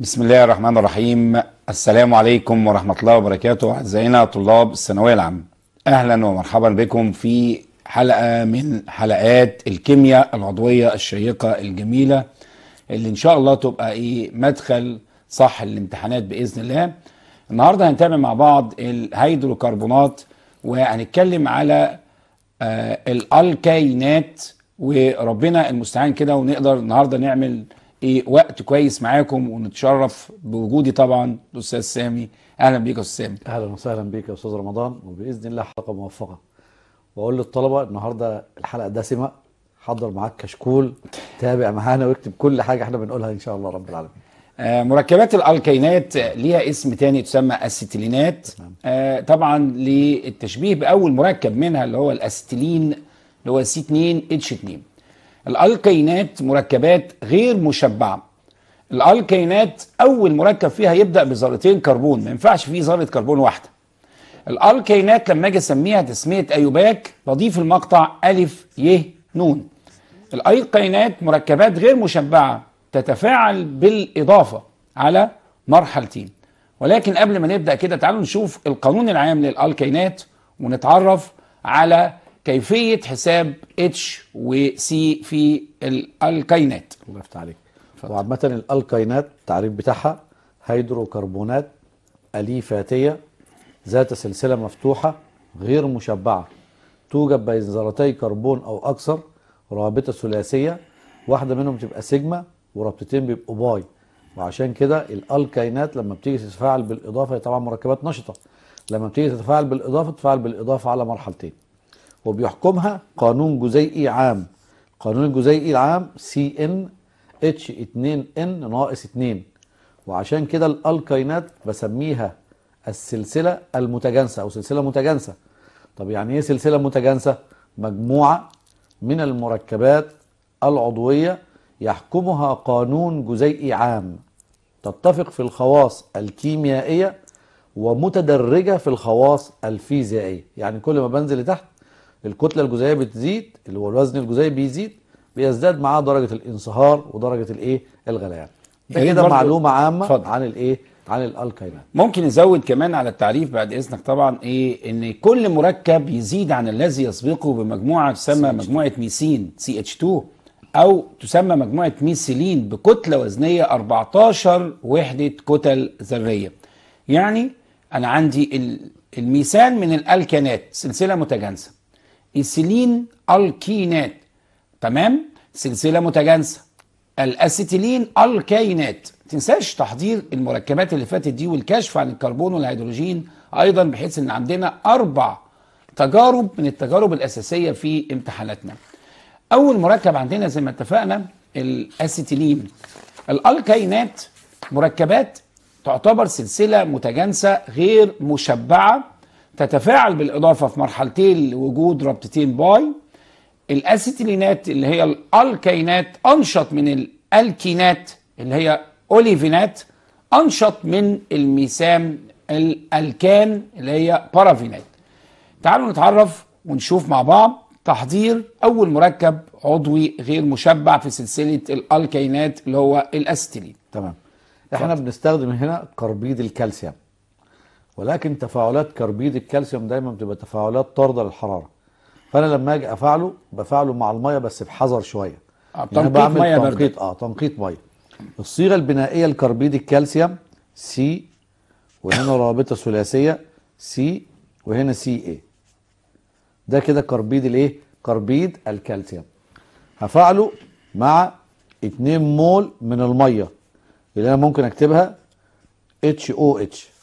بسم الله الرحمن الرحيم السلام عليكم ورحمة الله وبركاته أعزائنا طلاب الثانوية العامة أهلا ومرحبا بكم في حلقة من حلقات الكيمياء العضوية الشيقة الجميلة اللي إن شاء الله تبقى إيه مدخل صح الامتحانات بإذن الله النهاردة هنتابع مع بعض الهيدروكربونات وهنتكلم على آه الالكينات وربنا المستعان كده ونقدر النهاردة نعمل ايه وقت كويس معاكم ونتشرف بوجودي طبعا الاستاذ سامي اهلا بيك يا استاذ سامي اهلا وسهلا بيك يا استاذ رمضان وباذن الله حلقه موفقه واقول للطلبه النهارده الحلقه دسمه حضر معاك كشكول تابع معانا واكتب كل حاجه احنا بنقولها ان شاء الله رب العالمين آه مركبات الالكينات ليها اسم تاني تسمى استيلينات نعم. آه طبعا للتشبيه باول مركب منها اللي هو الاستيلين اللي هو سي 2 اتش 2 الالكينات مركبات غير مشبعه الالكينات اول مركب فيها يبدا بذرتين كربون ما ينفعش فيه ذره كربون واحده الالكينات لما اجي اسميها تسميه ايوباك بضيف المقطع الف ي نون الالكينات مركبات غير مشبعه تتفاعل بالاضافه على مرحلتين ولكن قبل ما نبدا كده تعالوا نشوف القانون العام للالكينات ونتعرف على كيفيه حساب اتش وسي في الالكينات الله يفتح عليك وعامه الالكينات التعريف بتاعها هيدروكربونات اليفاتيه ذات سلسله مفتوحه غير مشبعه توجد بين ذرتي كربون او اكثر رابطه ثلاثيه واحده منهم تبقى سيجما ورابطتين بيبقوا باي وعشان كده الالكينات لما بتيجي تتفاعل بالاضافه هي طبعا مركبات نشطه لما بتيجي تتفاعل بالاضافه تتفاعل بالاضافه على مرحلتين وبيحكمها قانون جزيئي عام القانون الجزيئي العام سي ان اتش 2 ان ناقص 2 وعشان كده الالكاينات بسميها السلسله المتجانسه او سلسله متجانسه طب يعني ايه سلسله متجانسه مجموعه من المركبات العضويه يحكمها قانون جزيئي عام تتفق في الخواص الكيميائيه ومتدرجه في الخواص الفيزيائيه يعني كل ما بنزل لتحت الكتلة الجزيئية بتزيد اللي هو الوزن الجزيئي بيزيد بيزداد معاه درجة الانصهار ودرجة الايه الغليان ده كده معلومة عامة فضل. عن الايه عن الالكاينات ممكن نزود كمان على التعريف بعد اذنك طبعا ايه ان كل مركب يزيد عن الذي يسبقه بمجموعه تسمى مجموعه ميسين سي اتش 2 او تسمى مجموعه ميسيلين بكتله وزنيه 14 وحده كتل ذريه يعني انا عندي الميسان من الالكينات سلسله متجانسه إيسيلين الكينات تمام سلسلة متجانسة الأسيتيلين الكاينات تنساش تحضير المركبات اللي فاتت دي والكشف عن الكربون والهيدروجين أيضا بحيث أن عندنا أربع تجارب من التجارب الأساسية في امتحاناتنا أول مركب عندنا زي ما اتفقنا الأسيتيلين الألكاينات مركبات تعتبر سلسلة متجانسة غير مشبعة تتفاعل بالاضافه في مرحلتين لوجود ربطتين باي الاسيتيلينات اللي هي الالكينات انشط من الالكينات اللي هي اوليفينات انشط من الميثام الالكان اللي هي بارافينات تعالوا نتعرف ونشوف مع بعض تحضير اول مركب عضوي غير مشبع في سلسله الالكينات اللي هو الاسيتيلين تمام احنا بنستخدم هنا كربيد الكالسيوم ولكن تفاعلات كربيد الكالسيوم دايما بتبقى تفاعلات طارده للحراره فانا لما اجي افعله بفعله مع الميه بس بحذر شويه آه، يعني بعمل ميه تنقيط اه تنقيط ميه الصيغه البنائيه لكربيد الكالسيوم سي وهنا رابطه ثلاثيه سي وهنا سي اي ده كده كربيد الايه كربيد الكالسيوم هفعله مع 2 مول من الميه اللي انا ممكن اكتبها اتش او اتش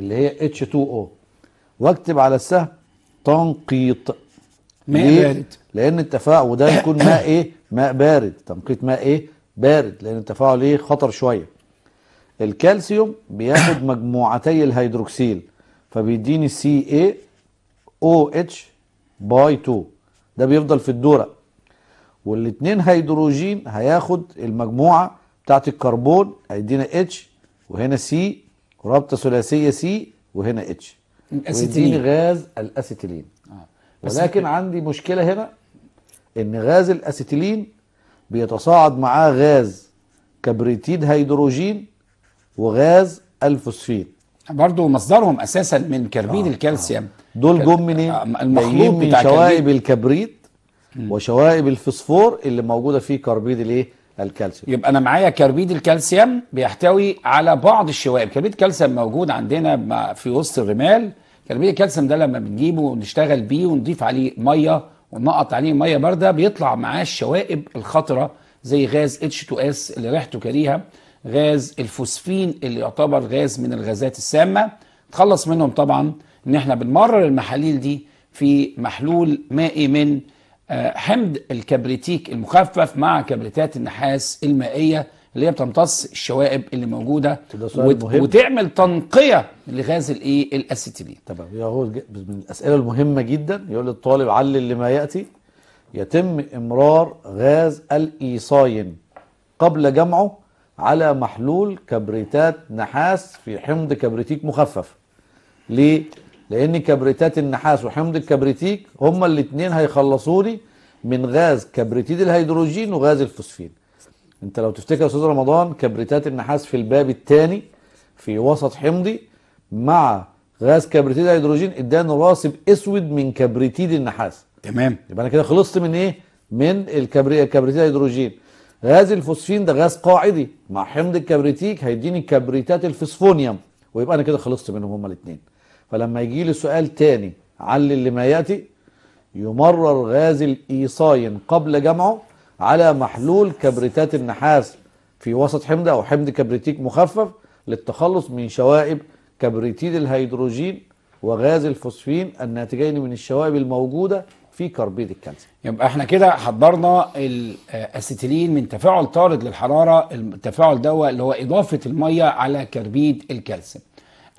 اللي هي H2O واكتب على السهم تنقيط ماء بارد لان التفاعل وده يكون ماء ايه ماء بارد تنقيط ماء ايه بارد لان التفاعل ايه خطر شويه الكالسيوم بياخد مجموعتي الهيدروكسيل فبيديني سي اي او اتش باي 2 ده بيفضل في الدوره والاثنين هيدروجين هياخد المجموعه بتاعت الكربون هيدينا اتش وهنا سي رابطه ثلاثيه سي وهنا اتش الاسيتيلين غاز الاسيتيلين آه. ولكن عندي مشكله هنا ان غاز الاسيتيلين بيتصاعد معاه غاز كبريتيد هيدروجين وغاز الفوسفين برضه مصدرهم اساسا من كربيد آه. الكالسيوم آه. دول جم منين؟ آه، المخلوط من بتاع شوائب الكبريت وشوائب الفسفور اللي موجوده في كربيد الايه؟ الكالسيوم يبقى انا معايا كربيد الكالسيوم بيحتوي على بعض الشوائب كربيد الكالسيوم موجود عندنا في وسط الرمال كربيد الكالسيوم ده لما بنجيبه ونشتغل بيه ونضيف عليه ميه ونقط عليه ميه بارده بيطلع معاه الشوائب الخطره زي غاز اتش 2 اس اللي ريحته كريهه غاز الفوسفين اللي يعتبر غاز من الغازات السامه تخلص منهم طبعا ان احنا بنمرر المحاليل دي في محلول مائي من آه، حمض الكبريتيك المخفف مع كبريتات النحاس المائيه اللي هي بتمتص الشوائب اللي موجوده وت... وتعمل تنقيه لغاز الايه الاسيتيلين تمام هو من الاسئله المهمه جدا يقول للطالب علل لما ياتي يتم امرار غاز الايصاين قبل جمعه على محلول كبريتات نحاس في حمض كبريتيك مخفف ليه لان كبريتات النحاس وحمض الكبريتيك هما الاثنين هيخلصوني من غاز كبريتيد الهيدروجين وغاز الفوسفين انت لو تفتكر يا استاذ رمضان كبريتات النحاس في الباب الثاني في وسط حمضي مع غاز كبريتيد الهيدروجين اداني راسب اسود من كبريتيد النحاس تمام يبقى انا كده خلصت من ايه من الكبريتيد كبريتيد الهيدروجين غاز الفوسفين ده غاز قاعدي مع حمض الكبريتيك هيديني كبريتات الفسفونيوم ويبقى انا كده خلصت منهم هما الاثنين فلما يجي لي سؤال تاني عن اللي ما ياتي يمرر غاز الايصاين قبل جمعه على محلول كبريتات النحاس في وسط حمض او حمض كبريتيك مخفف للتخلص من شوائب كبريتيد الهيدروجين وغاز الفوسفين الناتجين من الشوائب الموجوده في كربيد الكالسيوم. يبقى احنا كده حضرنا الاسيتيلين من تفاعل طارد للحراره التفاعل دوت اللي هو اضافه الميه على كربيد الكالسيوم.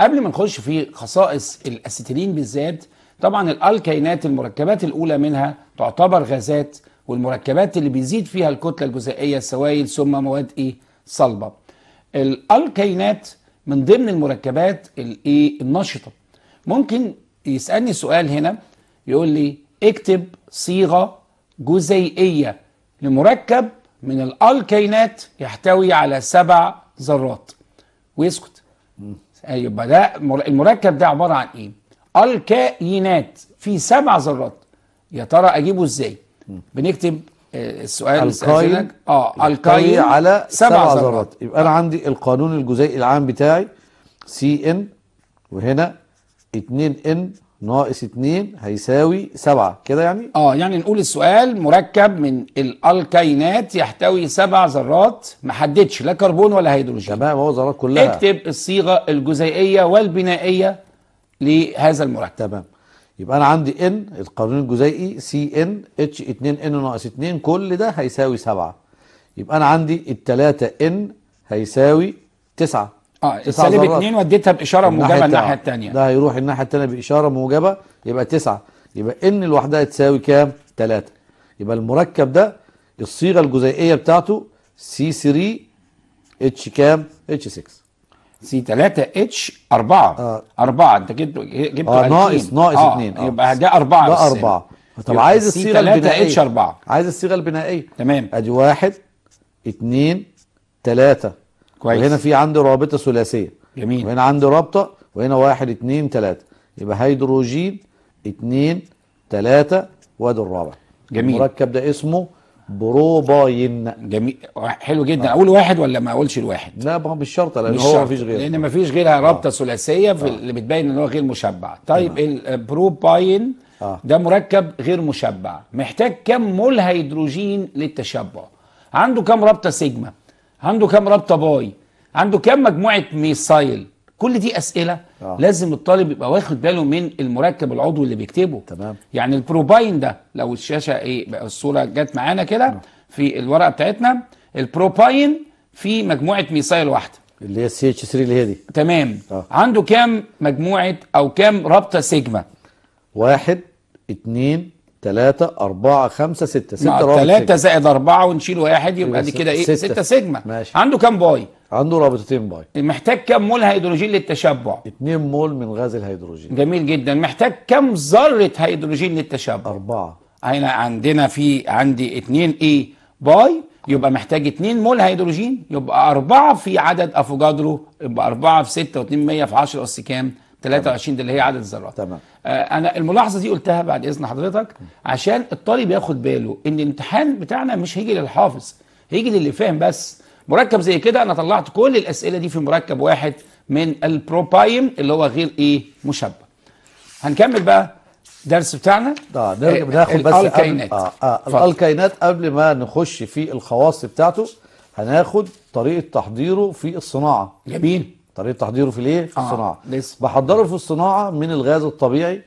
قبل ما نخش في خصائص الاسيتيلين بالذات طبعا الالكينات المركبات الاولى منها تعتبر غازات والمركبات اللي بيزيد فيها الكتله الجزيئيه السوائل ثم مواد ايه صلبه الالكينات من ضمن المركبات الايه النشطه ممكن يسالني سؤال هنا يقول لي اكتب صيغه جزيئيه لمركب من الالكينات يحتوي على سبع ذرات ويسكت ايوه ده المركب ده عباره عن ايه الكائنات في سبع ذرات يا ترى اجيبه ازاي بنكتب آه، السؤال القايم اه القايم على سبع ذرات يبقى انا آه. عندي القانون الجزيئي العام بتاعي سي ان وهنا 2 ان ناقص 2 هيساوي 7 كده يعني اه يعني نقول السؤال مركب من الالكينات يحتوي سبع ذرات ما حددش لا كربون ولا هيدروجين تمام هو الذرات كلها اكتب الصيغه الجزيئيه والبنائيه لهذا المركب تمام يبقى انا عندي ان القانون الجزيئي سي ان اتش 2 ان ناقص 2 كل ده هيساوي 7 يبقى انا عندي الثلاثه ان هيساوي 9 اه سالب 2 وديتها باشاره موجبه الناحيه الثانيه ده هيروح الناحيه الثانيه باشاره موجبه يبقى 9 يبقى ان لوحدها تساوي كام 3 يبقى المركب ده الصيغه الجزيئيه بتاعته سي 3 اتش كام اتش 6 سي 3 اتش 4 4 انت جبت جبت آه ناقص ناقص 2 آه،, آه. يبقى ده 4 ده 4 طب عايز الصيغه البنائيه اتش 4 عايز الصيغه البنائيه تمام ادي 1 2 3 كويس وهنا في عندي رابطه ثلاثيه جميل وهنا عندي رابطه وهنا واحد اثنين ثلاثه يبقى هيدروجين اثنين ثلاثه وادي الرابع جميل المركب ده اسمه بروباين جميل حلو جدا آه. اقول واحد ولا ما اقولش الواحد لا ما مش شرط لان هو ما فيش غيره لان ما فيش غيرها آه. رابطه آه. ثلاثيه في آه. اللي بتبين ان هو غير مشبع طيب آه. البروباين آه. ده مركب غير مشبع محتاج كم مول هيدروجين للتشبع عنده كم رابطه سيجما عنده كام رابطه باي عنده كام مجموعه ميسايل كل دي اسئله آه. لازم الطالب يبقى واخد باله من المركب العضوي اللي بيكتبه تمام يعني البروباين ده لو الشاشه ايه الصوره جت معانا كده آه. في الورقه بتاعتنا البروباين في مجموعه ميثايل واحده اللي هي السي اتش 3 اللي هي دي تمام آه. عنده كام مجموعه او كام رابطه سيجما واحد اتنين 3 4 5 6 6 رابط 3 زائد 4 ونشيل واحد يبقى دي كده ايه 6 ستة سيجما ماشي. عنده كام باي عنده رابطتين باي محتاج كام مول هيدروجين للتشبع 2 مول من غاز الهيدروجين جميل جدا محتاج كام ذره هيدروجين للتشبع 4 هنا عندنا في عندي 2 اي باي يبقى محتاج 2 مول هيدروجين يبقى 4 في عدد افوجادرو يبقى 4 في 6 و2 100 في 10 اس كام 23 ده اللي هي عدد الذرات تمام آه، انا الملاحظه دي قلتها بعد اذن حضرتك عشان الطالب ياخد باله ان الامتحان بتاعنا مش هيجي للحافظ هيجي للي فاهم بس مركب زي كده انا طلعت كل الاسئله دي في مركب واحد من البروبايم اللي هو غير ايه مشبع هنكمل بقى الدرس بتاعنا اه بناخد بس الكائنات آه آه الكائنات قبل ما نخش في الخواص بتاعته هناخد طريقه تحضيره في الصناعه جميل طريقه تحضيره في الايه في آه، الصناعه لسه. بحضره في الصناعه من الغاز الطبيعي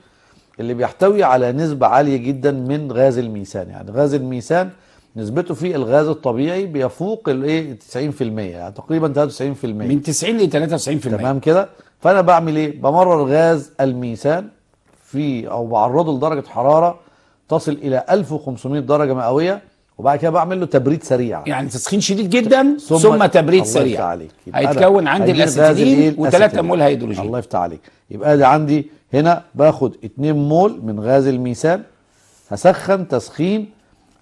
اللي بيحتوي على نسبه عاليه جدا من غاز الميثان يعني غاز الميثان نسبته في الغاز الطبيعي بيفوق الايه 90% يعني تقريبا 93% من 90 ل 93% تمام كده فانا بعمل ايه بمرر غاز الميثان في او بعرضه لدرجه حراره تصل الى 1500 درجه مئويه وبعد كده بعمل له تبريد سريع يعني تسخين شديد جدا ثم, ثم تبريد سريع عليك. هيتكون عندي الاسيتيلين وثلاث امول هيدروجين الله يفتح عليك يبقى ده عندي هنا باخد 2 مول من غاز الميثان هسخن تسخين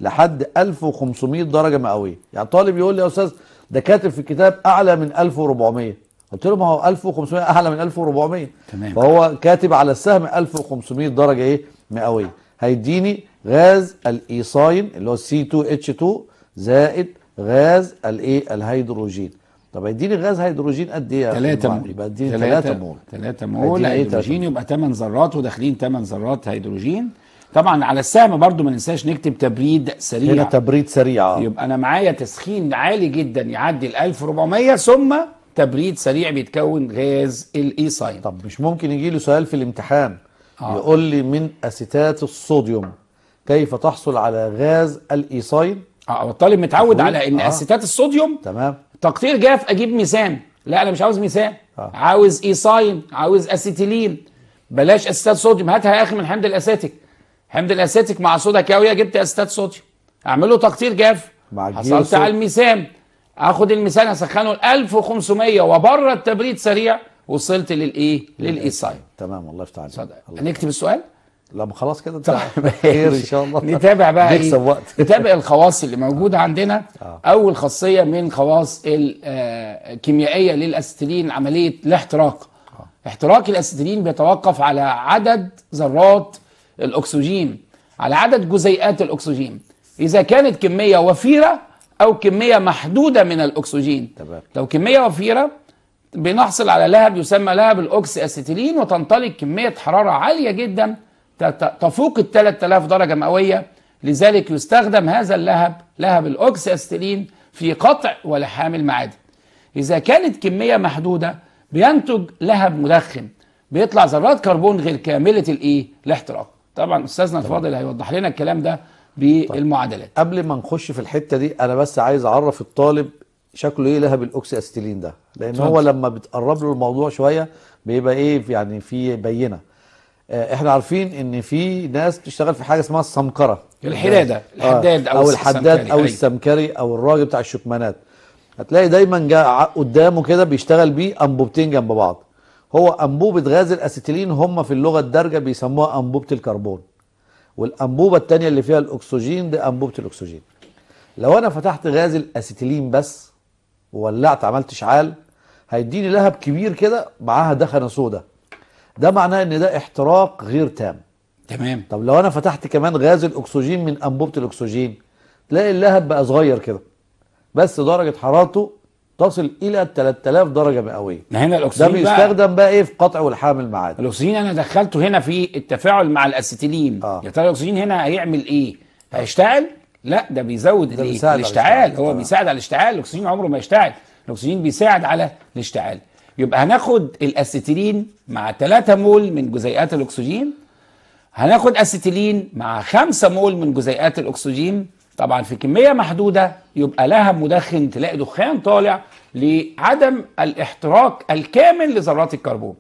لحد 1500 درجه مئويه يعني طالب يقول لي يا استاذ ده كاتب في الكتاب اعلى من 1400 قلت له ما هو 1500 اعلى من 1400 تمام فهو كاتب على السهم 1500 درجه ايه مئويه هيديني غاز الايصاين اللي هو سي 2 اتش 2 زائد غاز الايه الهيدروجين طب هيديني غاز هيدروجين قد ايه 3 مول يبقى اديني 3 مول 3 مول هيدروجين يبقى 8 ذرات وداخلين 8 ذرات هيدروجين طبعا على السهم برضو ما ننساش نكتب تبريد سريع هنا تبريد سريع آه. يبقى انا معايا تسخين عالي جدا يعدي ال 1400 ثم تبريد سريع بيتكون غاز الايصاين طب مش ممكن يجي له سؤال في الامتحان آه. يقول لي من اسيتات الصوديوم كيف تحصل على غاز الايصاين اه الطالب متعود على ان آه. اسيتات الصوديوم تمام تقطير جاف اجيب ميثان لا انا مش عاوز ميثان آه. عاوز ايصاين عاوز اسيتيلين بلاش اسيتات صوديوم هاتها يا اخي من حمض الاساتيك حمض الاساتيك مع صودا كاويه جبت اسيتات صوديوم اعمل له تقطير جاف حصلت على الميثان اخد الميثان اسخنه ل 1500 وبره التبريد سريع وصلت للايه للايصاين تمام الله يفتح عليك نكتب السؤال لما خلاص كده طيب خير ان شاء الله نتابع بقى نكسب إيه؟ وقت نتابع الخواص اللي موجوده عندنا آه. اول خاصيه من خواص الكيميائيه آه، للاستيلين عمليه الاحتراق آه. احتراق الاستيلين بيتوقف على عدد ذرات الاكسجين على عدد جزيئات الاكسجين اذا كانت كميه وفيره او كميه محدوده من الاكسجين تمام لو كميه وفيره بنحصل على لهب يسمى لهب الاوكسي اسيتيلين وتنطلق كميه حراره عاليه جدا تفوق ال 3000 درجة مئوية لذلك يستخدم هذا اللهب لهب الأوكس في قطع ولحام المعادن إذا كانت كمية محدودة بينتج لهب مدخن بيطلع ذرات كربون غير كاملة الإيه؟ الاحتراق e طبعا أستاذنا الفاضل هيوضح لنا الكلام ده طيب. بالمعادلات طيب. قبل ما نخش في الحتة دي أنا بس عايز أعرف الطالب شكله ايه لهب الاوكسي استيلين ده لان طبعا. هو لما بتقرب له الموضوع شويه بيبقى ايه يعني في بينه آه، احنا عارفين ان في ناس بتشتغل في حاجه اسمها السمكره الحداده آه، الحداد او, أو الحداد او أيوه. السمكري او الراجل بتاع الشكمانات هتلاقي دايما جا قدامه كده بيشتغل بيه انبوبتين جنب بعض هو انبوبه غاز الاسيتيلين هم في اللغه الدارجه بيسموها انبوبه الكربون والانبوبه الثانيه اللي فيها الاكسجين دي انبوبه الاكسجين لو انا فتحت غاز الاسيتيلين بس وولعت عملت اشعال هيديني لهب كبير كده معاها دخنه سوده ده معناه ان ده احتراق غير تام تمام طب لو انا فتحت كمان غاز الاكسجين من انبوبه الاكسجين تلاقي اللهب بقى صغير كده بس درجه حرارته تصل الى 3000 درجه مئويه هنا الاكسجين ده بيستخدم بقى, بقى ايه في قطع والحام المعادن الاكسجين انا دخلته هنا في التفاعل مع الاسيتيلين آه. يا ترى الاكسجين هنا هيعمل ايه هيشتعل لا ده بيزود ده الاشتعال هو آه. بيساعد على الاشتعال الاكسجين عمره ما يشتعل الاكسجين بيساعد على الاشتعال يبقى هناخد الاسيتيلين مع 3 مول من جزيئات الاكسجين هناخد اسيتيلين مع 5 مول من جزيئات الاكسجين طبعا في كميه محدوده يبقى لها مدخن تلاقي دخان طالع لعدم الاحتراق الكامل لذرات الكربون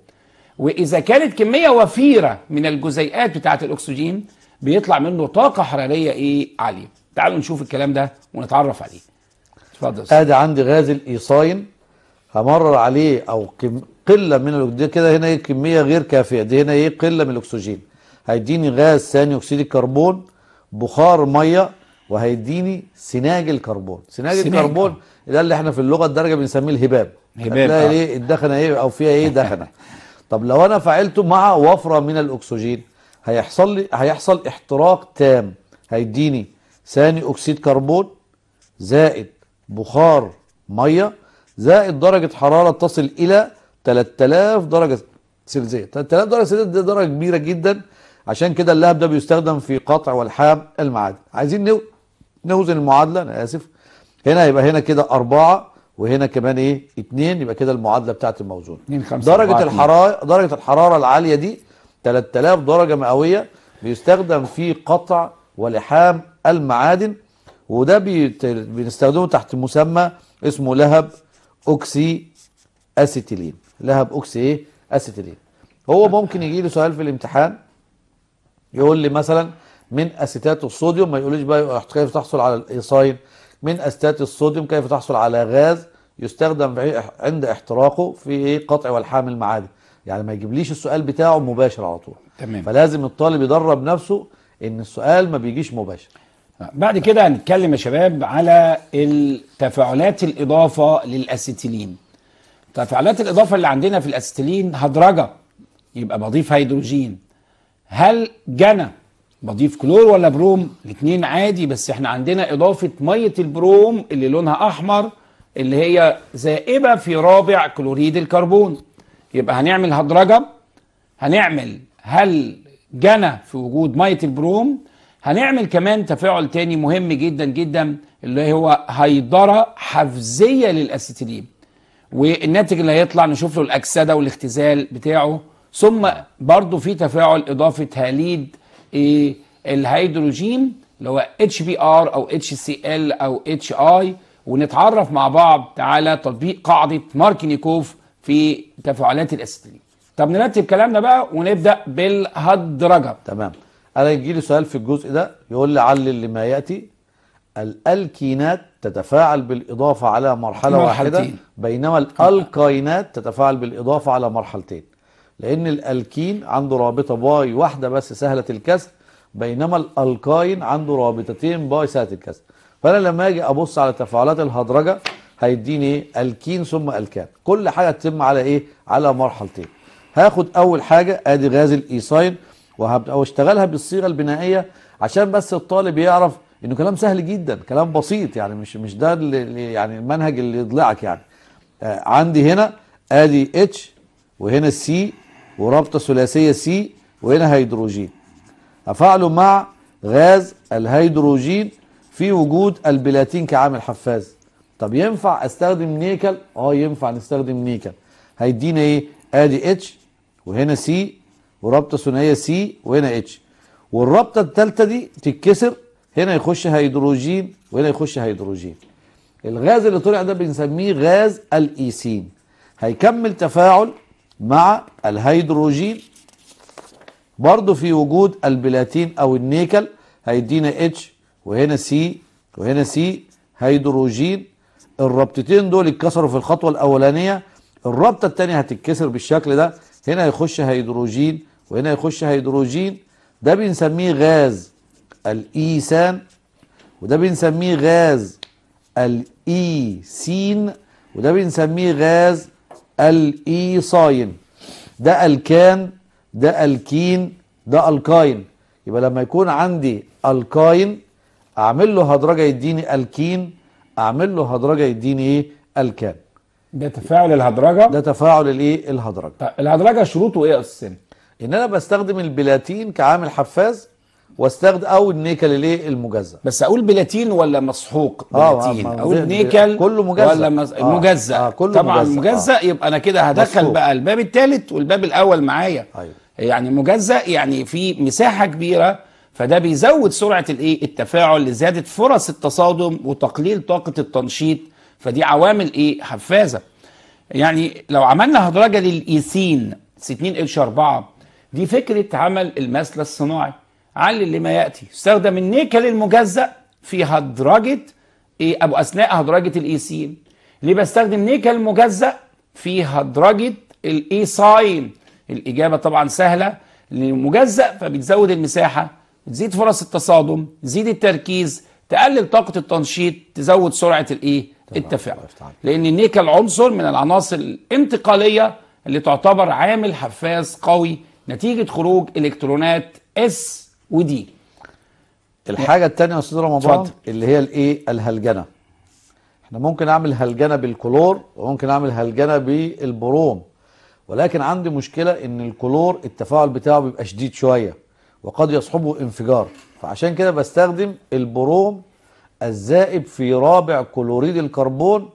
واذا كانت كميه وفيره من الجزيئات بتاعه الاكسجين بيطلع منه طاقه حراريه ايه عاليه تعالوا نشوف الكلام ده ونتعرف عليه اتفضل ادي عندي غاز الايصاين همرر عليه او قله من دي كده هنا ايه كميه غير كافيه دي هنا ايه قله من الاكسجين هيديني غاز ثاني اكسيد الكربون بخار ميه وهيديني سناج الكربون سناج, الكربون ده اللي احنا في اللغه الدرجه بنسميه الهباب هباب آه. ايه الدخنه ايه او فيها ايه دخنه طب لو انا فعلته مع وفره من الاكسجين هيحصل لي هيحصل احتراق تام هيديني ثاني اكسيد كربون زائد بخار ميه زائد درجة حرارة تصل إلى 3000 درجة سلزية 3000 درجة سلزية دي درجة كبيرة جدا عشان كده اللهب ده بيستخدم في قطع والحام المعادن عايزين نوزن المعادلة أنا آسف هنا يبقى هنا كده أربعة وهنا كمان ايه 2 يبقى كده المعادله بتاعت الموزون درجه الحراره درجه الحراره العاليه دي 3000 درجه مئويه بيستخدم في قطع ولحام المعادن وده بنستخدمه تحت مسمى اسمه لهب اوكسي اسيتيلين لهب اوكسي ايه اسيتيلين هو ممكن يجي له سؤال في الامتحان يقول لي مثلا من اسيتات الصوديوم ما يقوليش بقى كيف تحصل على الايصاين من اسيتات الصوديوم كيف تحصل على غاز يستخدم عند احتراقه في ايه قطع والحام المعادن يعني ما يجيبليش السؤال بتاعه مباشر على طول تمام فلازم الطالب يدرب نفسه ان السؤال ما بيجيش مباشر بعد كده هنتكلم يا شباب على التفاعلات الاضافه للاسيتيلين تفاعلات الاضافه اللي عندنا في الاسيتيلين هدرجه يبقى بضيف هيدروجين هل جنى بضيف كلور ولا بروم الاثنين عادي بس احنا عندنا اضافه ميه البروم اللي لونها احمر اللي هي ذائبه في رابع كلوريد الكربون يبقى هنعمل هدرجه هنعمل هل جنى في وجود ميه البروم هنعمل كمان تفاعل تاني مهم جدا جدا اللي هو هيدرة حفزية للأسيتيلين والناتج اللي هيطلع نشوف له الأكسدة والاختزال بتاعه ثم برضو في تفاعل إضافة هاليد إيه الهيدروجين اللي هو HBR أو HCl أو HI ونتعرف مع بعض على تطبيق قاعدة ماركينيكوف في تفاعلات الأسيتيلين طب نرتب كلامنا بقى ونبدأ بالهدرجة تمام انا يجي لي سؤال في الجزء ده يقول لي علل لما ياتي الالكينات تتفاعل بالاضافه على مرحله واحده بينما الألكينات تتفاعل بالاضافه على مرحلتين لان الالكين عنده رابطه باي واحده بس سهله الكسر بينما الألكاين عنده رابطتين باي سهله الكسر فانا لما اجي ابص على تفاعلات الهدرجه هيديني ايه الكين ثم الكان كل حاجه تتم على ايه على مرحلتين هاخد اول حاجه ادي غاز الايساين او اشتغلها بالصيغه البنائيه عشان بس الطالب يعرف انه كلام سهل جدا كلام بسيط يعني مش مش ده اللي يعني المنهج اللي يضلعك يعني آه عندي هنا ادي اتش وهنا سي ورابطه ثلاثيه سي وهنا هيدروجين افعله مع غاز الهيدروجين في وجود البلاتين كعامل حفاز طب ينفع استخدم نيكل اه ينفع نستخدم نيكل هيدينا ايه ادي اتش وهنا سي ورابطه ثنائيه سي وهنا اتش والرابطه الثالثه دي تتكسر هنا يخش هيدروجين وهنا يخش هيدروجين الغاز اللي طلع ده بنسميه غاز الايسين هيكمل تفاعل مع الهيدروجين برضه في وجود البلاتين او النيكل هيدينا اتش وهنا سي وهنا سي هيدروجين الرابطتين دول اتكسروا في الخطوه الاولانيه الرابطه الثانيه هتتكسر بالشكل ده هنا هيخش هيدروجين وهنا يخش هيدروجين ده بنسميه غاز الايثان وده بنسميه غاز الايسين وده بنسميه غاز الايصاين ده الكان ده الكين ده الكاين يبقى لما يكون عندي الكاين اعمل له هدرجه يديني الكين اعمل له هدرجه يديني ايه الكان ده تفاعل الهدرجه ده تفاعل الايه الهدرجه طيب، الهدرجه شروطه ايه يا استاذ ان انا بستخدم البلاتين كعامل حفاز واستخدم او النيكل الايه المجزأ بس اقول بلاتين ولا مسحوق آه، بلاتين آه اقول نيكل كله مجزأ ولا مز... آه مجزأ آه كله طبعا مجزأ, مجزأ آه يبقى انا كده هدخل بقى الباب الثالث والباب الاول معايا أيوه. يعني مجزأ يعني في مساحه كبيره فده بيزود سرعه الايه التفاعل لزياده فرص التصادم وتقليل طاقه التنشيط فدي عوامل ايه حفازه يعني لو عملنا هدرجه للايسين 2 اتش 4 دي فكرة عمل المثل الصناعي علل لما يأتي استخدم النيكل المجزأ في هدرجة إيه أبو أثناء هدرجة الإيسين ليه بستخدم نيكل مجزأ في هدرجة الإيساين الإجابة طبعا سهلة مجزأ فبتزود المساحة تزيد فرص التصادم تزيد التركيز تقلل طاقة التنشيط تزود سرعة الإيه التفاعل لأن النيكل عنصر من العناصر الانتقالية اللي تعتبر عامل حفاز قوي نتيجه خروج الكترونات اس ودي الحاجه الثانيه يا استاذ رمضان اللي هي الايه الهلجنه احنا ممكن اعمل هلجنه بالكلور وممكن اعمل هلجنه بالبروم ولكن عندي مشكله ان الكلور التفاعل بتاعه بيبقى شديد شويه وقد يصحبه انفجار فعشان كده بستخدم البروم الزائب في رابع كلوريد الكربون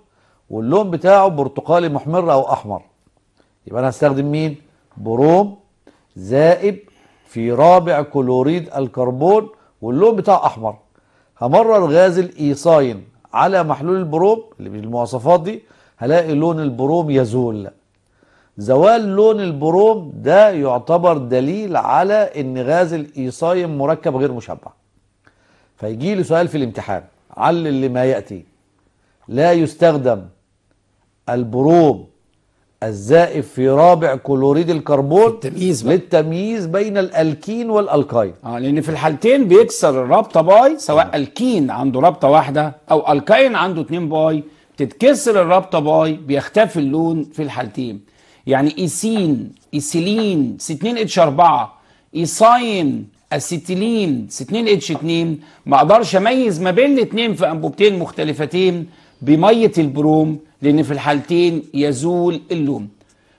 واللون بتاعه برتقالي محمر او احمر يبقى انا هستخدم مين بروم زائب في رابع كلوريد الكربون واللون بتاعه احمر همرر غاز الايصاين على محلول البروم اللي بالمواصفات دي هلاقي لون البروم يزول زوال لون البروم ده يعتبر دليل على ان غاز الايصاين مركب غير مشبع فيجي له سؤال في الامتحان علل لما ياتي لا يستخدم البروم الزائف في رابع كلوريد الكربون للتمييز بقى. للتمييز بين الالكين والالكاين اه لان في الحالتين بيكسر الرابطه باي سواء آه. الكين عنده رابطه واحده او الكاين عنده اتنين باي بتتكسر الرابطه باي بيختفي اللون في الحالتين يعني ايسين ايسيلين سي 2 اتش 4 ايساين اسيتيلين سي 2 اتش 2 ما اقدرش اميز ما بين الاثنين في انبوبتين مختلفتين بميه البروم لان في الحالتين يزول اللون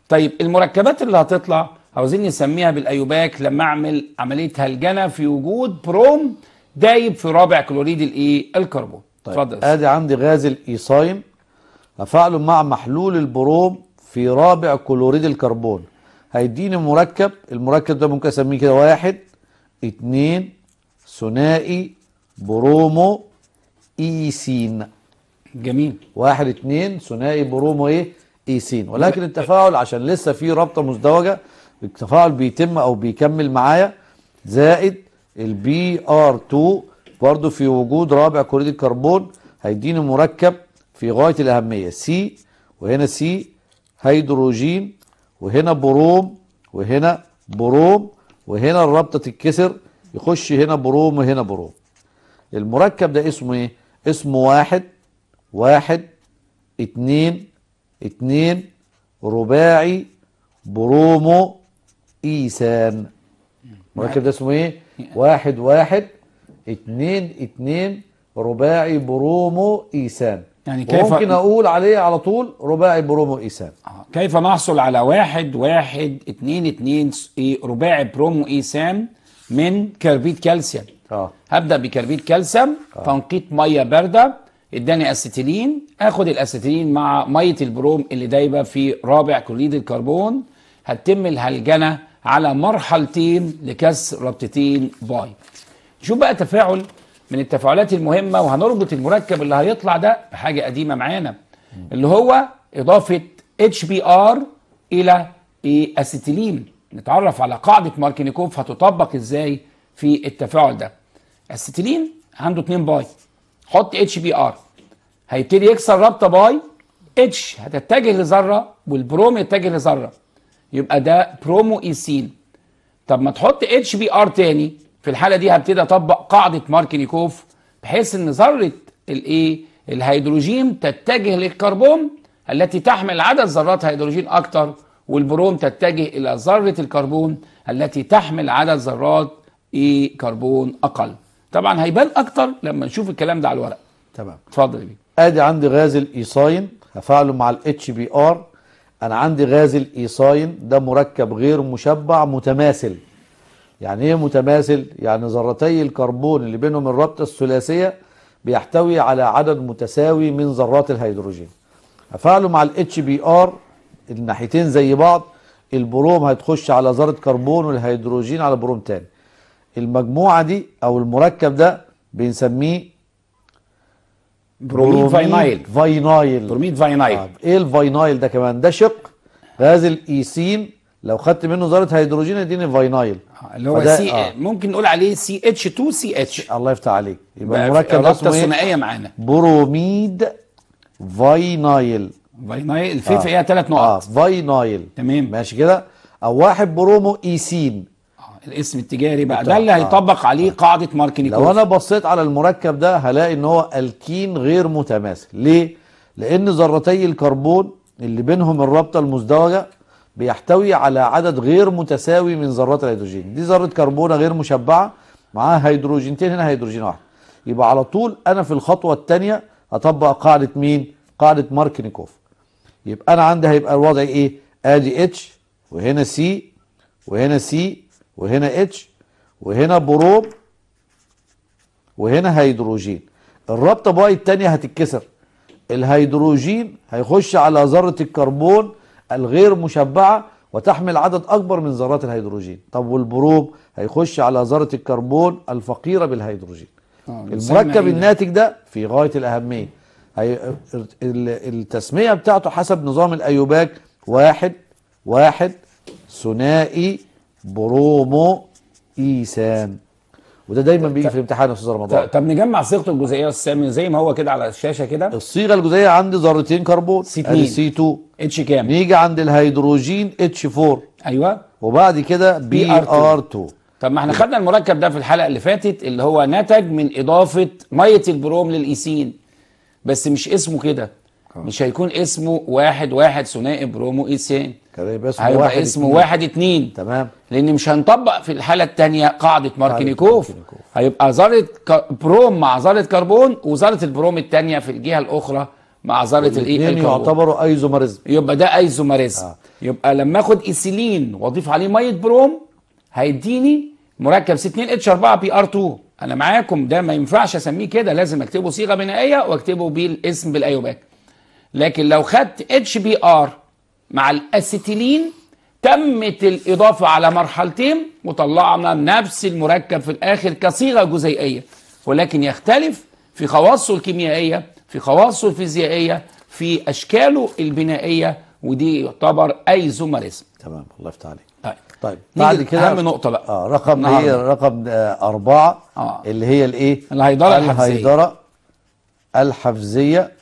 طيب المركبات اللي هتطلع عاوزين نسميها بالايوباك لما اعمل عمليه هلجنه في وجود بروم دايب في رابع كلوريد الايه الكربون طيب اتفضل ادي عندي غاز الإيصايم افعله مع محلول البروم في رابع كلوريد الكربون هيديني مركب المركب ده ممكن اسميه كده واحد اتنين ثنائي برومو ايسين جميل واحد اتنين ثنائي برومو ايه ايسين ولكن التفاعل عشان لسه في رابطه مزدوجه التفاعل بيتم او بيكمل معايا زائد البي ار 2 برضو في وجود رابع كوريد الكربون هيديني مركب في غايه الاهميه سي وهنا سي هيدروجين وهنا بروم وهنا بروم وهنا الرابطه تتكسر يخش هنا بروم وهنا بروم المركب ده اسمه ايه اسمه واحد واحد اتنين اتنين رباعي برومو ايسان مركب ده اسمه ايه واحد واحد اتنين اتنين رباعي برومو ايسان يعني كيف ممكن اقول عليه على طول رباعي برومو ايسان آه. كيف نحصل على واحد واحد اتنين اتنين رباعي برومو ايسان من كربيد كالسيوم اه هبدا بكربيد كالسيوم آه. تنقيط ميه بارده اداني استيلين اخد الاستيلين مع ميه البروم اللي دايبه في رابع كلوريد الكربون هتتم الهلجنه على مرحلتين لكسر ربطتين باي نشوف بقى تفاعل من التفاعلات المهمه وهنربط المركب اللي هيطلع ده بحاجه قديمه معانا اللي هو اضافه اتش بي ار الى إيه؟ استيلين. نتعرف على قاعده ماركينيكوف هتطبق ازاي في التفاعل ده استيلين عنده 2 باي حط اتش بي ار هيبتدي يكسر رابطه باي اتش هتتجه لذره والبروم يتجه لذره يبقى ده برومو ايسين طب ما تحط اتش بي ار تاني في الحاله دي هبتدي اطبق قاعده ماركينيكوف بحيث ان ذره الايه الهيدروجين تتجه للكربون التي تحمل عدد ذرات هيدروجين اكتر والبروم تتجه الى ذره الكربون التي تحمل عدد ذرات ايه كربون اقل طبعا هيبان اكتر لما نشوف الكلام ده على الورق تمام اتفضل يا بيه ادي عندي غاز الايصاين هفعله مع الاتش بي ار انا عندي غاز الايصاين ده مركب غير مشبع متماثل يعني ايه متماثل يعني ذرتي الكربون اللي بينهم الرابطه الثلاثيه بيحتوي على عدد متساوي من ذرات الهيدروجين هفعله مع الاتش بي ار الناحيتين زي بعض البروم هتخش على ذره كربون والهيدروجين على بروم تاني المجموعة دي أو المركب ده بنسميه بروميد فاينايل فاينايل بروميد فاينايل آه. ايه الفاينايل ده كمان ده شق غاز الايسين لو خدت منه ذره هيدروجين يديني فاينايل اللي هو سي آه. ممكن نقول عليه سي اتش 2 سي اتش الله يفتح عليك يبقى المركب ده اسمه ثنائيه معانا بروميد فاينايل فاينايل في آه. فيها ثلاث نقط اه فاينايل تمام ماشي كده او واحد برومو ايسين الاسم التجاري بقى ده اللي هيطبق عليه قاعده ماركنيكوف لو انا بصيت على المركب ده هلاقي ان هو الكين غير متماثل ليه لان ذرتي الكربون اللي بينهم الرابطه المزدوجه بيحتوي على عدد غير متساوي من ذرات الهيدروجين دي ذره كربونه غير مشبعه معاها هيدروجينتين هنا هيدروجين واحد يبقى على طول انا في الخطوه الثانيه اطبق قاعده مين قاعده ماركنيكوف يبقى انا عندي هيبقى الوضع ايه ادي اتش وهنا سي وهنا سي وهنا اتش وهنا بروب وهنا هيدروجين الرابطه باي الثانيه هتتكسر الهيدروجين هيخش على ذره الكربون الغير مشبعه وتحمل عدد اكبر من ذرات الهيدروجين طب والبروب هيخش على ذره الكربون الفقيره بالهيدروجين آه، المركب إيه الناتج ده في غايه الاهميه هي التسميه بتاعته حسب نظام الايوباك واحد واحد ثنائي برومو ايسان وده دايما بيجي في الامتحان يا استاذ رمضان طب نجمع صيغته الجزئيه يا استاذ زي ما هو كده على الشاشه كده الصيغه الجزئيه عندي ذرتين كربون سي 2 يعني سي 2 اتش كام نيجي عند الهيدروجين اتش 4 ايوه وبعد كده بي ار 2 طب ما احنا خدنا المركب ده في الحلقه اللي فاتت اللي هو نتج من اضافه ميه البروم للايسين بس مش اسمه كده آه. مش هيكون اسمه واحد واحد ثنائي برومو ايسين هيبقى اسمه هيبقى واحد اسمه اتنين. واحد اتنين تمام لان مش هنطبق في الحاله الثانيه قاعده ماركينيكوف هيبقى ذره بروم مع ذره كربون وذره البروم الثانيه في الجهه الاخرى مع ذره الايه الكربون يعتبروا ايزوماريزم يبقى ده ايزوماريزم آه. يبقى لما اخد ايسيلين واضيف عليه ميه بروم هيديني مركب س 2 اتش 4 بي ار 2 انا معاكم ده ما ينفعش اسميه كده لازم اكتبه صيغه بنائيه واكتبه بالاسم بالايوباك لكن لو خدت اتش بي ار مع الاسيتيلين تمت الاضافه على مرحلتين وطلعنا نفس المركب في الاخر كصيغه جزيئيه ولكن يختلف في خواصه الكيميائيه في خواصه الفيزيائيه في اشكاله البنائيه ودي يعتبر ايزومريزم تمام الله يفتح عليك طيب, طيب، بعد كده اهم نقطه بقى اه رقم ايه رقم آه اربعه آه. اللي هي الايه الهيدره الحفزيه الهيدره الحفزيه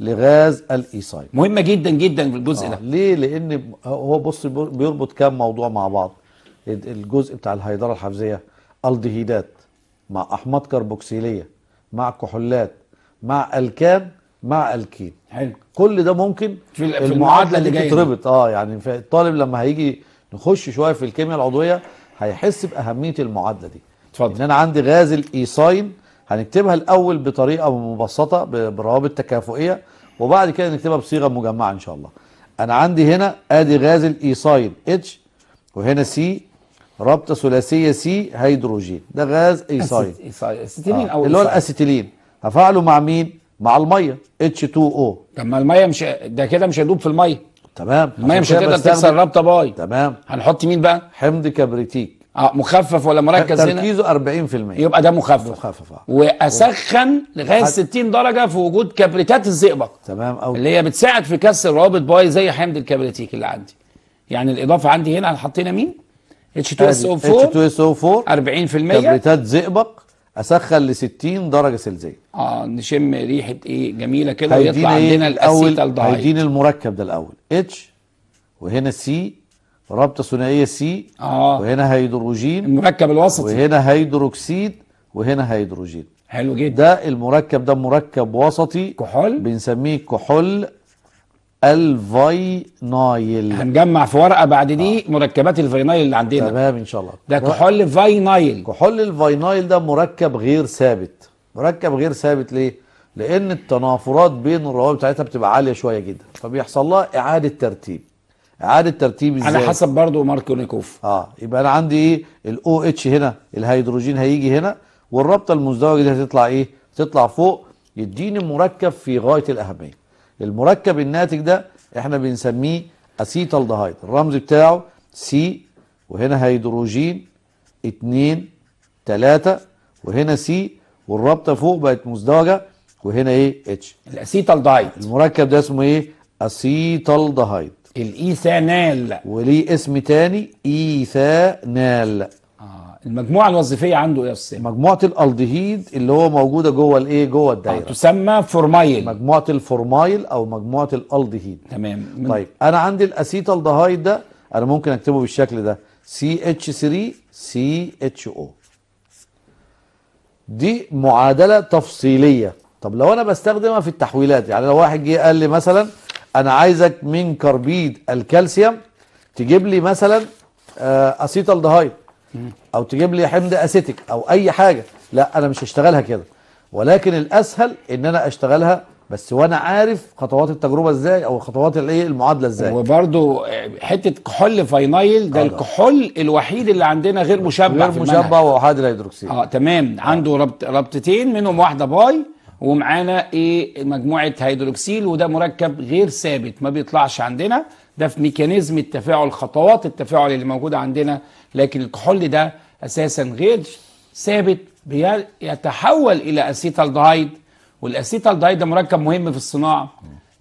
لغاز الايصايد مهمه جدا جدا في الجزء آه. ده ليه لان هو بص بيربط كام موضوع مع بعض الجزء بتاع الهيدره الحفزيه الدهيدات مع احماض كربوكسيليه مع كحولات مع الكان مع الكين حلو كل ده ممكن في المعادله, اللي جايه تتربط اه يعني الطالب لما هيجي نخش شويه في الكيمياء العضويه هيحس باهميه المعادله دي اتفضل ان انا عندي غاز الايصاين هنكتبها الأول بطريقة مبسطة بروابط تكافؤية وبعد كده نكتبها بصيغة مجمعة إن شاء الله أنا عندي هنا أدي غاز الإيصايل اتش e وهنا سي رابطة ثلاثية سي هيدروجين ده غاز e إيصايل e أسيتيلين آه. أو اللي هو الأسيتيلين هفعله مع مين؟ مع الميه اتش 2 او طب ما المية مش ده كده مش هيدوب في المية تمام المية مش هتقدر تكسر رابطة باي تمام هنحط مين بقى؟ حمض كبريتيك اه مخفف ولا مركز هنا تركيزه 40% يبقى ده مخفف مخفف آه. واسخن لغايه 60 درجه في وجود كبريتات الزئبق تمام أو اللي هي بتساعد في كسر روابط باي زي حمض الكبريتيك اللي عندي يعني الاضافه عندي هنا حطينا مين اتش 2 اس او 4 اتش 2 اس او 4 40% كبريتات زئبق اسخن ل 60 درجه سلزيه اه نشم ريحه ايه جميله كده ويطلع عندنا الاسيتال دايت هيدين المركب ده الاول اتش وهنا سي رابطه ثنائيه سي اه وهنا هيدروجين المركب الوسطي وهنا هيدروكسيد وهنا هيدروجين حلو جدا ده المركب ده مركب وسطي كحول بنسميه كحول الفاينايل هنجمع في ورقه بعد دي آه. مركبات الفاينايل اللي عندنا تمام ان شاء الله ده كحول فاينايل كحول الفاينايل ده مركب غير ثابت مركب غير ثابت ليه لان التنافرات بين الروابط بتاعتها بتبقى عاليه شويه جدا فبيحصل لها اعاده ترتيب اعاده ترتيب ازاي على حسب برضه ماركو نيكوف اه يبقى انا عندي ايه الاو اتش هنا الهيدروجين هيجي هنا والرابطه المزدوجه دي هتطلع ايه تطلع فوق يديني مركب في غايه الاهميه المركب الناتج ده احنا بنسميه اسيتالدهايد الرمز بتاعه سي وهنا هيدروجين 2 3 وهنا سي والرابطه فوق بقت مزدوجه وهنا ايه اتش الاسيتالدهايد المركب ده اسمه ايه اسيتالدهايد الايثانال وليه اسم تاني ايثانال آه. المجموعه الوظيفيه عنده ايه يا استاذ؟ مجموعه الالدهيد اللي هو موجوده جوه الايه جوه آه، الدايره آه. تسمى فورمايل مجموعه الفورمايل او مجموعه الالدهيد تمام من... طيب انا عندي الاسيتالدهايد ده انا ممكن اكتبه بالشكل ده سي اتش 3 سي اتش او دي معادله تفصيليه طب لو انا بستخدمها في التحويلات يعني لو واحد جه قال لي مثلا انا عايزك من كربيد الكالسيوم تجيب لي مثلا اسيتال آه، او تجيب لي حمض اسيتيك او اي حاجه لا انا مش هشتغلها كده ولكن الاسهل ان انا اشتغلها بس وانا عارف خطوات التجربه ازاي او خطوات الايه المعادله ازاي وبرده آه، حته كحول فاينايل ده الكحول الوحيد اللي عندنا غير مشبع غير مشبع وحاد الهيدروكسيد اه تمام آه. عنده ربط ربطتين منهم واحده باي ومعانا ايه مجموعه هيدروكسيل وده مركب غير ثابت ما بيطلعش عندنا ده في ميكانيزم التفاعل خطوات التفاعل اللي موجوده عندنا لكن الكحول ده اساسا غير ثابت بيتحول الى اسيتالدهايد والاسيتالدهايد ده مركب مهم في الصناعه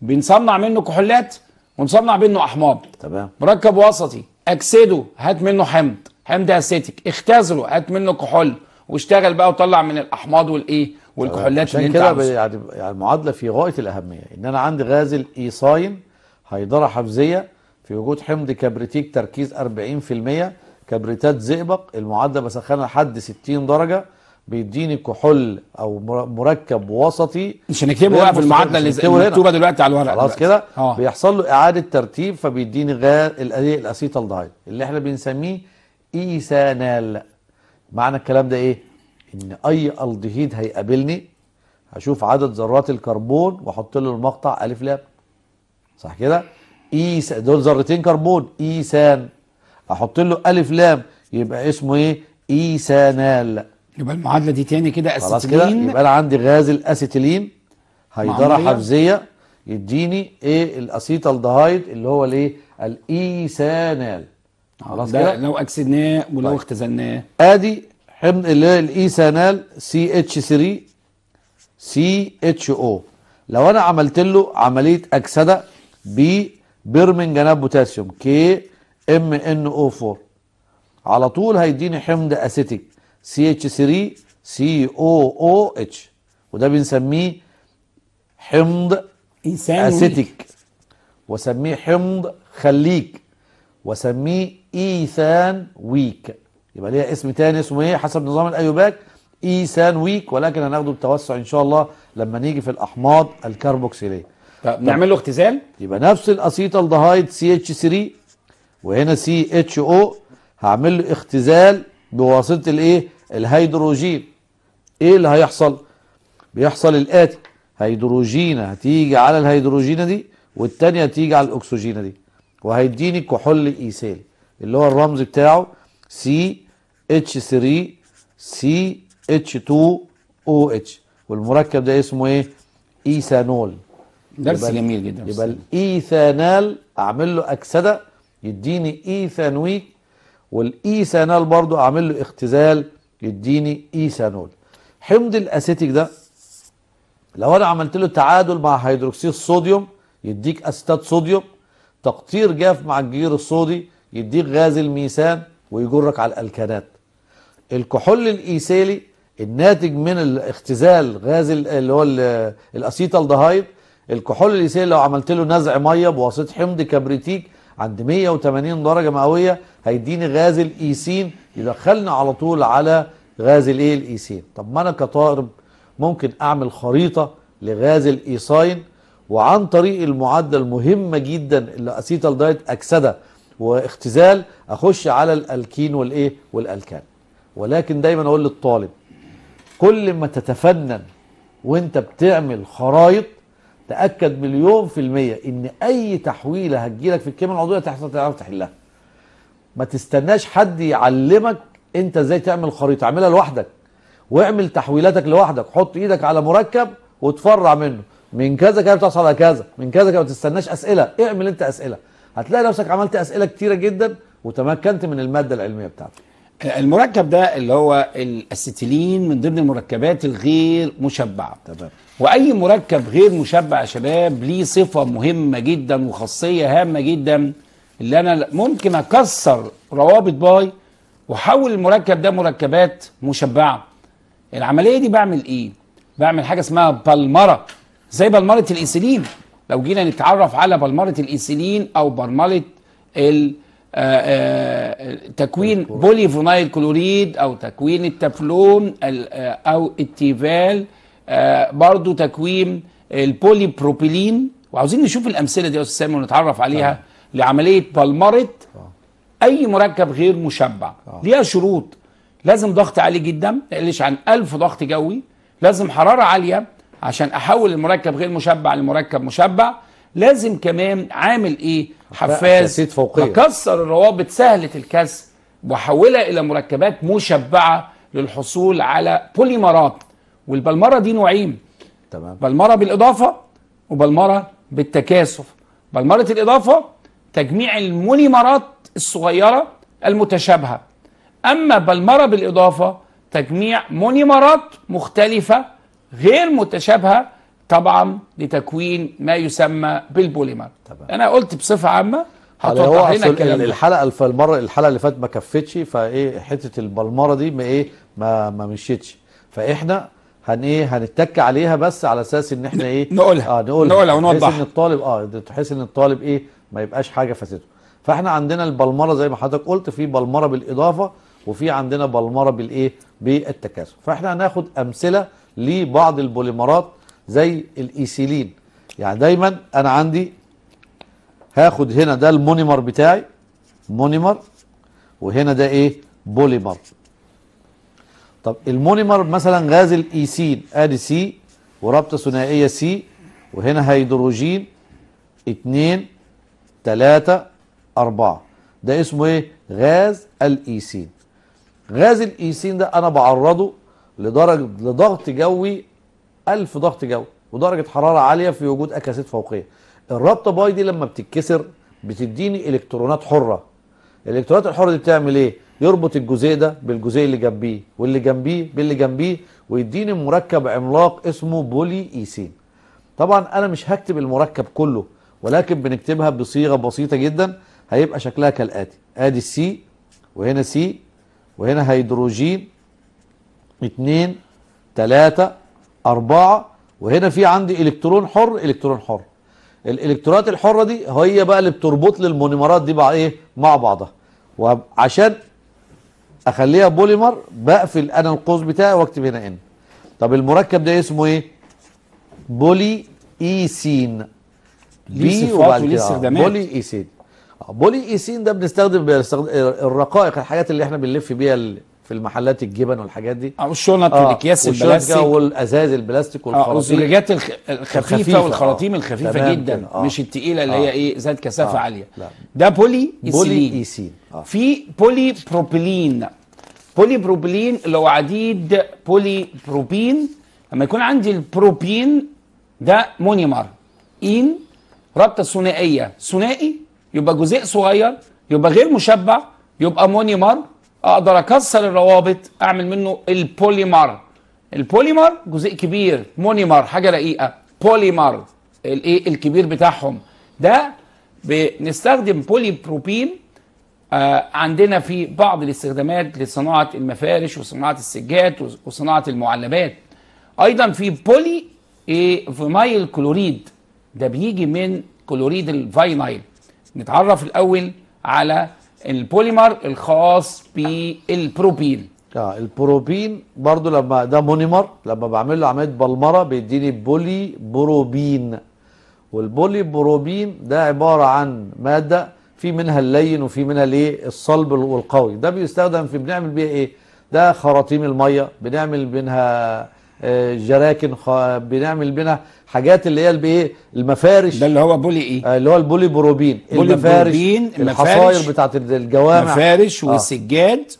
بنصنع منه كحولات ونصنع منه احماض تمام مركب وسطي اكسده هات منه حمض حمض اسيتيك اختزله هات منه كحول واشتغل بقى وطلع من الاحماض والايه والكحولات عشان كده يعني, يعني المعادله في غايه الاهميه ان انا عندي غاز الايصاين هيدره حفزيه في وجود حمض كبريتيك تركيز 40% كبريتات زئبق المعادله بسخنها لحد 60 درجه بيديني كحول او مركب وسطي مش هنكتبه بقى في المعادله اللي مكتوبه دلوقتي على الورق خلاص كده آه. بيحصل له اعاده ترتيب فبيديني غاز الاسيتالدهايد اللي احنا بنسميه ايسانال معنى الكلام ده ايه؟ ان اي الدهيد هيقابلني هشوف عدد ذرات الكربون واحط له المقطع الف لام صح كده ايس دول ذرتين كربون ايسان احط له الف لام يبقى اسمه ايه ايسانال يبقى المعادله دي تاني كده اسيتيلين خلاص كده يبقى انا عندي غاز الاسيتيلين هيدره حفزيه يديني ايه الاسيتالدهايد اللي هو الايه الايسانال خلاص كده لو اكسدناه ولو طيب. اختزلناه ادي حمض اللي هي الايثانال سي اتش 3 سي اتش او لو انا عملت له عمليه اكسده ببرمنجانات بوتاسيوم كي ام ان او 4 على طول هيديني حمض اسيتيك سي اتش 3 سي او او اتش وده بنسميه حمض اسيتيك وسميه حمض خليك وسميه ايثان ويك يبقى ليها اسم تاني اسمه ايه حسب نظام الايوباك ايسان e ويك ولكن هناخده بتوسع ان شاء الله لما نيجي في الاحماض الكربوكسيليه طب نعمل له اختزال يبقى نفس الاسيتال دهايد سي اتش 3 وهنا سي اتش او هعمل له اختزال بواسطه الايه الهيدروجين ايه اللي هيحصل بيحصل الاتي هيدروجينه هتيجي على الهيدروجينه دي والثانيه هتيجي على الاكسجينه دي وهيديني كحول ايثيل e اللي هو الرمز بتاعه سي H3 CH2OH والمركب ده اسمه ايه؟ ايثانول درس جميل جدا يبقى الايثانال اعمل له اكسده يديني ايثانويك والايثانال برضه اعمل له اختزال يديني ايثانول حمض الاسيتيك ده لو انا عملت له تعادل مع هيدروكسيد الصوديوم يديك اسيتات صوديوم تقطير جاف مع الجير الصودي يديك غاز الميثان ويجرك على الالكانات الكحول الايسيلي الناتج من الاختزال غاز اللي هو الاسيتالدهايد الكحول الايسيلي لو عملت له نزع ميه بواسطه حمض كبريتيك عند 180 درجه مئويه هيديني غاز الايسين يدخلنا على طول على غاز الايه الايسين طب ما انا كطالب ممكن اعمل خريطه لغاز الايساين وعن طريق المعادله المهمه جدا اللي اسيتال دايت اكسده واختزال اخش على الالكين والايه والالكان ولكن دايما اقول للطالب كل ما تتفنن وانت بتعمل خرايط تاكد مليون في الميه ان اي تحويله هتجيلك في الكيمياء العضويه تحصل تعرف تحلها ما تستناش حد يعلمك انت ازاي تعمل خريطه اعملها لوحدك واعمل تحويلاتك لوحدك حط ايدك على مركب وتفرع منه من كذا كده بتحصل على كذا من كذا كده ما تستناش اسئله اعمل انت اسئله هتلاقي نفسك عملت اسئله كتيره جدا وتمكنت من الماده العلميه بتاعتك المركب ده اللي هو الاسيتيلين من ضمن المركبات الغير مشبعه تمام واي مركب غير مشبع يا شباب ليه صفه مهمه جدا وخاصيه هامه جدا اللي انا ممكن اكسر روابط باي واحول المركب ده مركبات مشبعه العمليه دي بعمل ايه بعمل حاجه اسمها بلمره زي بلمره الانسولين لو جينا نتعرف على بلمره الانسولين او برمله ال تكوين بولي فونايل كلوريد او تكوين التفلون آه، او التيفال آه، برضو تكوين البولي بروبيلين وعاوزين نشوف الامثله دي يا استاذ سامي ونتعرف عليها لعمليه بالمرت آه. اي مركب غير مشبع ليها شروط لازم ضغط عالي جدا ما تقلش عن 1000 ضغط جوي لازم حراره عاليه عشان احول المركب غير مشبع لمركب مشبع لازم كمان عامل ايه حفاز تكسر الروابط سهله الكسر وحولها الى مركبات مشبعه للحصول على بوليمرات والبلمره دي نوعين تمام بلمره بالاضافه وبلمره بالتكاثف بلمره الاضافه تجميع المونيمرات الصغيره المتشابهه اما بلمره بالاضافه تجميع مونيمرات مختلفه غير متشابهه طبعا لتكوين ما يسمى بالبوليمر طبعا. انا قلت بصفه عامه هتوضح يعني لنا الكلام الحلقه في المره الحلقه اللي فاتت ما كفتش فايه حته البلمره دي ما ايه ما ما مشيتش فاحنا هن ايه هنتك عليها بس على اساس ان احنا ايه نقولها اه نقولها, نقولها ونوضحها بحيث ان الطالب اه تحس ان الطالب ايه ما يبقاش حاجه فاتته فاحنا عندنا البلمره زي ما حضرتك قلت في بلمره بالاضافه وفي عندنا بلمره بالايه بالتكاثر فاحنا هناخد امثله لبعض البوليمرات زي الايسيلين يعني دايما انا عندي هاخد هنا ده المونيمر بتاعي مونيمر وهنا ده ايه بوليمر طب المونيمر مثلا غاز الايسين ادي سي ورابطه ثنائيه سي وهنا هيدروجين اتنين تلاتة أربعة ده اسمه ايه غاز الايسين غاز الايسين ده انا بعرضه لدرجه لضغط جوي 1000 ضغط جو ودرجه حراره عاليه في وجود اكاسيد فوقيه الرابطه باي دي لما بتتكسر بتديني الكترونات حره الالكترونات الحره دي بتعمل ايه يربط الجزيء ده بالجزيء اللي جنبيه واللي جنبيه باللي جنبيه ويديني مركب عملاق اسمه بولي ايسين طبعا انا مش هكتب المركب كله ولكن بنكتبها بصيغه بسيطه جدا هيبقى شكلها كالاتي ادي السي وهنا سي وهنا هيدروجين اتنين تلاتة أربعة وهنا في عندي إلكترون حر إلكترون حر الإلكترونات الحرة دي هي بقى اللي بتربط لي المونيمرات دي مع إيه مع بعضها وعشان أخليها بوليمر بقفل أنا القوس بتاعي وأكتب هنا إن طب المركب ده اسمه إيه بولي إيسين بي وبعد كده آه، بولي إيسين آه، بولي إيسين ده بنستخدم آه، الرقائق الحاجات اللي إحنا بنلف بيها في المحلات الجبن والحاجات دي آه، والشنط آه والاكياس البلاستيك والازاز البلاستيك آه، والخراطيم آه والزجاجات الخفيفه والخراطيم آه الخفيفه جدا آه مش التقيله اللي آه هي ايه ذات كثافه آه عاليه لا. ده بولي بولي ايسين آه في بولي بروبيلين بولي بروبيلين اللي هو عديد بولي بروبين لما يكون عندي البروبين ده مونيمر ان رابطه ثنائيه ثنائي يبقى جزيء صغير يبقى غير مشبع يبقى مونيمر اقدر اكسر الروابط اعمل منه البوليمر البوليمر جزء كبير مونيمر حاجه رقيقه بوليمر الايه الكبير بتاعهم ده بنستخدم بولي بروبين آه عندنا في بعض الاستخدامات لصناعه المفارش وصناعه السجاد وصناعه المعلبات ايضا في بولي إيه فينايل كلوريد ده بيجي من كلوريد الفاينايل نتعرف الاول على البوليمر الخاص بالبروبين اه البروبين برضو لما ده مونيمر لما بعمل له عمليه بلمره بيديني بولي بروبين والبولي بروبين ده عباره عن ماده في منها اللين وفي منها الايه الصلب والقوي ده بيستخدم في بنعمل بيه ايه ده خراطيم الميه بنعمل منها آه، جراكن خ... بنعمل بنا حاجات اللي هي الايه المفارش ده اللي هو بولي ايه آه، اللي هو البولي بروبين بولي المفارش بروبين الحصاير بتاعت الجوامع مفارش آه.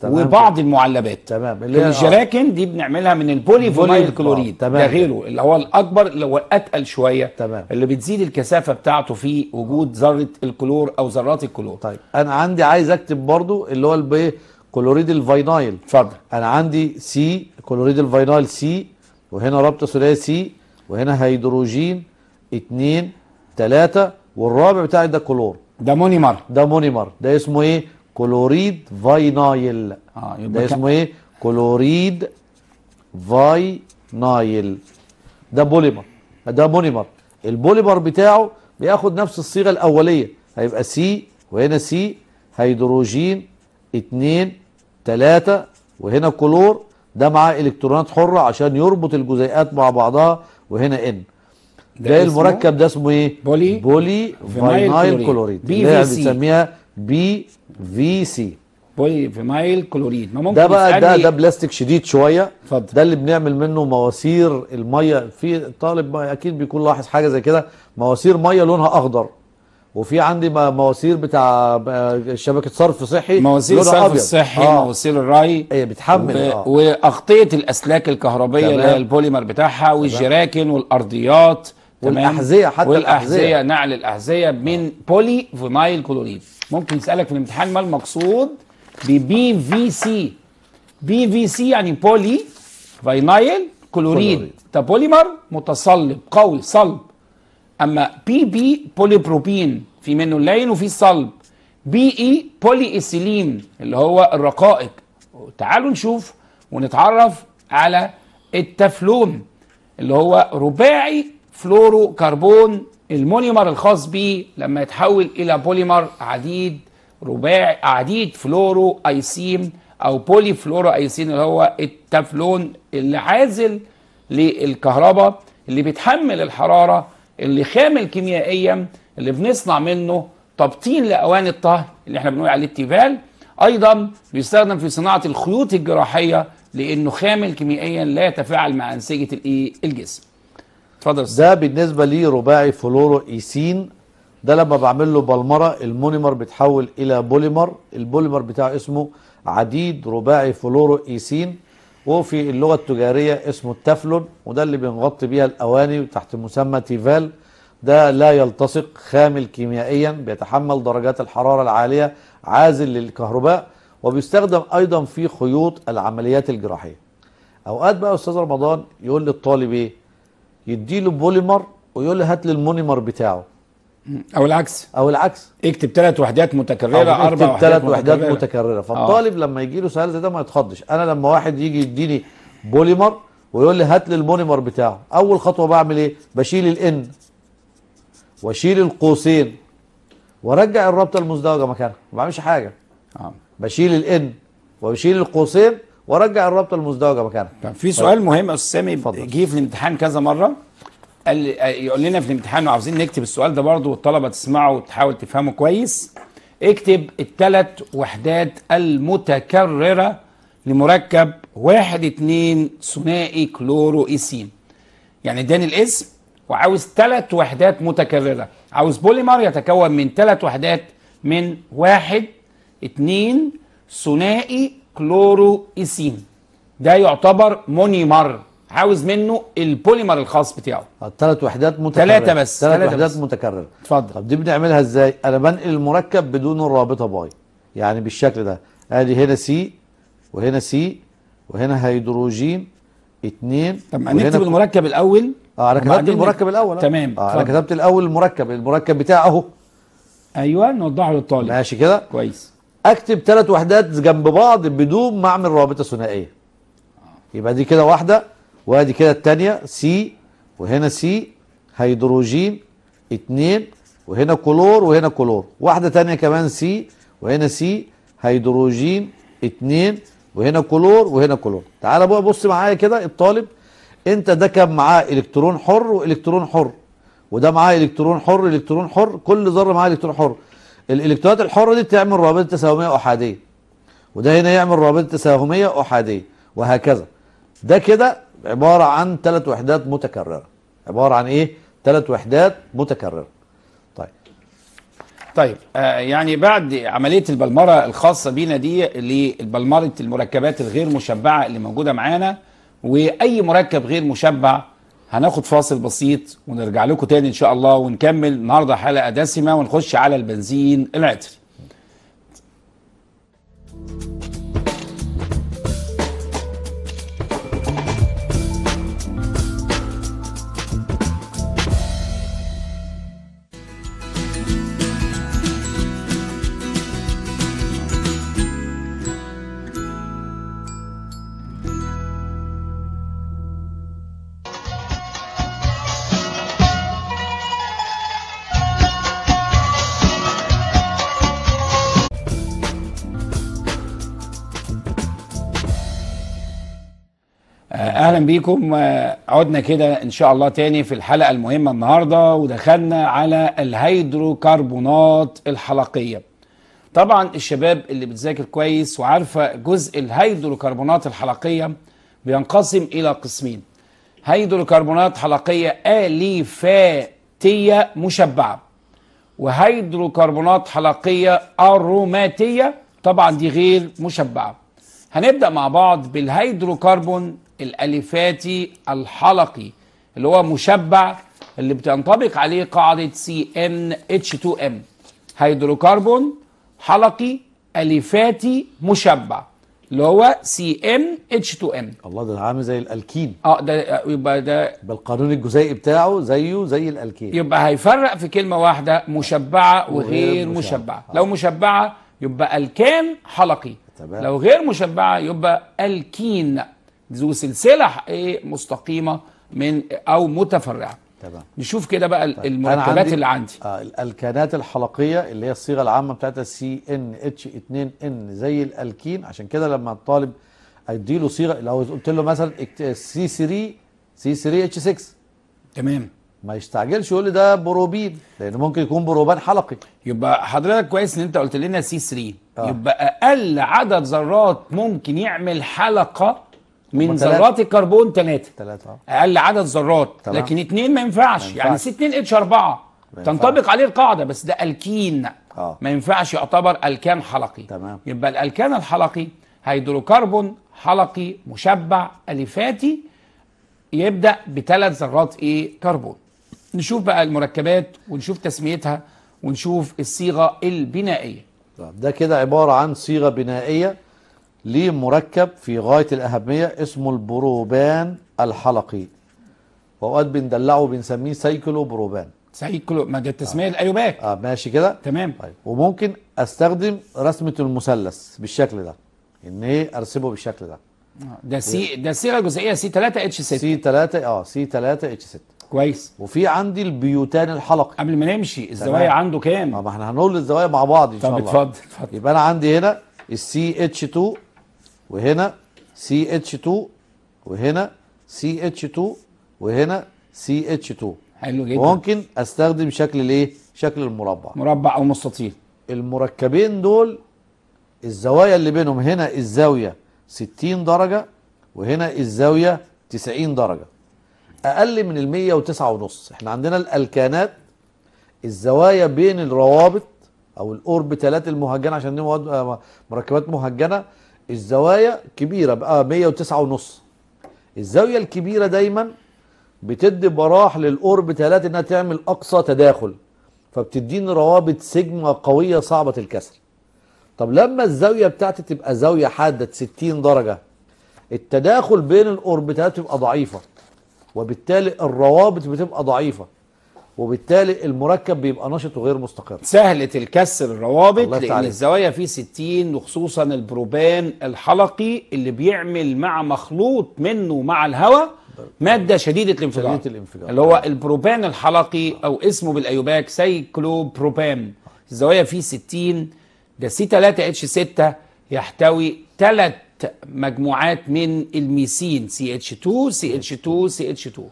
وبعض كده. المعلبات تمام اللي هي الجراكن دي بنعملها من البولي فومايل آه، كلوريد آه. تمام ده غيره اللي هو الاكبر اللي هو اتقل شويه تمام اللي بتزيد الكثافه بتاعته في وجود ذره الكلور او ذرات الكلور طيب انا عندي عايز اكتب برضو اللي هو البيه كلوريد الفاينايل اتفضل انا عندي سي كلوريد الفاينايل سي وهنا ربط ثلاثي وهنا هيدروجين اتنين تلاتة والرابع بتاعي ده كلور ده مونيمر ده مونيمر ده اسمه ايه كلوريد فاينايل اه يبقى ده اسمه ايه كلوريد فاينايل ده بوليمر ده مونيمر البوليمر بتاعه بياخد نفس الصيغه الاوليه هيبقى سي وهنا سي هيدروجين اتنين تلاتة وهنا كلور ده معاه الكترونات حره عشان يربط الجزيئات مع بعضها وهنا ان ده, ده المركب ده اسمه ايه بولي بولي فينايل كلوريد بي في سي بنسميها بي في سي بولي فينايل كلوريد ما ممكن ده بقى ده ده بلاستيك شديد شويه اتفضل ده اللي بنعمل منه مواسير الميه في طالب اكيد بيكون لاحظ حاجه زي كده مواسير ميه لونها اخضر وفي عندي مواسير بتاع آه، شبكه صرف صحي مواسير صرف الصحي آه. مواسير الري إيه، بتحمل وب... آه. واغطيه الاسلاك الكهربائيه اللي هي البوليمر بتاعها والجراكن والارضيات والاحذيه حتى والاحذيه نعل الاحذيه من بولي فينايل كلوريد ممكن يسالك في الامتحان ما المقصود ببي في سي بي في سي يعني بولي فينايل كلوريد ده بوليمر متصلب قوي صلب اما بي بي بوليبروبين في منه اللين وفي الصلب بي اي بولي ايثيلين اللي هو الرقائق تعالوا نشوف ونتعرف على التفلون اللي هو رباعي فلورو كربون المونيمر الخاص به لما يتحول الى بوليمر عديد رباعي عديد فلورو ايسيم او بولي فلورو ايسين اللي هو التفلون اللي عازل للكهرباء اللي بيتحمل الحراره اللخام كيميائيا اللي بنصنع منه تبطين لأوان الطهي اللي احنا بنقول عليه التيفال أيضا بيستخدم في صناعة الخيوط الجراحية لأنه خامل كيميائيا لا يتفاعل مع أنسجة الإيه الجسم اتفضل ده بالنسبة لرباعي فلورو إيسين ده لما بعمل له بلمرة المونيمر بيتحول إلى بوليمر البوليمر بتاعه اسمه عديد رباعي فلورو إيسين وفي اللغة التجارية اسمه التفلون وده اللي بنغطي بيها الأواني تحت مسمى تيفال ده لا يلتصق خامل كيميائيا بيتحمل درجات الحرارة العالية عازل للكهرباء وبيستخدم أيضا في خيوط العمليات الجراحية أوقات بقى أستاذ رمضان يقول للطالب إيه يديله بوليمر ويقول له هات لي المونيمر بتاعه او العكس او العكس اكتب ثلاث وحدات متكرره اربع اكتب ثلاث وحدات متكرره, آه. فالطالب أوه. لما يجي له سؤال زي ده ما يتخضش انا لما واحد يجي يديني بوليمر ويقول لي هات لي البوليمر بتاعه اول خطوه بعمل ايه بشيل الان واشيل القوسين وارجع الرابطه المزدوجه مكانها ما بعملش حاجه أوه. بشيل الان وبشيل القوسين وارجع الرابطه المزدوجه مكانها طب في سؤال طيب. مهم يا استاذ سامي جه في الامتحان كذا مره قال آه، يقول لنا في الامتحان وعاوزين نكتب السؤال ده برضه والطلبه تسمعه وتحاول تفهمه كويس اكتب الثلاث وحدات المتكرره لمركب واحد اتنين ثنائي كلورو ايسين يعني اداني الاسم وعاوز ثلاث وحدات متكرره عاوز بوليمر يتكون من ثلاث وحدات من واحد اتنين ثنائي كلورو ايسين ده يعتبر مونيمر عاوز منه البوليمر الخاص بتاعه ثلاث وحدات متكرره ثلاثه بس ثلاث وحدات بس. متكرره اتفضل طب دي بنعملها ازاي انا بنقل المركب بدون الرابطه باي يعني بالشكل ده ادي هنا سي وهنا سي وهنا هيدروجين اثنين طب ما نكتب المركب الاول اه انا كتبت المركب الاول تمام آه انا كتبت الاول المركب المركب بتاعي اهو ايوه نوضحه للطالب ماشي كده كويس اكتب ثلاث وحدات جنب بعض بدون ما اعمل رابطه ثنائيه يبقى دي كده واحده وادي كده الثانيه سي وهنا سي هيدروجين اتنين وهنا كلور وهنا كلور واحده ثانيه كمان سي وهنا سي هيدروجين اتنين وهنا كلور وهنا كلور تعال بقى بص معايا كده الطالب انت ده كان معاه الكترون حر والكترون حر وده معاه الكترون حر الكترون حر كل ذره معاه الكترون حر الالكترونات الحره دي بتعمل روابط تساهميه احاديه وده هنا يعمل روابط تساهميه احاديه وهكذا ده كده عبارة عن ثلاث وحدات متكررة عبارة عن ايه ثلاث وحدات متكررة طيب طيب آه يعني بعد عملية البلمرة الخاصة بينا دي لبلمرة المركبات الغير مشبعة اللي موجودة معانا واي مركب غير مشبع هناخد فاصل بسيط ونرجع لكم تاني ان شاء الله ونكمل النهارده حلقه دسمه ونخش على البنزين العطري اهلا بيكم آه، عدنا كده ان شاء الله تاني في الحلقه المهمه النهارده ودخلنا على الهيدروكربونات الحلقيه طبعا الشباب اللي بتذاكر كويس وعارفه جزء الهيدروكربونات الحلقيه بينقسم الى قسمين هيدروكربونات حلقيه اليفاتيه مشبعه وهيدروكربونات حلقيه اروماتيه طبعا دي غير مشبعه هنبدا مع بعض بالهيدروكربون الالفاتي الحلقي اللي هو مشبع اللي بتنطبق عليه قاعده سي ان اتش 2 ام هيدروكربون حلقي الفاتي مشبع اللي هو سي ان اتش 2 ام الله ده عامل زي الالكين اه ده آه، يبقى ده بالقانون الجزيئي بتاعه زيه زي الالكين يبقى هيفرق في كلمه واحده مشبعه وغير مشبعه, مشبعة. آه. لو مشبعه يبقى الكان حلقي تمام. لو غير مشبعه يبقى الكين ذو سلسله مستقيمه من او متفرعه تمام نشوف كده بقى طيب. المركبات عندي اللي عندي آه الالكانات الحلقيه اللي هي الصيغه العامه بتاعتها سي ان اتش 2 ان زي الالكين عشان كده لما الطالب اديله صيغه لو قلت له مثلا سي 3 سي 3 اتش 6 تمام ما يستعجلش يقول لي ده بروبين لان ممكن يكون بروبان حلقي يبقى حضرتك كويس ان انت قلت لنا سي 3 آه. يبقى اقل عدد ذرات ممكن يعمل حلقه من ذرات الكربون ثلاثه ثلاثه اقل عدد ذرات لكن اثنين ما ينفعش يعني سي 2 اتش 4 تنطبق عليه القاعده بس ده الكين آه. ما ينفعش يعتبر الكان حلقي تمام يبقى الالكان الحلقي هيدروكربون حلقي مشبع الفاتي يبدا بثلاث ذرات ايه كربون نشوف بقى المركبات ونشوف تسميتها ونشوف الصيغه البنائيه ده كده عباره عن صيغه بنائيه ليه مركب في غاية الأهمية اسمه البروبان الحلقي وأوقات بندلعه بنسميه سيكلو بروبان سيكلو ما ده التسمية آه. الأيوباك اه ماشي كده تمام طيب. وممكن أستخدم رسمة المثلث بالشكل ده إن إيه أرسمه بالشكل ده آه، ده سي ده السيره الجزئية سي 3 اتش 6 سي 3 اه سي 3 اتش 6 كويس وفي عندي البيوتان الحلقي قبل ما نمشي الزوايا عنده كام؟ آه، ما احنا هنقول الزوايا مع بعض ان شاء الله طب اتفضل اتفضل يبقى انا عندي هنا السي اتش 2 وهنا سي اتش 2 وهنا سي اتش 2 وهنا سي اتش 2 حلو جدا وممكن استخدم شكل الايه شكل المربع مربع او مستطيل المركبين دول الزوايا اللي بينهم هنا الزاويه 60 درجه وهنا الزاويه 90 درجه اقل من ال 109 ونص احنا عندنا الالكانات الزوايا بين الروابط او الاوربيتالات المهجنه عشان دي آه، مركبات مهجنه الزوايا كبيرة بقى 109 آه، ونص الزاوية الكبيرة دايما بتدي براح للقرب ثلاثة انها تعمل اقصى تداخل فبتديني روابط سجمة قوية صعبة الكسر طب لما الزاوية بتاعتي تبقى زاوية حادة 60 درجة التداخل بين الاوربيتات بتبقى ضعيفة وبالتالي الروابط بتبقى ضعيفة وبالتالي المركب بيبقى نشط وغير مستقر سهلة الكسر الروابط لأن تعالي. الزوايا فيه 60 وخصوصا البروبان الحلقي اللي بيعمل مع مخلوط منه مع الهواء مادة شديدة الانفجار شديدة الانفجار اللي هو البروبان الحلقي أو اسمه بالأيوباك سيكلوبروبان الزوايا فيه 60 ده سي 3 اتش 6 يحتوي ثلاث مجموعات من الميسين سي اتش 2 سي اتش 2 سي اتش 2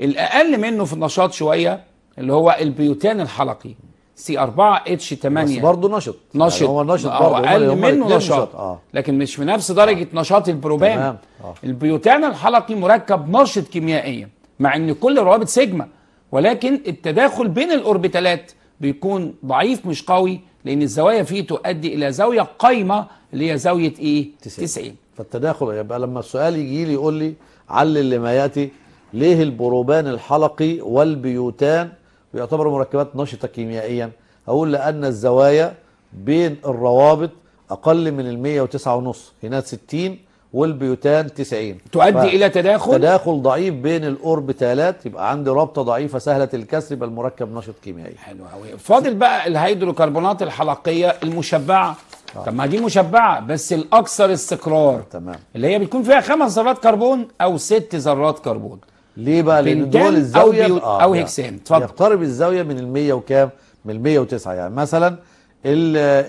الأقل منه في النشاط شوية اللي هو البيوتان الحلقي سي 4 اتش 8 بس برضه نشط نشط يعني هو نشط برضه اقل منه نشاط آه. لكن مش في نفس درجه آه. نشاط البروبان تمام. آه. البيوتان الحلقي مركب نشط كيميائيا مع ان كل الروابط سيجما ولكن التداخل بين الاوربيتالات بيكون ضعيف مش قوي لان الزوايا فيه تؤدي الى زاويه قايمه اللي هي زاويه ايه 90, 90. فالتداخل يبقى لما السؤال يجي لي يقول لي علل لما ياتي ليه البروبان الحلقي والبيوتان بيعتبروا مركبات نشطة كيميائيا أقول لأن الزوايا بين الروابط أقل من المية وتسعة ونص هنا ستين والبيوتان 90 تؤدي الى تداخل تداخل ضعيف بين الاوربيتالات يبقى عندي رابطه ضعيفه سهله الكسر يبقى المركب نشط كيميائي حلو قوي فاضل بقى الهيدروكربونات الحلقيه المشبعه آه. طب ما دي مشبعه بس الاكثر استقرار تمام اللي هي بتكون فيها خمس ذرات كربون او ست ذرات كربون ليه بقى لان دول الزاويه او, آه أو هكسان اتفضل يقترب الزاويه من ال 100 وكام من ال 109 يعني مثلا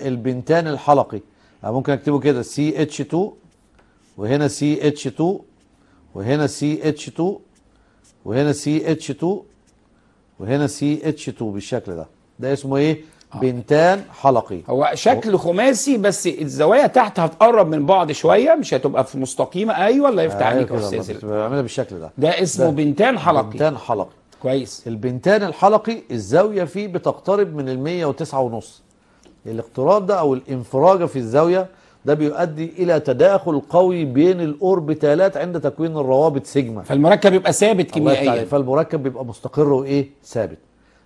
البنتان الحلقي يعني ممكن اكتبه كده سي اتش 2 وهنا سي اتش 2 وهنا سي اتش 2 وهنا سي اتش 2 وهنا سي اتش 2 بالشكل ده ده اسمه ايه آه. بنتان حلقي هو شكل خماسي بس الزوايا تحت هتقرب من بعض شويه مش هتبقى في مستقيمه ايوه الله يفتح آه، عليك يا استاذ بيعملها بالشكل ده ده اسمه ده بنتان حلقي بنتان حلقي كويس البنتان الحلقي الزاويه فيه بتقترب من ال 109 ونص الاقتراب ده او الانفراجه في الزاويه ده بيؤدي الى تداخل قوي بين الاوربيتالات عند تكوين الروابط سيجما فالمركب يبقى ثابت كيميائيا فالمركب بيبقى مستقر وايه ثابت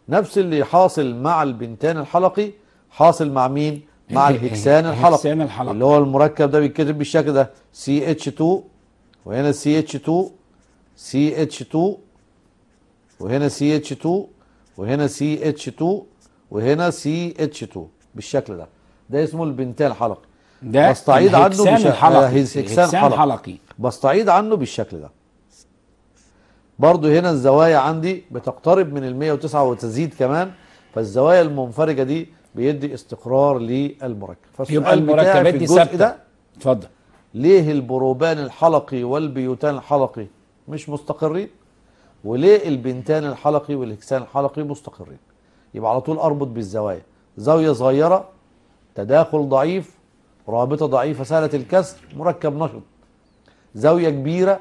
نفس اللي حاصل مع البنتان الحلقي حاصل مع مين مع إيه، إيه، إيه، الهكسان الحلقي الحلق. اللي هو المركب ده بيتكتب بالشكل ده سي اتش 2 وهنا سي اتش 2 سي اتش 2 وهنا سي اتش 2 وهنا سي اتش 2 وهنا سي اتش 2 بالشكل ده ده اسمه البنتان الحلقي ده بستعيد عنه بالشكل الحلقي آه، الهكسان حلقي بستعيد عنه بالشكل ده برضو هنا الزوايا عندي بتقترب من ال 109 وتزيد كمان فالزوايا المنفرجه دي بيدي استقرار للمركب يبقى المركبات دي ثابته اتفضل ليه البروبان الحلقي والبيوتان الحلقي مش مستقرين وليه البنتان الحلقي والهكسان الحلقي مستقرين يبقى على طول اربط بالزوايا زاويه صغيره تداخل ضعيف رابطه ضعيفه سهله الكسر مركب نشط زاويه كبيره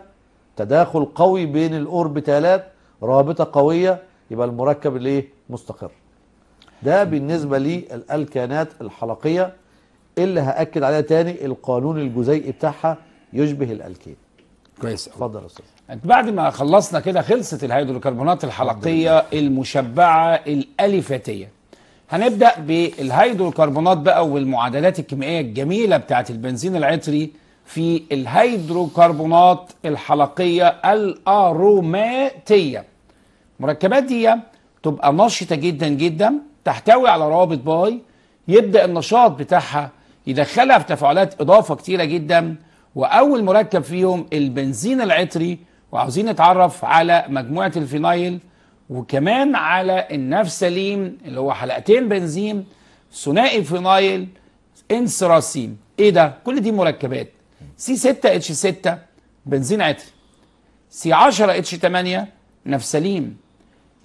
تداخل قوي بين الأوربيتالات رابطة قوية يبقى المركب اللي إيه؟ مستقر ده بالنسبة للألكانات الحلقية اللي هأكد عليها تاني القانون الجزيئي بتاعها يشبه الألكين كويس اتفضل يا استاذ بعد ما خلصنا كده خلصت الهيدروكربونات الحلقيه المشبعه الاليفاتيه هنبدا بالهيدروكربونات بقى والمعادلات الكيميائيه الجميله بتاعه البنزين العطري في الهيدروكربونات الحلقية الأروماتية المركبات دي تبقى نشطة جدا جدا تحتوي على روابط باي يبدأ النشاط بتاعها يدخلها في تفاعلات إضافة كتيرة جدا وأول مركب فيهم البنزين العطري وعاوزين نتعرف على مجموعة الفينايل وكمان على النفسلين اللي هو حلقتين بنزين ثنائي فينايل انسراسين ايه ده كل دي مركبات سي 6 اتش 6 بنزين عطري سي 10 اتش 8 نفسلين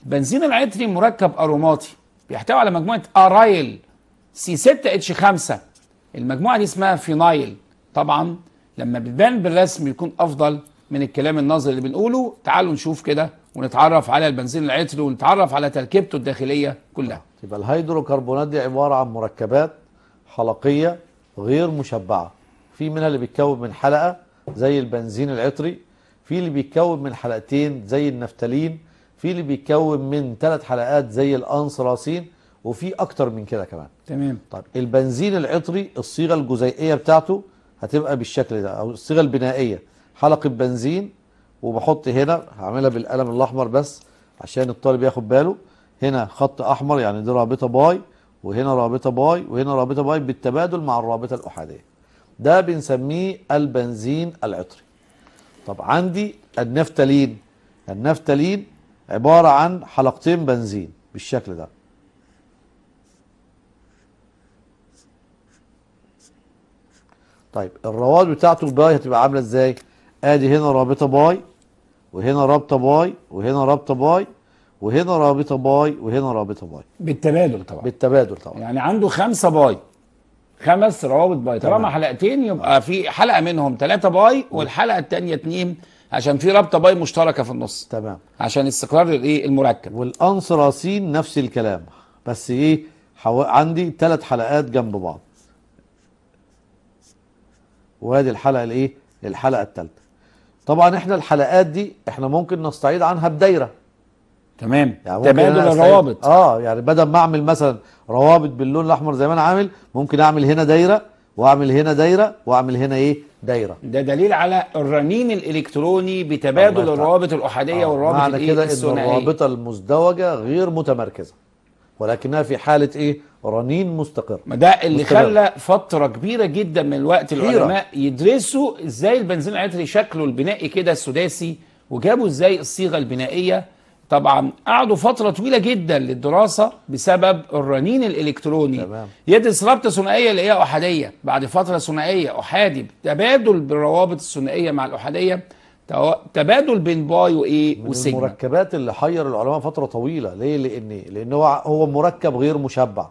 البنزين العطري مركب اروماتي بيحتوي على مجموعه ارايل سي 6 اتش 5 المجموعه دي اسمها فينايل طبعا لما بتبان بالرسم يكون افضل من الكلام النظري اللي بنقوله تعالوا نشوف كده ونتعرف على البنزين العطري ونتعرف على تركيبته الداخليه كلها يبقى الهيدروكربونات دي عباره عن مركبات حلقيه غير مشبعه في منها اللي بيتكون من حلقة زي البنزين العطري في اللي بيتكون من حلقتين زي النفتالين في اللي بيتكون من ثلاث حلقات زي الانصراسين وفي اكتر من كده كمان تمام طيب البنزين العطري الصيغه الجزيئيه بتاعته هتبقى بالشكل ده او الصيغه البنائيه حلقه بنزين وبحط هنا هعملها بالقلم الاحمر بس عشان الطالب ياخد باله هنا خط احمر يعني دي رابطه باي وهنا رابطه باي وهنا رابطه باي بالتبادل مع الرابطه الاحاديه ده بنسميه البنزين العطري طب عندي النفتالين النفتالين عبارة عن حلقتين بنزين بالشكل ده طيب الرواد بتاعته الباي هتبقى عاملة ازاي ادي هنا رابطة باي وهنا رابطة باي وهنا رابطة باي وهنا رابطة باي وهنا رابطة باي بالتبادل طبعا بالتبادل طبعا يعني عنده خمسة باي خمس روابط باي طالما حلقتين يبقى في حلقه منهم ثلاثه باي والحلقه الثانيه اتنين عشان في رابطه باي مشتركه في النص تمام عشان استقرار الايه المركب والانصراسين نفس الكلام بس ايه حو... عندي ثلاث حلقات جنب بعض وادي الحلقه الايه الحلقه الثالثه طبعا احنا الحلقات دي احنا ممكن نستعيد عنها بدايره تمام يعني تبادل الروابط اه يعني بدل ما اعمل مثلا روابط باللون الاحمر زي ما انا عامل ممكن اعمل هنا دايره واعمل هنا دايره واعمل هنا ايه دايره ده دليل على الرنين الالكتروني بتبادل الروابط الاحاديه آه والروابط معنى كده ان الرابطه المزدوجه غير متمركزه ولكنها في حاله ايه رنين مستقر ما ده اللي مستقر. خلى فتره كبيره جدا من الوقت خيرة. العلماء يدرسوا ازاي البنزين العطري شكله البنائي كده السداسي وجابوا ازاي الصيغه البنائيه طبعا قعدوا فترة طويلة جدا للدراسة بسبب الرنين الإلكتروني تمام. يدرس رابطة ثنائية اللي هي أحادية بعد فترة ثنائية أحادي تبادل بالروابط الثنائية مع الأحادية تبادل بين باي وايه وسيجما المركبات اللي حير العلماء فتره طويله ليه لان لان هو هو مركب غير مشبع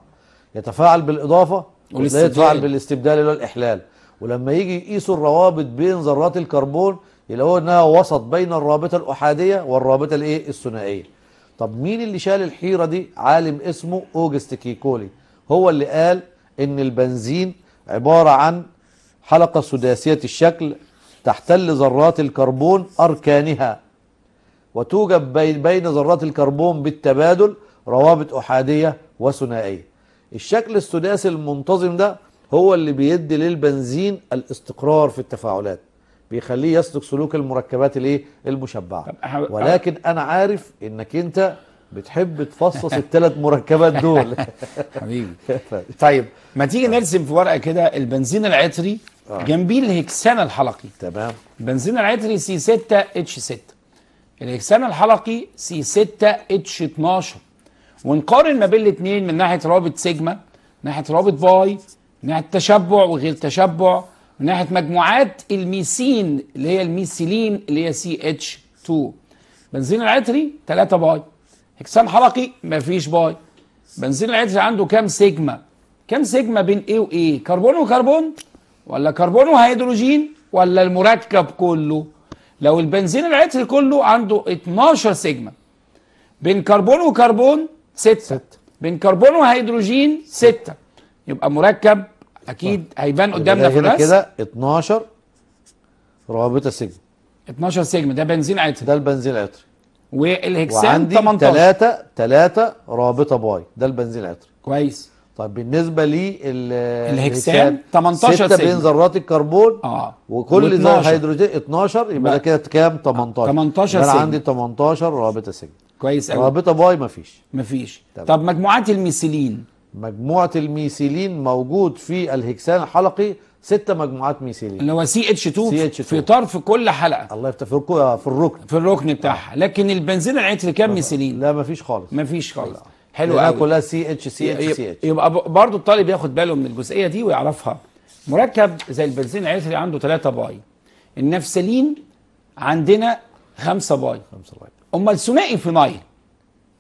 يتفاعل بالاضافه ولا يتفاعل بالاستبدال الى الاحلال ولما يجي يقيسوا الروابط بين ذرات الكربون اللي هو انها وسط بين الرابطه الاحاديه والرابطه الايه الثنائيه طب مين اللي شال الحيره دي عالم اسمه اوجست كيكولي هو اللي قال ان البنزين عباره عن حلقه سداسيه الشكل تحتل ذرات الكربون اركانها وتوجد بين ذرات الكربون بالتبادل روابط احاديه وثنائيه الشكل السداسي المنتظم ده هو اللي بيدي للبنزين الاستقرار في التفاعلات بيخليه يسلك سلوك المركبات الايه المشبعه ولكن انا عارف انك انت بتحب تفصص الثلاث مركبات دول حبيبي طيب ما تيجي نرسم في ورقه كده البنزين العطري آه. جنبيه الهكسان الحلقي تمام البنزين العطري سي 6 اتش 6 الهكسان الحلقي سي 6 اتش 12 ونقارن ما بين الاثنين من ناحيه رابط سيجما ناحيه رابط باي ناحيه تشبع وغير تشبع من ناحيه مجموعات الميسين اللي هي الميسيلين اللي هي سي اتش 2 بنزين العطري 3 باي هكسان حلقي مفيش باي بنزين العطري عنده كام سيجما كام سيجما بين ايه وايه كربون وكربون ولا كربون وهيدروجين ولا المركب كله لو البنزين العطري كله عنده 12 سيجما بين كربون وكربون 6 بين كربون وهيدروجين 6 يبقى مركب اكيد هيبان قدامنا في فلاس كده 12 رابطه سجن 12 سجن ده بنزين عطري ده البنزين العطري والهكسان 18 وعندي 3 3 رابطه باي ده البنزين العطري كويس طيب بالنسبه الهكسان 18 سجن 6 بين ذرات الكربون اه وكل ذره هيدروجين 12 يبقى ده كده كام 18 18 سجن انا عندي 18 رابطه سجن كويس قوي رابطه باي مفيش مفيش طب مجموعات الميثيلين مجموعه الميثيلين موجود في الهكسان الحلقي ست مجموعات ميثيلين اللي هو سي اتش 2 في طرف كل حلقه الله يفتح في الركن في الركن في الركن بتاعها آه. لكن البنزين العطري كام ميثيلين؟ لا مفيش خالص مفيش خالص لا. حلو قوي كلها سي اتش سي اتش سي اتش يبقى برضه الطالب ياخد باله من الجزئيه دي ويعرفها مركب زي البنزين العطري عنده 3 باي النفسلين عندنا 5 باي 5 باي امال ثنائي فينايل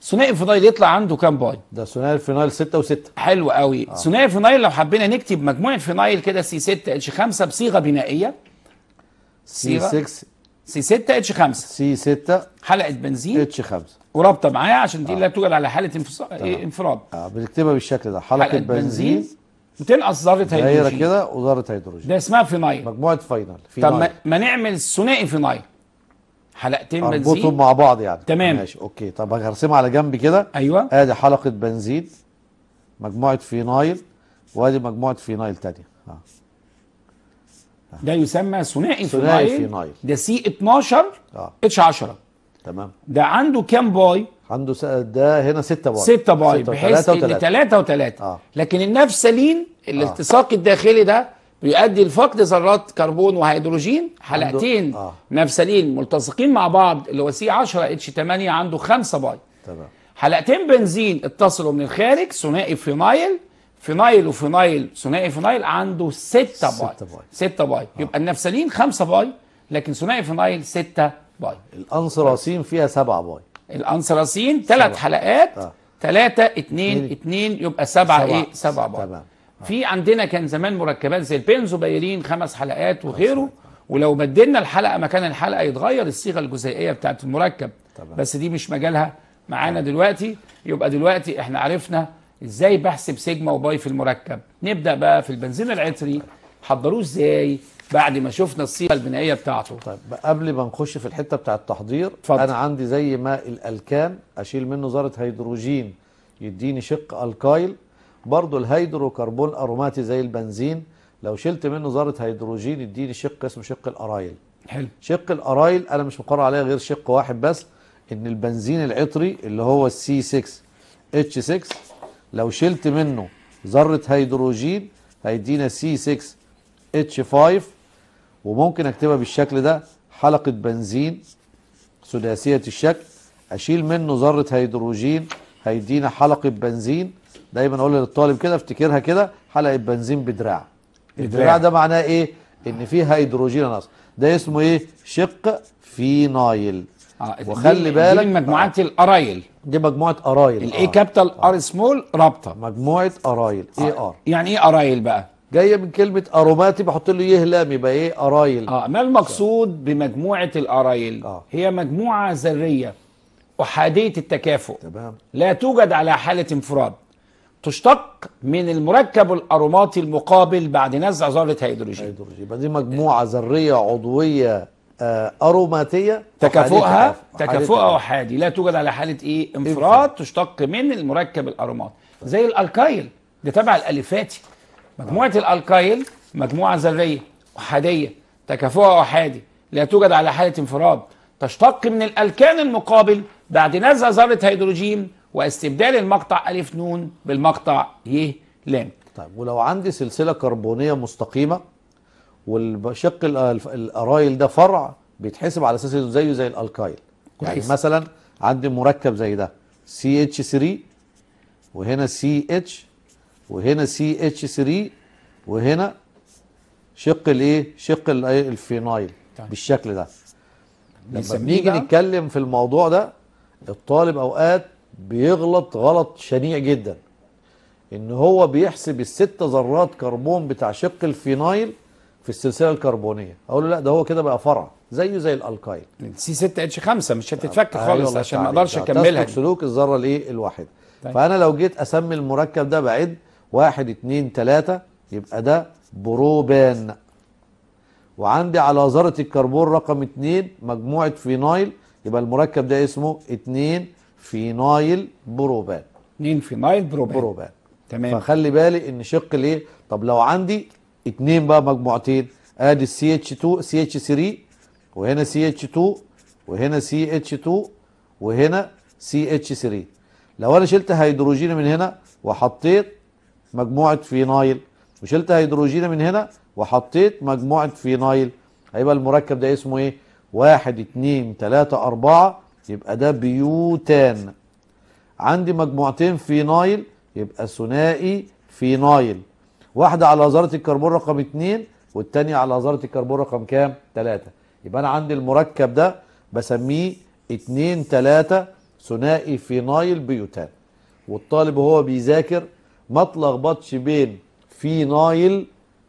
ثنائي الفينايل يطلع عنده كام بوينت؟ ده ثنائي الفينايل 6 و6 حلو قوي آه. ثنائي آه. الفينايل لو حبينا نكتب مجموعه فينايل كده سي 6 اتش 5 بصيغه بنائيه سي 6 سي 6 اتش 5 سي 6 حلقه بنزين اتش 5 ورابطه معايا عشان دي آه. لا توجد على حاله انفص... انفراد اه بنكتبها بالشكل ده حلقه, حلقة بنزين, وتنقص ذره هيدروجين دايره كده وذره هيدروجين ده اسمها فينايل مجموعه فينايل طب ما نعمل ثنائي فينايل حلقتين بنزين اربطهم مع بعض يعني تمام ماشي اوكي طب هرسمها على جنب كده ايوه ادي حلقه بنزين مجموعه فينايل وادي مجموعه فينايل ثانيه آه. ده يسمى ثنائي ثنائي فينايل ده سي 12 اه اتش 10 تمام ده عنده كام باي؟ عنده س... ده هنا 6 باي 6 باي بحيث ان 3 و3 آه. لكن النفسلين آه. الالتصاق الداخلي ده بيؤدي لفقد ذرات كربون وهيدروجين حلقتين آه. نفسلين ملتصقين مع بعض اللي هو سي 10 اتش 8 عنده 5 باي تمام حلقتين بنزين اتصلوا من الخارج ثنائي فينايل فينايل وفينايل ثنائي فينايل عنده 6 باي 6 باي آه. يبقى النفسلين 5 باي لكن ثنائي فينايل 6 باي الانثراسين فيها 7 باي الانثراسين ثلاث حلقات 3 2 2 يبقى 7 ايه 7 باي تمام في عندنا كان زمان مركبات زي بايرين خمس حلقات وغيره ولو بدلنا الحلقه مكان الحلقه يتغير الصيغه الجزيئيه بتاعه المركب طبعا. بس دي مش مجالها معانا دلوقتي يبقى دلوقتي احنا عرفنا ازاي بحسب سيجما وباي في المركب نبدا بقى في البنزين العطري حضروه ازاي بعد ما شفنا الصيغه البنائيه بتاعته طيب قبل ما نخش في الحته بتاع التحضير فضل. انا عندي زي ما الالكان اشيل منه ذره هيدروجين يديني شق الكايل برضو الهيدروكربون أروماتي زي البنزين لو شلت منه ذرة هيدروجين يديني شق اسمه شق الأرايل حلو شق الأرايل أنا مش مقرر عليه غير شق واحد بس إن البنزين العطري اللي هو السي 6 اتش 6 لو شلت منه ذرة هيدروجين هيدينا سي 6 اتش 5 وممكن اكتبها بالشكل ده حلقة بنزين سداسية الشكل اشيل منه ذرة هيدروجين هيدينا حلقة بنزين دايما اقول للطالب كده افتكرها كده حلقه بنزين بدراع الدراع ده معناه ايه ان فيه هيدروجين ناقص ده اسمه ايه شق فينايل آه وخلي بالك دي مجموعه آه. الارايل دي مجموعه ارايل الاي آه. كابيتال ار سمول رابطه مجموعه ارايل اي ار آه. يعني ايه ارايل بقى جايه من كلمه اروماتي بحط له يه لام يبقى ايه ارايل اه ما المقصود بمجموعه الارايل آه. هي مجموعه ذريه احاديه التكافؤ تمام لا توجد على حاله انفراد تشتق من المركب الأروماتي المقابل بعد نزع ذرة هيدروجين هيدروجين يبقى دي مجموعة ذرية عضوية آه، أروماتية تكافؤها تكافؤها أحادي لا توجد على حالة إيه؟, إيه انفراد تشتق من المركب الأروماتي زي الألكايل ده تبع الالفاتي مجموعة الألكايل مجموعة ذرية أحادية تكافؤها أحادي لا توجد على حالة انفراد تشتق من الألكان المقابل بعد نزع ذرة هيدروجين واستبدال المقطع ألف نون بالمقطع ي لام طيب ولو عندي سلسلة كربونية مستقيمة والشق الأرايل ده فرع بيتحسب على أساس زيه زي الألكايل يعني مثلا عندي مركب زي ده سي اتش 3 وهنا سي اتش وهنا سي اتش 3 وهنا شق الايه شق إيه؟ الفينايل طيب. بالشكل ده لما بنيجي نتكلم في الموضوع ده الطالب اوقات بيغلط غلط شنيع جدا ان هو بيحسب الست ذرات كربون بتاع شق الفينايل في السلسله الكربونيه اقول له لا ده هو كده بقى فرع زيه زي الالكايل سي 6 اتش 5 مش هتتفك أيوة خالص عشان ما اقدرش اكملها سلوك الذره الايه الواحده طيب. فانا لو جيت اسمي المركب ده بعد 1 2 3 يبقى ده بروبان وعندي على ذره الكربون رقم 2 مجموعه فينايل يبقى المركب ده اسمه 2 فينايل بروبان اتنين فينايل بروبان بروبان تمام فخلي بالي ان شق الايه طب لو عندي اتنين بقى مجموعتين ادي السي اتش 2 سي اتش 3 وهنا سي اتش 2 وهنا سي اتش 2 وهنا سي اتش 3 لو انا شلت هيدروجين من هنا وحطيت مجموعه فينايل وشلت هيدروجين من هنا وحطيت مجموعه فينايل هيبقى المركب ده اسمه ايه؟ 1 2 3 4 يبقى ده بيوتان عندي مجموعتين فينايل يبقى ثنائي فينايل واحدة على زارة الكربون رقم اتنين والتانية على زارة الكربون رقم كام تلاتة يبقى أنا عندي المركب ده بسميه اتنين تلاتة ثنائي فينايل بيوتان والطالب وهو بيذاكر ما تلخبطش بين فينايل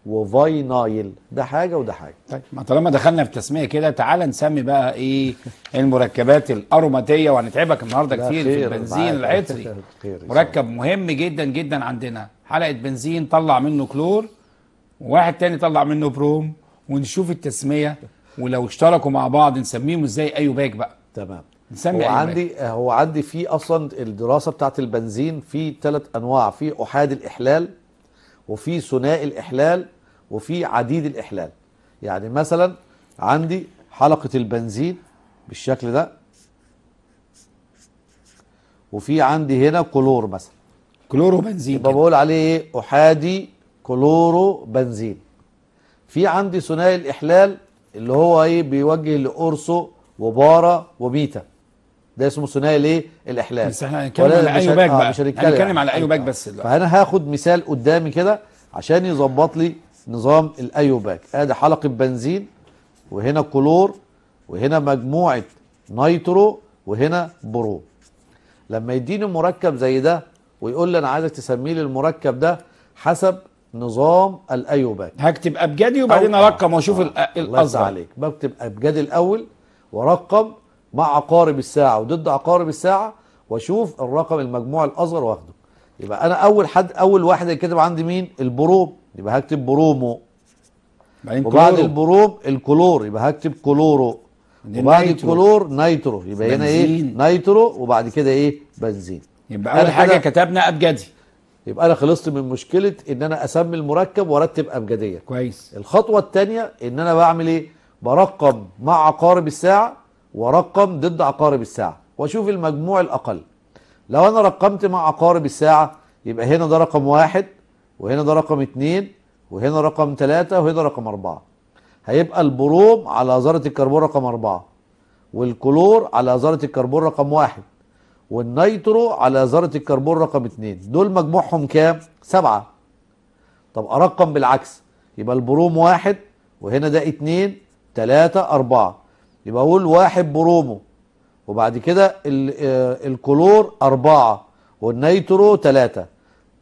وفاينايل ده حاجه وده حاجه طيب ما طالما دخلنا في تسميه كده تعال نسمي بقى ايه المركبات الاروماتيه وهنتعبك النهارده كتير في البنزين العطري مركب مهم جدا جدا عندنا حلقه بنزين طلع منه كلور وواحد تاني طلع منه بروم ونشوف التسميه ولو اشتركوا مع بعض نسميهم ازاي ايوباك بقى تمام نسمي هو أيوة عندي هو عندي في اصلا الدراسه بتاعت البنزين في ثلاث انواع في احاد الاحلال وفي ثنائي الإحلال وفي عديد الإحلال يعني مثلا عندي حلقة البنزين بالشكل ده وفي عندي هنا كلور مثلا كلورو بنزين يبقى بقول عليه ايه احادي كلورو بنزين في عندي ثنائي الاحلال اللي هو ايه بيوجه لأرسو وبارا وبيتا ده اسمه ثنائي الايه الاحلال بس احنا هنتكلم على ايو باك بقى آه، هنتكلم على ايو باك بس دلوقتي فانا هاخد مثال قدامي كده عشان يظبط لي نظام الايو باك ادي حلقه بنزين وهنا كلور وهنا مجموعه نيترو وهنا برو لما يديني مركب زي ده ويقول لي انا عايزك تسميه لي المركب ده حسب نظام الايوباك هكتب ابجدي وبعدين ارقم واشوف آه. الازرق عليك بكتب ابجدي الاول وارقم مع عقارب الساعة وضد عقارب الساعة واشوف الرقم المجموع الاصغر واخده يبقى انا اول حد اول واحد هيتكتب عندي مين البروم يبقى هكتب برومو بعدين وبعد كلورو. البروم الكلور يبقى هكتب كلورو يعني وبعد نايترو. الكلور نايترو يبقى بنزين. هنا ايه نايترو وبعد كده ايه بنزين يبقى اول حاجه كتبنا ابجدي يبقى انا خلصت من مشكله ان انا اسمي المركب وارتب ابجديه كويس الخطوه الثانيه ان انا بعمل ايه برقم مع عقارب الساعه ورقم ضد عقارب الساعة واشوف المجموع الأقل لو أنا رقمت مع عقارب الساعة يبقى هنا ده رقم واحد وهنا ده رقم اتنين وهنا رقم تلاتة وهنا رقم أربعة هيبقى البروم على ذرة الكربون رقم أربعة والكلور على ذرة الكربون رقم واحد والنيترو على ذرة الكربون رقم اتنين دول مجموعهم كام؟ سبعة طب أرقم بالعكس يبقى البروم واحد وهنا ده اتنين تلاتة أربعة يبقى اقول واحد برومو وبعد كده آه، الكلور أربعة والنيترو ثلاثة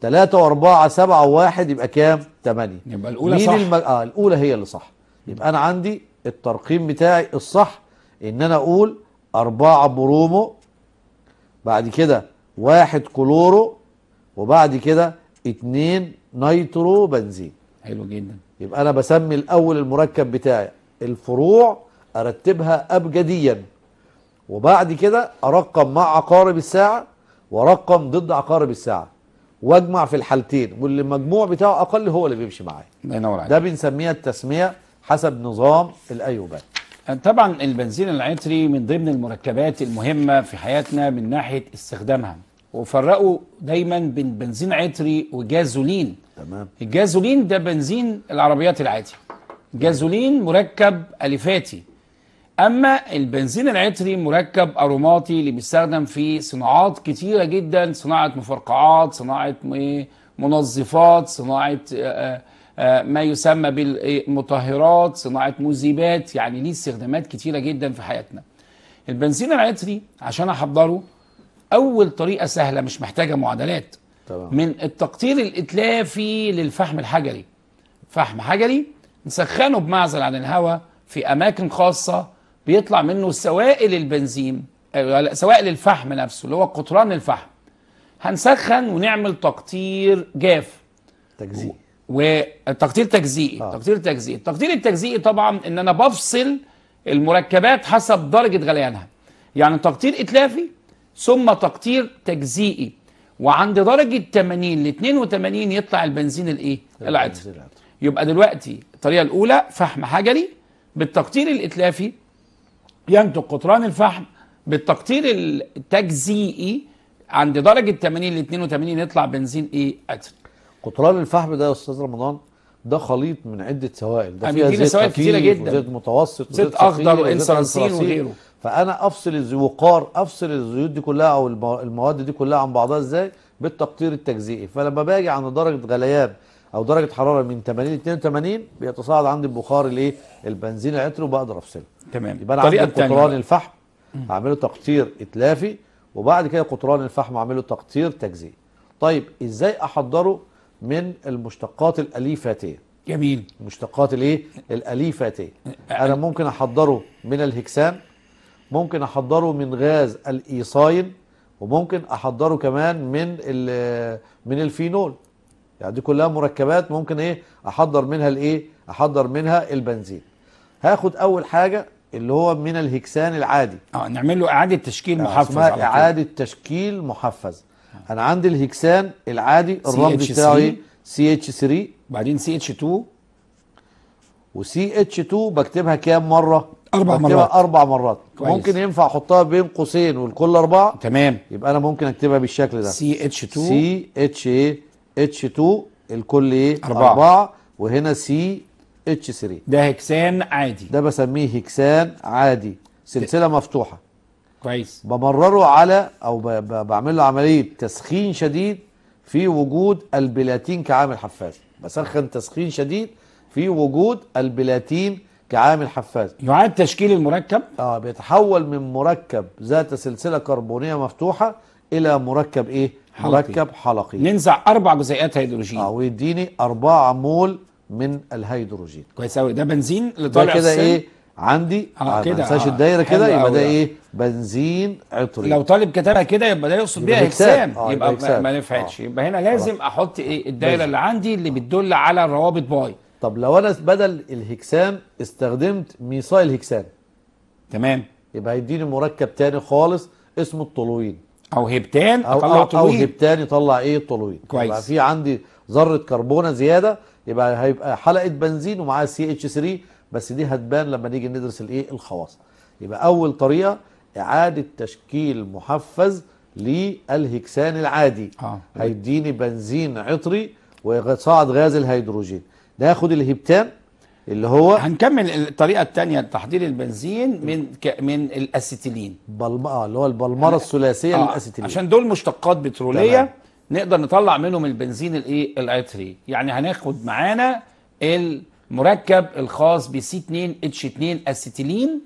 ثلاثة وأربعة سبعة وواحد يبقى كام؟ ثمانية يبقى الأولى مين صح الم... آه الأولى هي اللي صح يبقى أنا عندي الترقيم بتاعي الصح إن أنا أقول أربعة برومو بعد كده واحد كلورو وبعد كده اتنين نيترو بنزين حلو جدا يبقى أنا بسمي الأول المركب بتاعي الفروع ارتبها ابجديا وبعد كده ارقم مع عقارب الساعه وارقم ضد عقارب الساعه واجمع في الحالتين واللي المجموع بتاعه اقل هو اللي بيمشي معايا الله ينور عليك ده بنسميها التسميه حسب نظام الايوبات أه، طبعا البنزين العطري من ضمن المركبات المهمه في حياتنا من ناحيه استخدامها وفرقوا دايما بين بنزين عطري وجازولين تمام الجازولين ده بنزين العربيات العادي جازولين مركب الفاتي اما البنزين العطري مركب اروماتي اللي بيستخدم في صناعات كتيره جدا صناعه مفرقعات صناعه إيه، منظفات صناعه آه، آه، آه، ما يسمى بالمطهرات صناعه مذيبات يعني ليه استخدامات كتيره جدا في حياتنا البنزين العطري عشان احضره اول طريقه سهله مش محتاجه معادلات من التقطير الاتلافي للفحم الحجري فحم حجري نسخنه بمعزل عن الهواء في اماكن خاصه بيطلع منه سوائل البنزين آه، سوائل الفحم نفسه اللي هو قطران الفحم هنسخن ونعمل تقطير جاف تجزئي وتقطير تجزئي آه. تقطير تجزئي التقطير التجزيئي طبعا ان انا بفصل المركبات حسب درجه غليانها يعني تقطير اتلافي ثم تقطير تجزيئي وعند درجه 80 ل 82 يطلع البنزين الايه العطر يبقى دلوقتي الطريقه الاولى فحم حجري بالتقطير الاتلافي ينتج قطران الفحم بالتقطير التجزيئي عند درجه 80 ل 82 يطلع بنزين ايه اتر قطران الفحم ده يا استاذ رمضان ده خليط من عده سوائل ده فيها زيت سوائل كتيره جدا زيت متوسط زيت اخضر وانسرانسين وغيره فانا افصل الوقار افصل الزيوت دي كلها او المواد دي كلها عن بعضها ازاي بالتقطير التجزيئي فلما باجي عند درجه غليان او درجه حراره من 80 ل 82 بيتصاعد عندي البخار الايه البنزين العطر وبقدر افصله تمام يبقى انا عندي قطران الفحم اعمله تقطير اتلافي وبعد كده قطران الفحم اعمله تقطير تجزيء طيب ازاي احضره من المشتقات الاليفاتيه جميل مشتقات الايه الاليفاتيه. انا ممكن احضره من الهكسان ممكن احضره من غاز الايصاين وممكن احضره كمان من من الفينول يعني دي كلها مركبات ممكن ايه احضر منها الايه احضر منها البنزين هاخد اول حاجه اللي هو من الهكسان العادي اه نعمل له اعاده تشكيل يعني محفز اسمها اعاده تشكيل محفز انا عندي الهكسان العادي الرمز بتاعه سي اتش 3 بعدين سي اتش 2 وسي اتش 2 بكتبها كام مره اربع بكتبها مرات اربع مرات كويس. ممكن ينفع احطها بين قوسين والكل اربعه تمام يبقى انا ممكن اكتبها بالشكل ده سي اتش 2 سي اتش ايه اتش 2 الكل ايه؟ 4 أربعة وهنا سي اتش 3 ده هكسان عادي ده بسميه هكسان عادي سلسله ده. مفتوحه كويس بمرره على او بعمل له عمليه تسخين شديد في وجود البلاتين كعامل حفاز بسخن تسخين شديد في وجود البلاتين كعامل حفاز يعاد تشكيل المركب اه بيتحول من مركب ذات سلسله كربونيه مفتوحه الى مركب ايه حلقي. مركب حلقي ننزع اربع جزيئات هيدروجين اه ويديني اربعة مول من الهيدروجين كويس قوي ده بنزين اللي طالع كده ايه عندي اه, آه، كده ما آه. الدايره كده يبقى ده ايه بنزين عطري لو طالب كتبها كده يبقى ده يقصد بيها هكسان آه يبقى, يبقى ما نفعتش آه. يبقى هنا لازم آه. احط ايه الدايره اللي عندي اللي بتدل على روابط باي طب لو انا بدل الهكسام استخدمت ميثايل هكسان تمام يبقى هيديني مركب تاني خالص اسمه الطولوين او هبتان او أو, او هبتان يطلع ايه التولوين كويس يبقى في عندي ذره كربونه زياده يبقى هيبقى حلقه بنزين ومعاها سي اتش 3 بس دي هتبان لما نيجي ندرس الايه الخواص يبقى اول طريقه اعاده تشكيل محفز للهكسان العادي آه. هيديني بنزين عطري وصاعد غاز الهيدروجين ناخد الهبتان اللي هو هنكمل الطريقه الثانيه لتحضير البنزين من ك... من الاسيتيلين بلم... اه اللي هو البلمره الثلاثيه آه للاسيتيلين عشان دول مشتقات بتروليه تمام. نقدر نطلع منهم البنزين الايه العطري يعني هناخد معانا المركب الخاص ب سي 2 اتش 2 اسيتيلين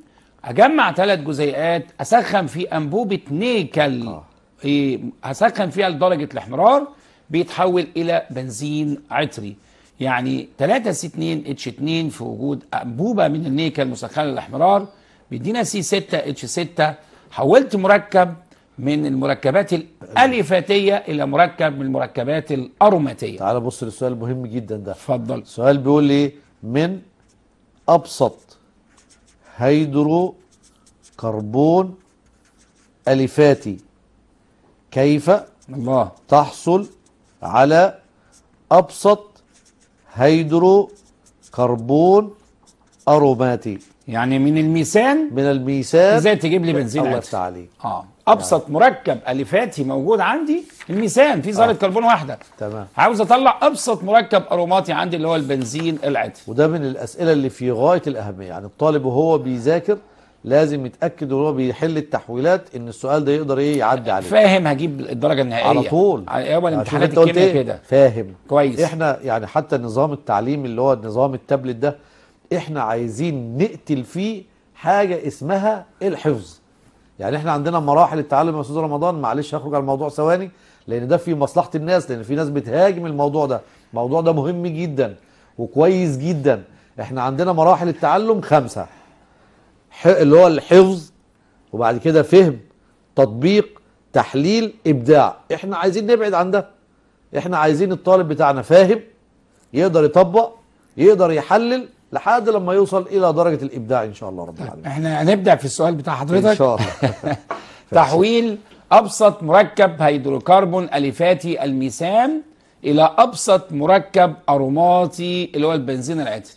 اجمع ثلاث جزيئات اسخن في انبوبه نيكل آه. إيه اسخن فيها لدرجه الاحمرار بيتحول الى بنزين عطري يعني 3 سي 2 اتش 2 في وجود انبوبه من النيكل مسخنه للاحمرار بيدينا سي 6 اتش 6 حولت مركب من المركبات الاليفاتيه الى مركب من المركبات الاروماتيه تعال بص للسؤال المهم جدا ده اتفضل السؤال بيقول لي من ابسط هيدرو كربون الفاتي كيف الله تحصل على ابسط هيدرو كربون اروماتي يعني من الميثان من الميثان ازاي تجيب لي بنزين الله يفتح عليك اه ابسط يعني. مركب الفاتي موجود عندي الميثان في ذره آه. كربون واحده تمام عاوز اطلع ابسط مركب اروماتي عندي اللي هو البنزين العادي وده من الاسئله اللي في غايه الاهميه يعني الطالب وهو بيذاكر لازم يتاكد وهو بيحل التحويلات ان السؤال ده يقدر ايه يعدي عليه فاهم هجيب الدرجه النهائيه على طول اول امتحانات الكيمياء إيه؟ كده فاهم كويس احنا يعني حتى النظام التعليمي اللي هو نظام التابلت ده احنا عايزين نقتل فيه حاجه اسمها الحفظ يعني احنا عندنا مراحل التعلم يا استاذ رمضان معلش هخرج على الموضوع ثواني لان ده في مصلحه الناس لان في ناس بتهاجم الموضوع ده الموضوع ده مهم جدا وكويس جدا احنا عندنا مراحل التعلم خمسه اللي هو الحفظ وبعد كده فهم تطبيق تحليل ابداع احنا عايزين نبعد عن ده احنا عايزين الطالب بتاعنا فاهم يقدر يطبق يقدر يحلل لحد لما يوصل الى درجه الابداع ان شاء الله رب طيب، العالمين احنا هنبدا في السؤال بتاع حضرتك ان شاء الله تحويل ابسط مركب هيدروكربون الفاتي الميثان الى ابسط مركب اروماتي اللي هو البنزين العادي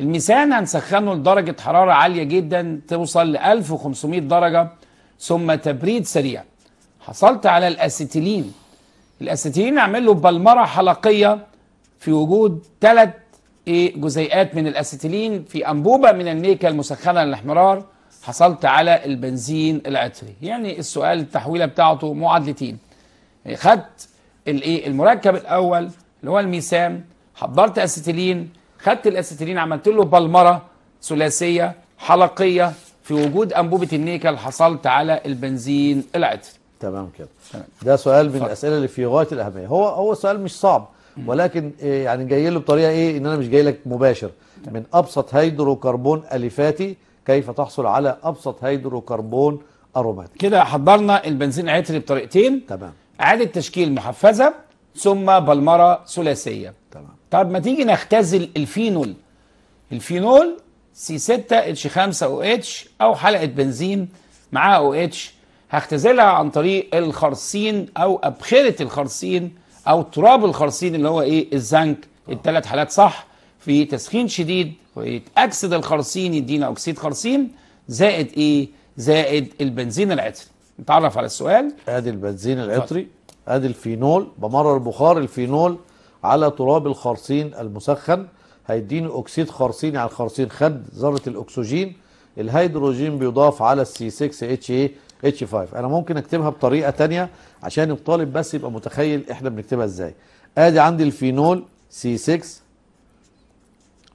الميزان هنسخنه لدرجة حرارة عالية جدا توصل ل 1500 درجة ثم تبريد سريع حصلت على الأسيتيلين الأسيتيلين نعمل له بلمرة حلقية في وجود ثلاث إيه، جزيئات من الأسيتيلين في أنبوبة من النيكل المسخنة للإحمرار حصلت على البنزين العطري يعني السؤال التحويلة بتاعته معادلتين خدت إيه، المركب الأول اللي هو الميثان حضرت أسيتيلين خدت الاسيتيلين عملت له بلمره ثلاثيه حلقيه في وجود انبوبه النيكل حصلت على البنزين العطر تمام كده ده سؤال من الاسئله اللي في غايه الاهميه هو هو سؤال مش صعب ولكن آه، يعني جاي له بطريقه ايه ان انا مش جاي لك مباشر من ابسط هيدروكربون اليفاتي كيف تحصل على ابسط هيدروكربون اروماتي كده حضرنا البنزين العطري بطريقتين تمام اعاده تشكيل محفزه ثم بلمره ثلاثيه طب ما تيجي نختزل الفينول الفينول سي 6 اتش 5 او اتش او حلقه بنزين معاها او اتش هختزلها عن طريق الخرسين او ابخره الخرسين او تراب الخرسين اللي هو ايه الزنك الثلاث حالات صح في تسخين شديد ويتاكسد الخرسين يدينا اكسيد خرسين زائد ايه زائد البنزين العطري نتعرف على السؤال ادي البنزين العطري ادي الفينول بمرر بخار الفينول على تراب الخرسين المسخن هيديني اكسيد خرسيني على الخرسين خد ذره الاكسجين الهيدروجين بيضاف على السي 6 اتش اي اتش 5 انا ممكن اكتبها بطريقه ثانيه عشان الطالب بس يبقى متخيل احنا بنكتبها ازاي ادي عندي الفينول سي 6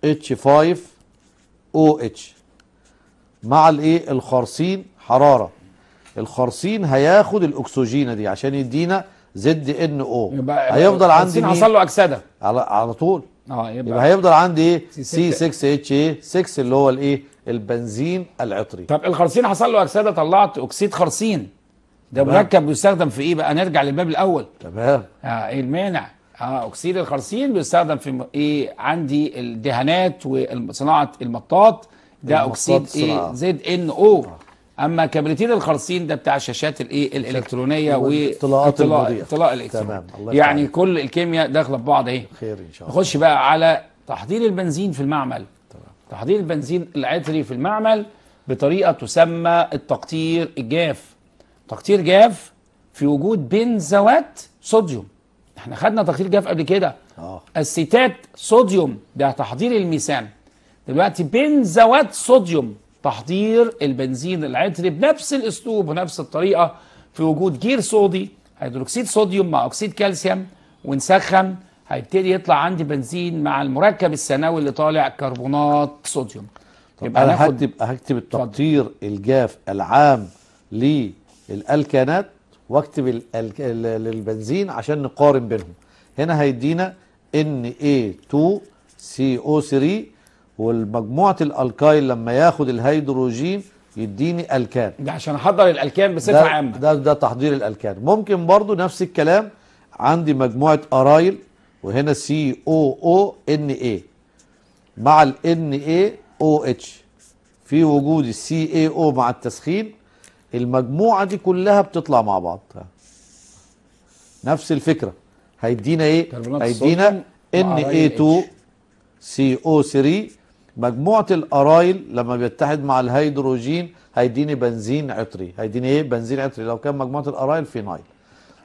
اتش 5 او اتش مع الايه الخرسين حراره الخرسين هياخد الاكسجينه دي عشان يدينا زد ان او هيفضل عندي حصل له اكسده على على طول اه يبقى, يبقى هيفضل عندي ايه سي 6 اتش اي 6 اللي هو الايه البنزين العطري طب الخرسين حصل له اكسده طلعت اكسيد خرسين ده مركب بيستخدم في ايه بقى نرجع للباب الاول تمام اه ايه المانع اه اكسيد الخرسين بيستخدم في ايه عندي الدهانات وصناعه المطاط ده اكسيد ايه زد ان او اما كبريتين الخالصين ده بتاع شاشات الايه الالكترونيه واطلاءات الاطلاق الالكتروني تمام الله يعني تعالى. كل الكيمياء داخله في بعض اهي خير ان شاء الله نخش بقى على تحضير البنزين في المعمل تمام. تحضير البنزين العطري في المعمل بطريقه تسمى التقطير الجاف تقطير جاف في وجود بنزوات صوديوم احنا خدنا تقطير جاف قبل كده اه الستات صوديوم ده تحضير الميثان دلوقتي بنزوات صوديوم تحضير البنزين العطري بنفس الاسلوب ونفس الطريقه في وجود جير صودي هيدروكسيد صوديوم مع اكسيد كالسيوم ونسخن هيبتدي يطلع عندي بنزين مع المركب الثانوي اللي طالع كربونات صوديوم يبقى انا هكتب هكتب التقطير الجاف العام للالكانات واكتب للبنزين عشان نقارن بينهم هنا هيدينا ان اي 2 سي او 3 والمجموعه الالكايل لما ياخد الهيدروجين يديني الكان ده عشان احضر الالكان بصفه عامه ده ده تحضير الالكان ممكن برضو نفس الكلام عندي مجموعه ارايل وهنا سي او او ان اي مع ال ان اي او اتش في وجود السي اي او مع التسخين المجموعه دي كلها بتطلع مع بعض نفس الفكره هيدينا ايه هيدينا ان اي 2 سي او 3 مجموعة الأرايل لما بيتحد مع الهيدروجين هيديني بنزين عطري هيديني ايه بنزين عطري لو كان مجموعة الأرايل فينايل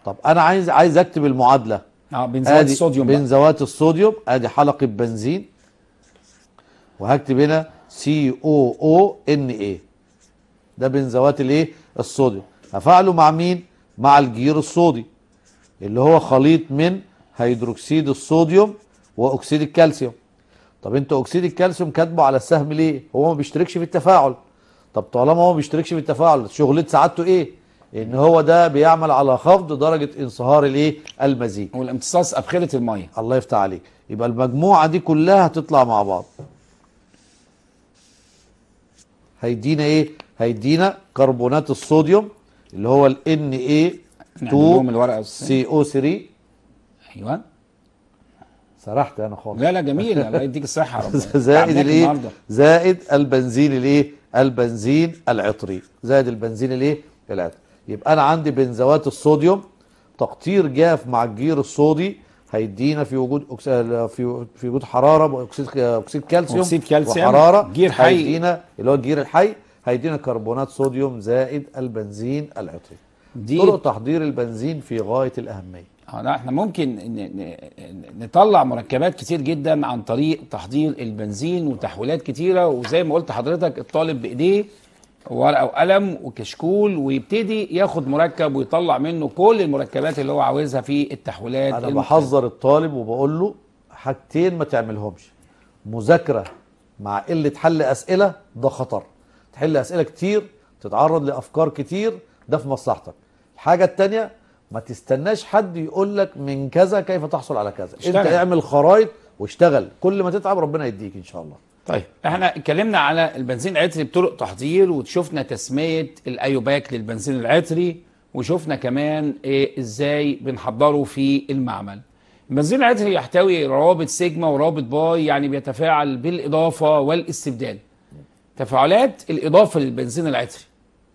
طب أنا عايز عايز أكتب المعادلة اه بنزوات الصوديوم بنزوات الصوديوم ادي حلقة بنزين وهكتب هنا سي او او ان ايه ده بنزوات الايه الصوديوم هفعله مع مين مع الجير الصودي اللي هو خليط من هيدروكسيد الصوديوم واكسيد الكالسيوم طب انت اكسيد الكالسيوم كاتبه على السهم ليه هو ما بيشتركش في التفاعل طب طالما هو ما بيشتركش في التفاعل شغلة سعادته ايه ان هو ده بيعمل على خفض درجة انصهار الايه المزيج والامتصاص ابخرة المية الله يفتح عليك يبقى المجموعة دي كلها هتطلع مع بعض هيدينا ايه هيدينا كربونات الصوديوم اللي هو ال Na2 CO3 ايوه سرحت انا خالص لا لا جميل الله يديك الصحه زائد الايه زائد البنزين الايه البنزين العطري زائد البنزين الايه العطري يبقى انا عندي بنزوات الصوديوم تقطير جاف مع الجير الصودي هيدينا في وجود أكس... في في وجود حراره اكسيد اكسيد كالسيوم اكسيد كالسيوم وحراره جير حي هيدينا اللي هو الجير الحي هيدينا كربونات صوديوم زائد البنزين العطري دي طرق تحضير البنزين في غايه الاهميه لا احنا ممكن نطلع مركبات كتير جدا عن طريق تحضير البنزين وتحويلات كتيره وزي ما قلت حضرتك الطالب بايديه ورقه وقلم وكشكول ويبتدي ياخد مركب ويطلع منه كل المركبات اللي هو عاوزها في التحويلات انا بحذر الطالب وبقول له حاجتين ما تعملهمش مذاكره مع قله حل اسئله ده خطر تحل اسئله كتير تتعرض لافكار كتير ده في مصلحتك الحاجه الثانيه ما تستناش حد يقول لك من كذا كيف تحصل على كذا اشتغل. انت اعمل خرايط واشتغل كل ما تتعب ربنا يديك ان شاء الله طيب احنا اتكلمنا على البنزين العطري بطرق تحضير وشفنا تسميه الايوباك للبنزين العطري وشفنا كمان إيه ازاي بنحضره في المعمل البنزين العطري يحتوي روابط سيجما ورابط باي يعني بيتفاعل بالاضافه والاستبدال تفاعلات الاضافه للبنزين العطري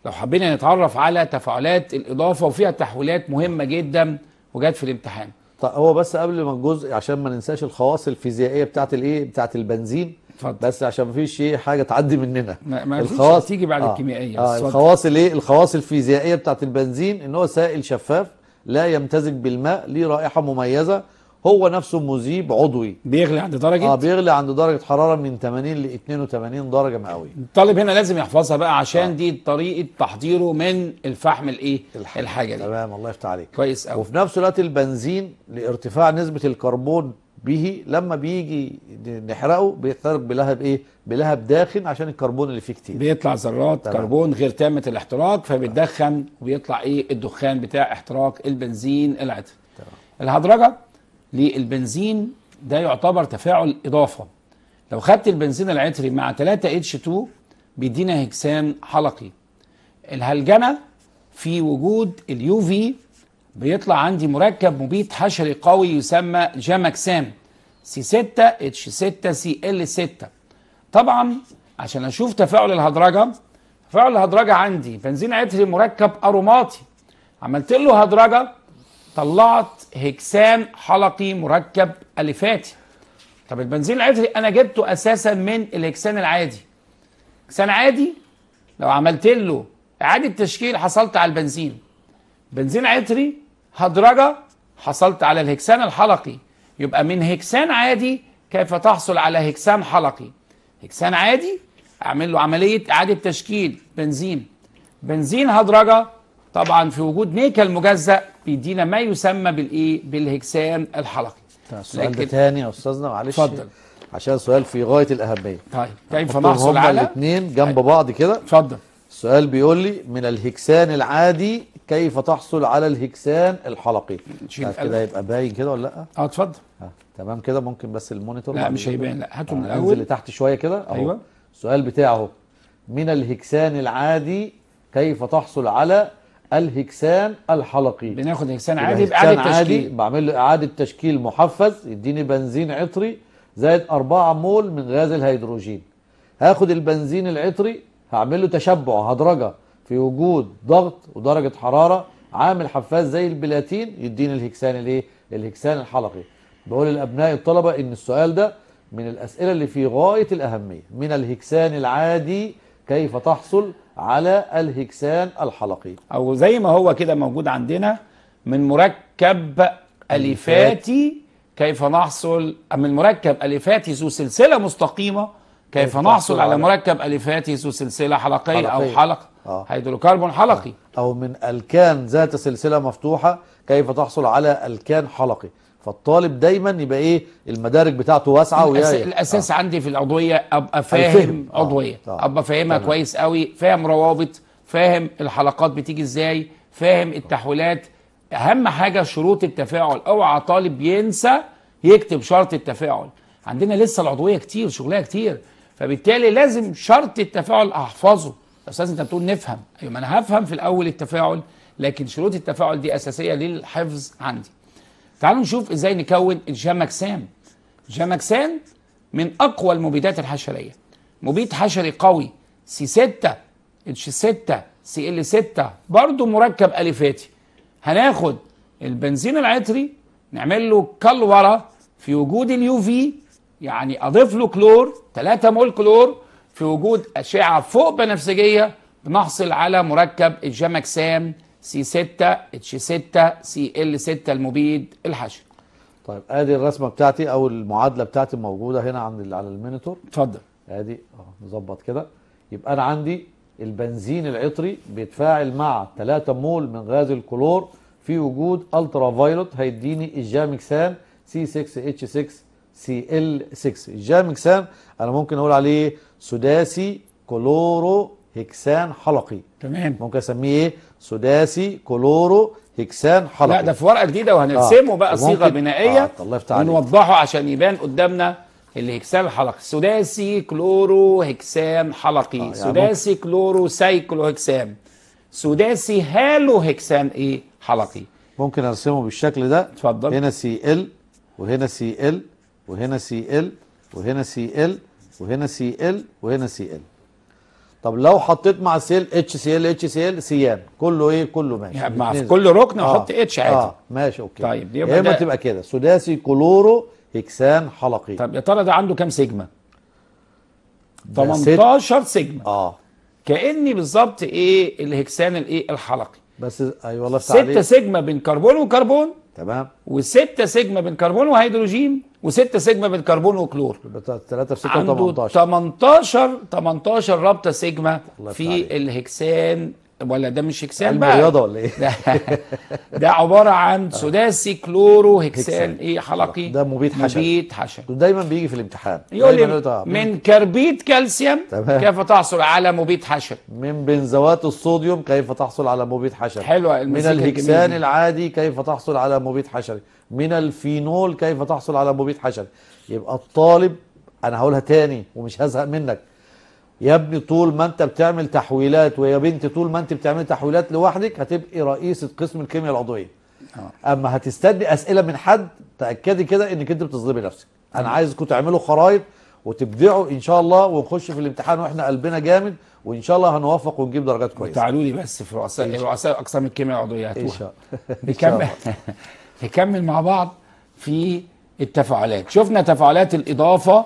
لو حبينا نتعرف على تفاعلات الاضافه وفيها تحويلات مهمه جدا وجت في الامتحان طب هو بس قبل ما الجزء عشان ما ننساش الخواص الفيزيائيه بتاعه الايه بتاعه البنزين اتفضل بس عشان ما فيش ايه حاجه تعدي مننا ما, الخواص تيجي بعد آه الكيميائيه آه الخواص الايه الخواص الفيزيائيه بتاعه البنزين ان هو سائل شفاف لا يمتزج بالماء ليه رائحه مميزه هو نفسه مذيب عضوي بيغلي عند درجه اه بيغلي عند درجه حراره من 80 ل 82 درجه مئويه الطالب هنا لازم يحفظها بقى عشان آه. دي طريقه تحضيره من الفحم الايه الحاجة, الحاجه دي تمام الله يفتح عليك كويس قوي وفي نفس الوقت البنزين لارتفاع نسبه الكربون به لما بيجي نحرقه بيتحرق بلهب ايه بلهب داخن عشان الكربون اللي فيه كتير بيطلع ذرات كربون غير تامه الاحتراق فبيتدخن وبيطلع ايه الدخان بتاع احتراق البنزين العطر الهدرجه للبنزين ده يعتبر تفاعل اضافه لو خدت البنزين العطري مع 3 اتش 2 بيدينا هكسان حلقي الهلجنه في وجود اليو في بيطلع عندي مركب مبيد حشري قوي يسمى جامكسان سي 6 اتش 6 سي ال 6 طبعا عشان اشوف تفاعل الهدرجه تفاعل الهدرجه عندي بنزين عطري مركب اروماتي عملت له هدرجه طلعت هكسان حلقي مركب الفاتي طب البنزين العطري انا جبته اساسا من الهكسان العادي هكسان عادي لو عملت له اعاده تشكيل حصلت على البنزين بنزين عطري هدرجه حصلت على الهكسان الحلقي يبقى من هكسان عادي كيف تحصل على هكسان حلقي هكسان عادي اعمل له عمليه اعاده تشكيل بنزين بنزين هدرجه طبعا في وجود نيكل المجزأ بيدينا ما يسمى بالايه بالهكسان الحلقي طيب، سؤال لكن... تاني يا استاذنا معلش اتفضل عشان سؤال في غايه الاهميه طيب كيف نحصل على الاثنين جنب طيب. بعض كده اتفضل السؤال بيقول لي من الهكسان العادي كيف تحصل على الهكسان الحلقي طيب، كده يبقى باين كده ولا لا اه اتفضل آه، تمام كده ممكن بس المونيتور لا مش هيبان لا هاته من آه، الاول انزل لتحت شويه كده اهو ايوه السؤال بتاعه من الهكسان العادي كيف تحصل على الهكسان الحلقي بناخد هكسان عادي بإعادة تشكيل عادي بعمل له إعادة تشكيل محفز يديني بنزين عطري زائد 4 مول من غاز الهيدروجين هاخد البنزين العطري هعمل له تشبع هدرجة في وجود ضغط ودرجة حرارة عامل حفاز زي البلاتين يديني الهكسان الايه الهكسان الحلقي بقول للابناء الطلبه ان السؤال ده من الاسئله اللي في غايه الاهميه من الهكسان العادي كيف تحصل على الهكسان الحلقي او زي ما هو كده موجود عندنا من مركب الفاتي كيف نحصل من مركب الفاتي ذو سلسله مستقيمه كيف نحصل على مركب الفاتي ذو سلسله حلقيه حلقي. او حلقه آه. هيدروكربون حلقي آه. او من الكان ذات سلسله مفتوحه كيف تحصل على الكان حلقي فالطالب دايما يبقى ايه المدارك بتاعته واسعه الأس... ويا الاساس آه. عندي في العضويه ابقى فاهم عضويه آه. آه. ابقى فاهمها كويس قوي فاهم روابط فاهم الحلقات بتيجي ازاي فاهم التحويلات اهم حاجه شروط التفاعل اوعى طالب ينسى يكتب شرط التفاعل عندنا لسه العضويه كتير شغلها كتير فبالتالي لازم شرط التفاعل احفظه استاذ انت بتقول نفهم ايوه ما انا هفهم في الاول التفاعل لكن شروط التفاعل دي اساسيه للحفظ عندي تعالوا نشوف ازاي نكون الجاماكسان الجامكسان من اقوى المبيدات الحشريه مبيد حشري قوي سي 6 اتش 6 سي ال 6 برضه مركب الفاتي هناخد البنزين العطري نعمل له كلوره في وجود اليو في يعني اضيف له كلور 3 مول كلور في وجود اشعه فوق بنفسجيه بنحصل على مركب الجاماكسان سي 6 اتش 6 سي ال 6 المبيد الحشو طيب ادي الرسمه بتاعتي او المعادله بتاعتي موجوده هنا عند على المينيتور اتفضل ادي اه نظبط كده يبقى انا عندي البنزين العطري بيتفاعل مع 3 مول من غاز الكلور في وجود الترا فايلوت هيديني الجامكسان سي 6 اتش 6 سي ال 6 الجامكسان انا ممكن اقول عليه سداسي كلورو هكسان حلقي تمام ممكن اسميه ايه سداسي كلورو هكسان حلقي لا ده في ورقه جديده وهنرسمه آه. بقى صيغه بنائيه آه. ونوضحه عشان يبان قدامنا الهكسان الحلقي سداسي كلورو هكسان حلقي آه يعني سداسي ممكن. كلورو سايكلو هكسان سداسي هالو هكسان ايه حلقي ممكن ارسمه بالشكل ده اتفضل هنا سي ال وهنا سي ال وهنا سي ال وهنا سي ال وهنا سي ال وهنا سي ال طب لو حطيت مع سيل اتش سي ال اتش سي ال سيان كله ايه كله ماشي يعني مع في كل ركن آه. احط آه. اتش عادي اه ماشي اوكي طيب دي يا اما تبقى كده سداسي كلورو هكسان حلقي طب يا ترى ده عنده كام سيجما 18 سيجما اه كاني بالظبط ايه الهكسان الايه الحلقي بس ايوه والله 6 سيجما بين كربون وكربون تمام و6 سيجما بين كربون وهيدروجين و6 سيجما من كربون وكلور 3 في 6 و18 18 18 رابطه سيجما في عليك. الهكسان ولا ده مش هكسان بقى رياضه ولا ايه ده, ده عباره عن سداسي كلورو هكسان ايه حلقي ده مبيد حشري مبيد حشري دايما بيجي في الامتحان يقول لي من كربيد كالسيوم كيف تحصل على مبيد حشري من بنزوات الصوديوم كيف تحصل على مبيد حشري حلوه من الهكسان العادي كيف تحصل على مبيد حشري من الفينول كيف تحصل على مبيد حشري يبقى الطالب انا هقولها تاني ومش هزهق منك يا ابني طول ما انت بتعمل تحويلات ويا بنت طول ما انت بتعمل تحويلات لوحدك هتبقي رئيسه قسم الكيمياء العضويه آه. اما هتستني اسئله من حد تاكدي كده انك انت بتظلمي نفسك انا آه. عايزكم تعملوا خرايط وتبدعوا ان شاء الله ونخش في الامتحان واحنا قلبنا جامد وان شاء الله هنوفق ونجيب درجات كويسه تعالوا لي بس في رؤساء رؤساء اقسام الكيمياء العضويه هاتوها ان شاء الله نكمل مع بعض في التفاعلات شفنا تفاعلات الإضافة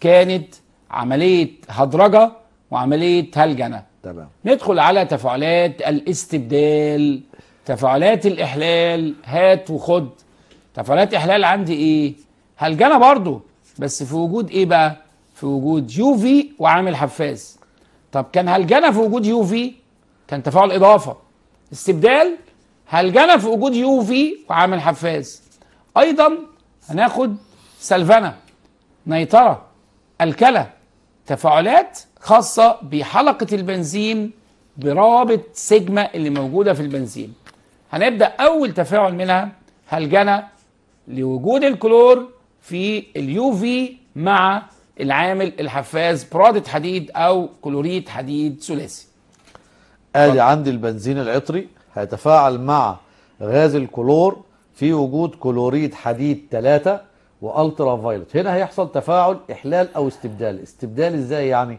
كانت عملية هدرجة وعملية هلجنة تمام ندخل على تفاعلات الاستبدال تفاعلات الإحلال هات وخد تفاعلات إحلال عندي إيه؟ هلجنة برضو بس في وجود إيه بقى؟ في وجود يوفي وعامل حفاز طب كان هلجنة في وجود يوفي كان تفاعل إضافة استبدال هلجنه في وجود يوفي وعامل حفاز ايضا هناخد سلفانا نيطره الكلى تفاعلات خاصه بحلقه البنزين برابط سيجما اللي موجوده في البنزين هنبدا اول تفاعل منها هلجنه لوجود الكلور في اليوفي مع العامل الحفاز برادة حديد او كلوريد حديد ثلاثي ادي عندي البنزين العطري هيتفاعل مع غاز الكلور في وجود كلوريد حديد 3 والترا فايلت هنا هيحصل تفاعل احلال او استبدال استبدال ازاي يعني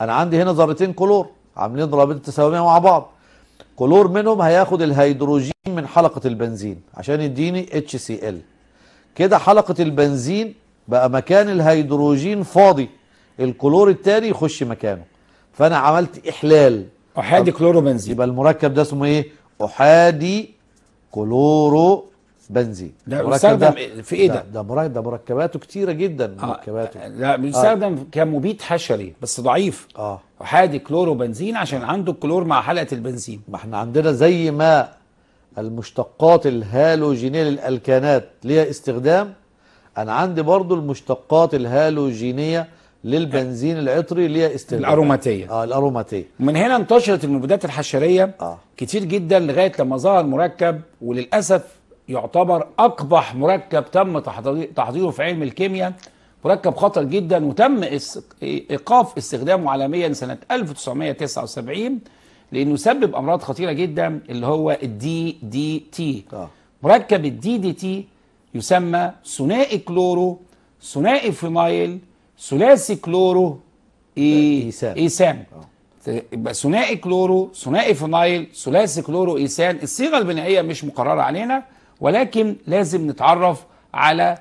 انا عندي هنا ذرتين كلور عاملين رابطه تساويه مع بعض كلور منهم هياخد الهيدروجين من حلقه البنزين عشان يديني HCl كده حلقه البنزين بقى مكان الهيدروجين فاضي الكلور التاني يخش مكانه فانا عملت احلال احادي كلورو بنزين يبقى المركب ده اسمه ايه احادي كلورو بنزين لا بيستخدم في ايه ده؟ ده, ده, مركب ده مركباته كتيره جدا آه، مركباته آه لا بيستخدم آه كمبيد حشري بس ضعيف اه احادي كلورو بنزين عشان عنده الكلور مع حلقه البنزين ما احنا عندنا زي ما المشتقات الهالوجينيه للالكانات ليها استخدام انا عندي برضو المشتقات الهالوجينيه للبنزين العطري اللي هي استخدام الاروماتيه اه الاروماتيه ومن هنا انتشرت المبيدات الحشريه آه. كتير جدا لغايه لما ظهر مركب وللاسف يعتبر اقبح مركب تم تحضيره في علم الكيمياء مركب خطر جدا وتم ايقاف استخدامه عالميا سنه 1979 لانه سبب امراض خطيره جدا اللي هو الدي دي تي آه. مركب الدي دي تي يسمى ثنائي كلورو ثنائي فينايل ثلاثي كلورو ايسان ايسان آه. يبقى ثنائي كلورو ثنائي فينايل ثلاثي كلورو ايسان الصيغه البنائيه مش مقرره علينا ولكن لازم نتعرف على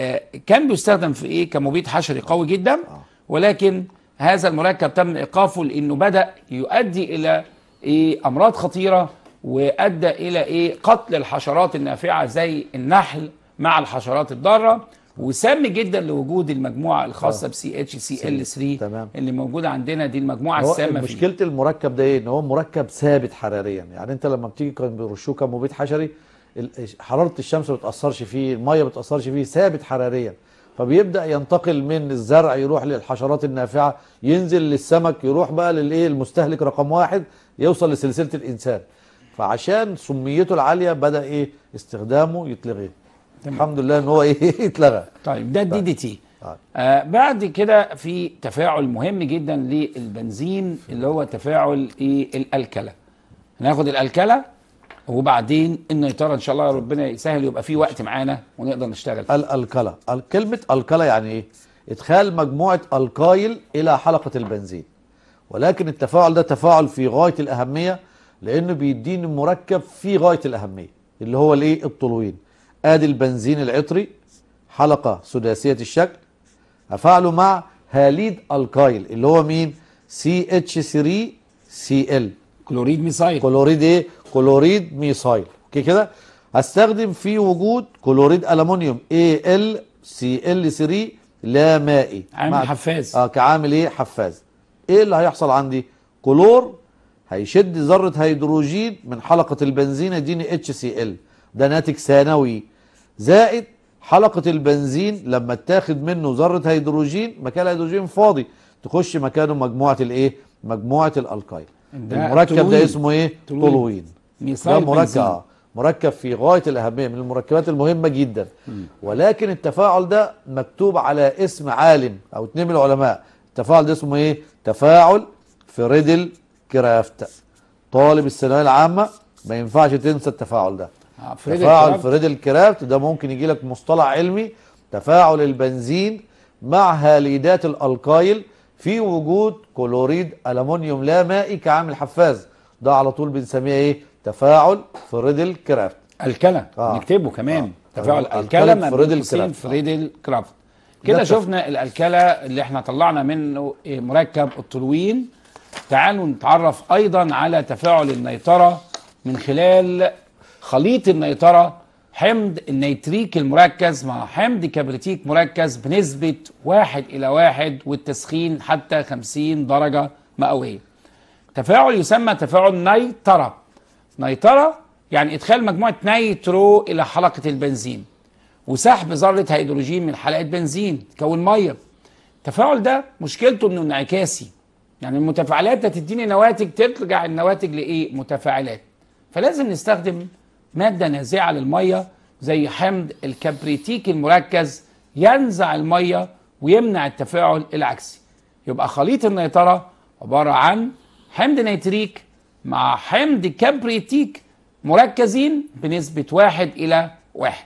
آه، كان بيستخدم في ايه كمبيد حشري قوي جدا آه. ولكن هذا المركب تم ايقافه لانه بدا يؤدي الى ايه امراض خطيره وادى الى ايه قتل الحشرات النافعه زي النحل مع الحشرات الضاره وسام جدا لوجود المجموعه الخاصه بسي اتش سي ال 3 اللي موجوده عندنا دي المجموعه السامه مشكله فيه. المركب ده ايه ان هو مركب ثابت حراريا يعني انت لما بتيجي كان بيرشوه كان حشري حراره الشمس ما بتاثرش فيه الميه ما بتاثرش فيه ثابت حراريا فبيبدا ينتقل من الزرع يروح للحشرات النافعه ينزل للسمك يروح بقى للايه المستهلك رقم واحد يوصل لسلسله الانسان فعشان سميته العاليه بدا ايه استخدامه يتلغي تمام. الحمد لله ان هو ايه اتلغى طيب ده الدي دي تي آه بعد كده في تفاعل مهم جدا للبنزين اللي هو تفاعل ايه الالكله هناخد الالكله وبعدين النيتره ان شاء الله ربنا يسهل يبقى في وقت معانا ونقدر نشتغل فيه. الالكله كلمه الكله يعني ايه ادخال مجموعه الكايل الى حلقه البنزين ولكن التفاعل ده تفاعل في غايه الاهميه لانه بيديني مركب في غايه الاهميه اللي هو الايه الطولوين ادي البنزين العطري حلقه سداسيه الشكل هفعله مع هاليد الكايل اللي هو مين سي اتش 3 سي ال كلوريد ميثايل كلوريد ايه كلوريد ميثايل اوكي كده هستخدم في وجود كلوريد المونيوم اي ال سي ال 3 لا مائي عامل حفاز اه كعامل ايه حفاز ايه اللي هيحصل عندي كلور هيشد ذره هيدروجين من حلقه البنزينه دي اتش سي ال ده ناتج ثانوي زائد حلقة البنزين لما تاخد منه ذرة هيدروجين مكان الهيدروجين فاضي تخش مكانه مجموعة الايه مجموعة الالكايل المركب ده اسمه ايه طولوين ده مركب آه. مركب في غاية الأهمية من المركبات المهمة جدا م. ولكن التفاعل ده مكتوب على اسم عالم أو اتنين من العلماء التفاعل ده اسمه ايه تفاعل فريدل كرافت طالب الثانوية العامة ما ينفعش تنسى التفاعل ده آه، تفاعل فريد الكرافت ده ممكن يجي لك مصطلح علمي تفاعل البنزين مع هاليدات الالكايل في وجود كلوريد ألمونيوم لا مائي كعامل حفاز ده على طول بنسميه ايه تفاعل فريدل كرافت الكلى آه. نكتبه كمان آه. تفاعل الكلى فريد الكرافت, فريدل كرافت كده شفنا الالكلى اللي احنا طلعنا منه إيه؟ مركب التولوين تعالوا نتعرف ايضا على تفاعل النيطره من خلال خليط النيطرة حمض النيتريك المركز مع حمض كبريتيك مركز بنسبة واحد إلى واحد والتسخين حتى 50 درجة مئوية تفاعل يسمى تفاعل نيترة نيترة يعني إدخال مجموعة نيترو إلى حلقة البنزين وسحب ذرة هيدروجين من حلقة بنزين تكون مية التفاعل ده مشكلته إنه انعكاسي يعني المتفاعلات هتديني نواتج ترجع النواتج لإيه؟ متفاعلات فلازم نستخدم ماده نازعه للميه زي حمض الكبريتيك المركز ينزع الميه ويمنع التفاعل العكسي يبقى خليط النيطرة عباره عن حمض نيتريك مع حمض كبريتيك مركزين بنسبه واحد الى واحد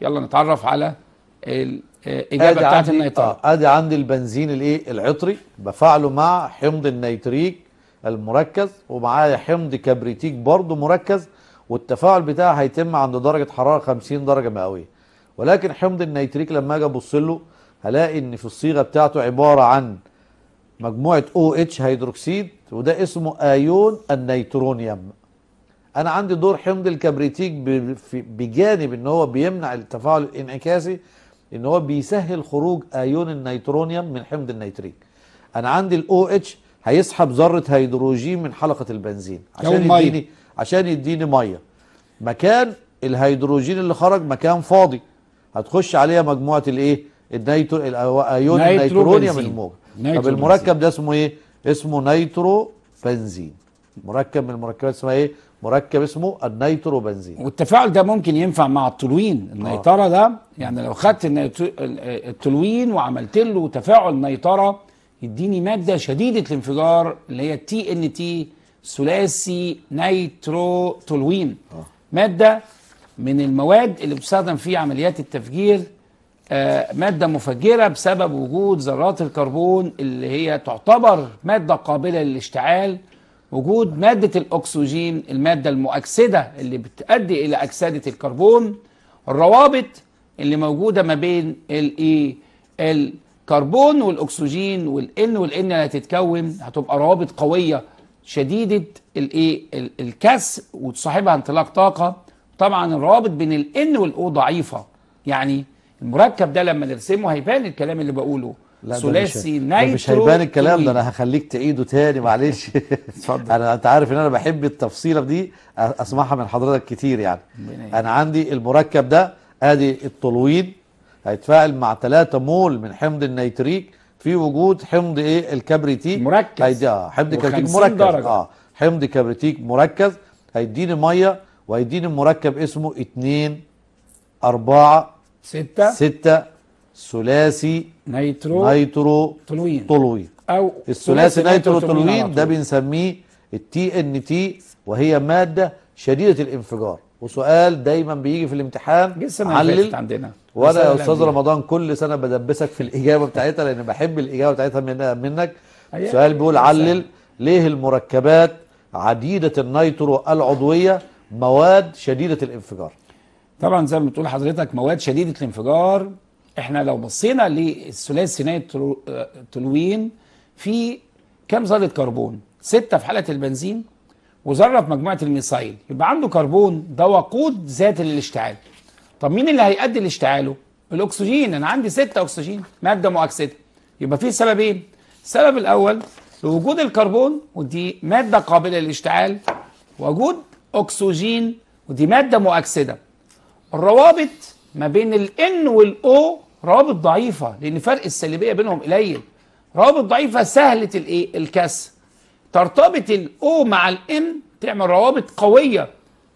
يلا نتعرف على الاجابه آه، بتاعت النيطرة آه ادي عندي البنزين الايه العطري بفعله مع حمض النيتريك المركز ومعايا حمض كبريتيك برضه مركز والتفاعل بتاعها هيتم عند درجه حراره 50 درجه مئويه ولكن حمض النيتريك لما اجي ابص له هلاقي ان في الصيغه بتاعته عباره عن مجموعه او اتش هيدروكسيد وده اسمه ايون النيترونيوم انا عندي دور حمض الكبريتيك بجانب ان هو بيمنع التفاعل الانعكاسي ان هو بيسهل خروج ايون النيترونيوم من حمض النيتريك انا عندي الاو اتش هيسحب ذره هيدروجين من حلقه البنزين عشان يديني عشان يديني ميه مكان الهيدروجين اللي خرج مكان فاضي هتخش عليها مجموعه الايه النيترو الايون النيترونيوم الموج طب المركب ده اسمه ايه اسمه نيترو بنزين مركب من المركبات اسمها ايه مركب اسمه النيترو بنزين والتفاعل ده ممكن ينفع مع التلوين النيترة آه. ده يعني لو خدت التلوين وعملت له تفاعل نيطره يديني مادة شديدة الانفجار اللي هي التي ان تي ثلاثي نيترو تولوين آه. مادة من المواد اللي بتستخدم في عمليات التفجير آه، مادة مفجرة بسبب وجود ذرات الكربون اللي هي تعتبر مادة قابلة للاشتعال وجود مادة الأكسجين المادة المؤكسدة اللي بتؤدي إلى أكسدة الكربون الروابط اللي موجودة ما بين الإي e، الكربون والأكسجين والإن والإن هتتكون هتبقى روابط قوية شديده الايه الكسر وتصاحبها انطلاق طاقه طبعا الروابط بين الان والاو ضعيفه يعني المركب ده لما نرسمه هيبان الكلام اللي بقوله ثلاثي نايترو مش هيبان الكلام ده انا إيه؟ هخليك تعيده تاني معلش اتفضل انا انت عارف ان انا بحب التفصيله دي اسمعها من حضرتك كتير يعني انا عندي المركب ده ادي التلوين هيتفاعل مع 3 مول من حمض النيتريك في وجود حمض ايه الكبريتيك مركز اه حمض كبريتيك مركز درجة. اه حمض كبريتيك مركز هيديني ميه وهيديني مركب اسمه 2 4 6 6 ثلاثي نيترو نيترو تولوين تولوين او الثلاثي نيترو تولوين ده بنسميه التي ان تي وهي ماده شديده الانفجار وسؤال دايما بيجي في الامتحان علل عندنا وانا يا استاذ رمضان كل سنه بدبسك في الاجابه بتاعتها لان بحب الاجابه بتاعتها منها منك أيوة. سؤال بيقول أيوة، علل ليه المركبات عديده النيترو العضويه مواد شديده الانفجار طبعا زي ما بتقول حضرتك مواد شديده الانفجار احنا لو بصينا للثلاثي نيترو آه، تلوين في كم ذره كربون سته في حاله البنزين وذره مجموعه الميثايل يبقى عنده كربون ده وقود ذات للاشتعال طب مين اللي هيؤدي لاشتعاله الاكسجين انا عندي 6 اكسجين ماده مؤكسده يبقى في سببين إيه؟ السبب الاول لوجود الكربون ودي ماده قابله للاشتعال وجود اكسجين ودي ماده مؤكسده الروابط ما بين الان والاو روابط ضعيفه لان فرق السالبيه بينهم قليل روابط ضعيفه سهله الايه الكسر ترتبط الاو مع الان تعمل روابط قويه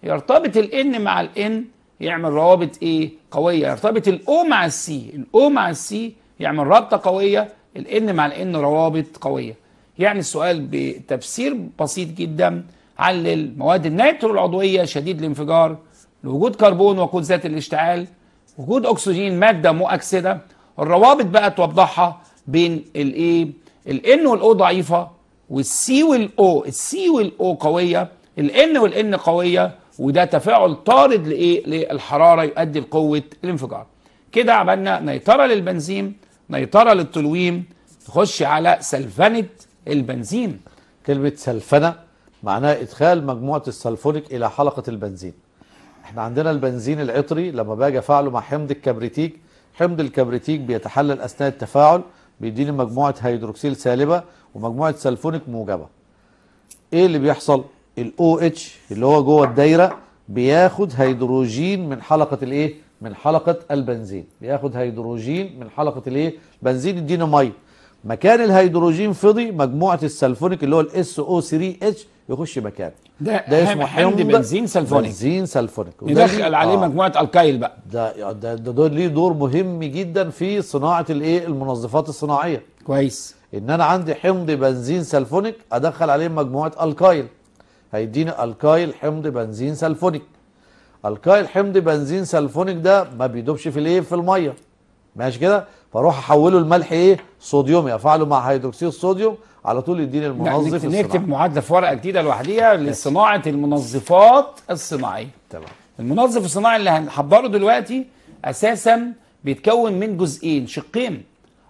يرتبط الان مع الان يعمل روابط ايه قويه يرتبط الاو مع السي الاو مع السي يعمل رابطه قويه الان مع الان روابط قويه يعني السؤال بتفسير بسيط جدا علل مواد النيترو العضويه شديد الانفجار لوجود كربون وقود ذات الاشتعال وجود اكسجين ماده مؤكسده الروابط بقى توضحها بين الايه الان والاو ضعيفه والسي والاو السي والاو قويه الان والان قويه وده تفاعل طارد لايه للحراره يؤدي لقوه الانفجار كده عملنا نيترة للبنزين نيترة للتلوين تخش على سلفنة البنزين كلمة سلفنة معناها إدخال مجموعة السلفونيك إلى حلقة البنزين احنا عندنا البنزين العطري لما باجي افعله مع حمض الكبريتيك حمض الكبريتيك بيتحلل اثناء التفاعل بيديني مجموعه هيدروكسيل سالبه ومجموعه سلفونيك موجبه ايه اللي بيحصل الاو اتش اللي هو جوه الدايره بياخد هيدروجين من حلقه الايه من حلقه البنزين بياخد هيدروجين من حلقه الايه بنزين يدينا ميه مكان الهيدروجين فضي مجموعه السلفونيك اللي هو الاس او 3 اتش يخش مكانه ده, ده اسمه حمض بنزين سلفونيك بنزين سلفونيك يدخل عليه آه. مجموعه الكايل بقى ده ده, ده, ده ليه دور مهم جدا في صناعه الايه المنظفات الصناعيه كويس ان انا عندي حمض بنزين سلفونيك ادخل عليه مجموعه الكايل هيديني الكايل حمض بنزين سلفونيك الكايل حمض بنزين سلفونيك ده ما بيدوبش في الايه في الميه ماشي كده فاروح احوله لملح ايه صوديوم افعله مع هيدروكسيد الصوديوم على طول يديني المنظف الصناعي نكتب معادله في ورقه جديده لوحديها لصناعه المنظفات الصناعيه تمام المنظف الصناعي اللي هنحضره دلوقتي اساسا بيتكون من جزئين شقين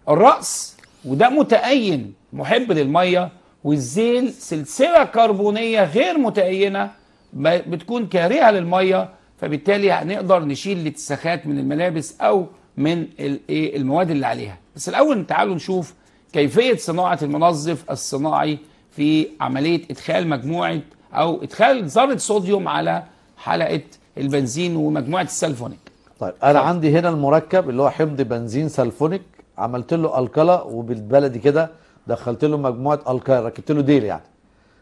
الراس وده متأين محب للمية والزيل سلسلة كربونية غير متأينة بتكون كارهة للمية فبالتالي هنقدر نشيل الاتساخات من الملابس أو من إيه، المواد اللي عليها بس الأول تعالوا نشوف كيفية صناعة المنظف الصناعي في عملية إدخال مجموعة أو إدخال ذرة صوديوم على حلقة البنزين ومجموعة السلفونيك طيب أنا طيب. عندي هنا المركب اللي هو حمض بنزين سلفونيك عملت له الكله وبالبلدي كده دخلت له مجموعه الكال ركبت له ديل يعني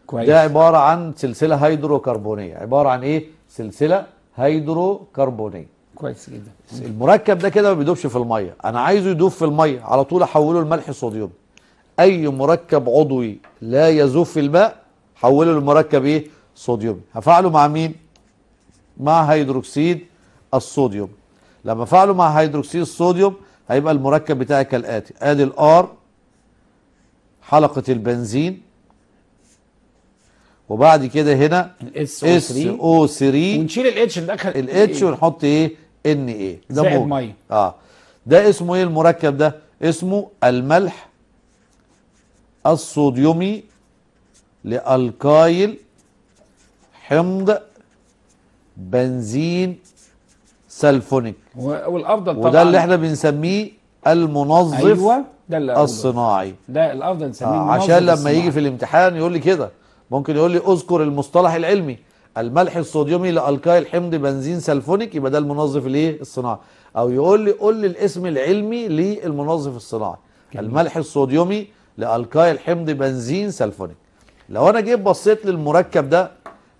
كويس ده عباره عن سلسله هيدروكربونيه عباره عن ايه سلسله هيدروكربونيه كويس جدا المركب ده كده ما بيدوبش في الميه انا عايزه يدوب في الميه على طول احوله لملح صوديوم اي مركب عضوي لا يذوب في الماء حوله لمركب ايه صوديوم هفعله مع مين مع هيدروكسيد الصوديوم لما فعله مع هيدروكسيد الصوديوم هيبقى المركب بتاعي كالاتي ادي الار حلقه البنزين وبعد كده هنا الاس او 3 ونشيل الاتش ندخل الاتش إيه؟ ونحط ايه ان ايه ده زائد ميه اه ده اسمه ايه المركب ده اسمه الملح الصوديومي لالكايل حمض بنزين سلفونيك والافضل طبعا وده اللي احنا بنسميه المنظف أيوة ده اللي الصناعي ده الافضل نسميه آه عشان لما الصناعي. يجي في الامتحان يقول لي كده ممكن يقول لي اذكر المصطلح العلمي الملح الصوديومي لالكاي الحمض بنزين سلفونيك يبقى ده المنظف الايه الصناعي او يقول لي قول لي الاسم العلمي للمنظف الصناعي جميل. الملح الصوديومي لالكاي الحمض بنزين سلفونيك لو انا جيت بصيت للمركب ده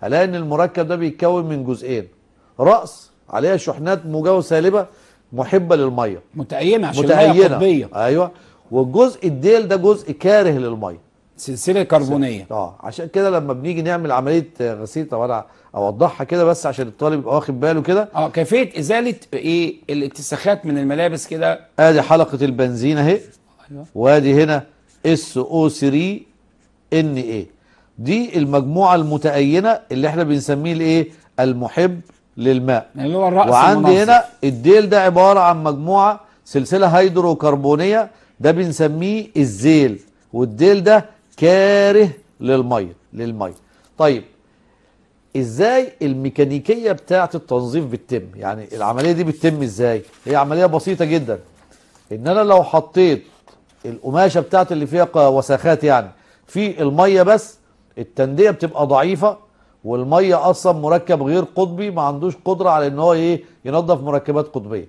هلاقي ان المركب ده بيتكون من جزئين راس عليها شحنات موجبه وسالبه محبه للميه متأينه عشان متأينة. قطبيه ايوه والجزء الديل ده جزء كاره للميه سلسله كربونيه اه عشان كده لما بنيجي نعمل عمليه غسيل طب انا اوضحها كده بس عشان الطالب يبقى واخد باله كده اه كيفيه ازاله ايه الاتساخات من الملابس كده ادي حلقه البنزين اهي ايوه وادي هنا اس او 3 ان ايه دي المجموعه المتأينه اللي احنا بنسميه الايه المحب للماء يعني اللي هو الرأس وعندي هنا الديل ده عبارة عن مجموعة سلسلة هيدروكربونية ده بنسميه الزيل والديل ده كاره للمية للمية طيب ازاي الميكانيكية بتاعة التنظيف بتتم يعني العملية دي بتتم ازاي هي عملية بسيطة جدا ان انا لو حطيت القماشة بتاعت اللي فيها وساخات يعني في المية بس التندية بتبقى ضعيفة والميه اصلا مركب غير قطبي ما عندوش قدره على ان هو ايه ينظف مركبات قطبيه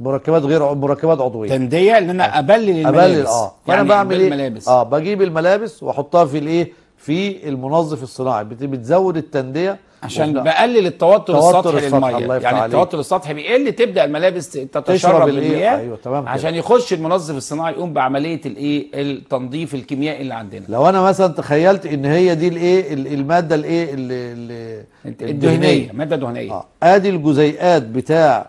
مركبات غير مركبات عضويه تنديه ان انا آه. ابلل الملابس ابلل اه فانا يعني بعمل ايه اه بجيب الملابس واحطها في الايه في المنظف الصناعي بتزود التنديه عشان بقلل التوتر السطحي للميه يعني التوتر السطحي بيقل تبدا الملابس تتشرب المياه أيوة تمام عشان يخش المنظف الصناعي يقوم بعمليه الايه التنظيف الكيميائي اللي عندنا لو انا مثلا تخيلت ان هي دي الايه الماده الايه الدهنيه ماده دهنيه آه. ادي الجزيئات بتاع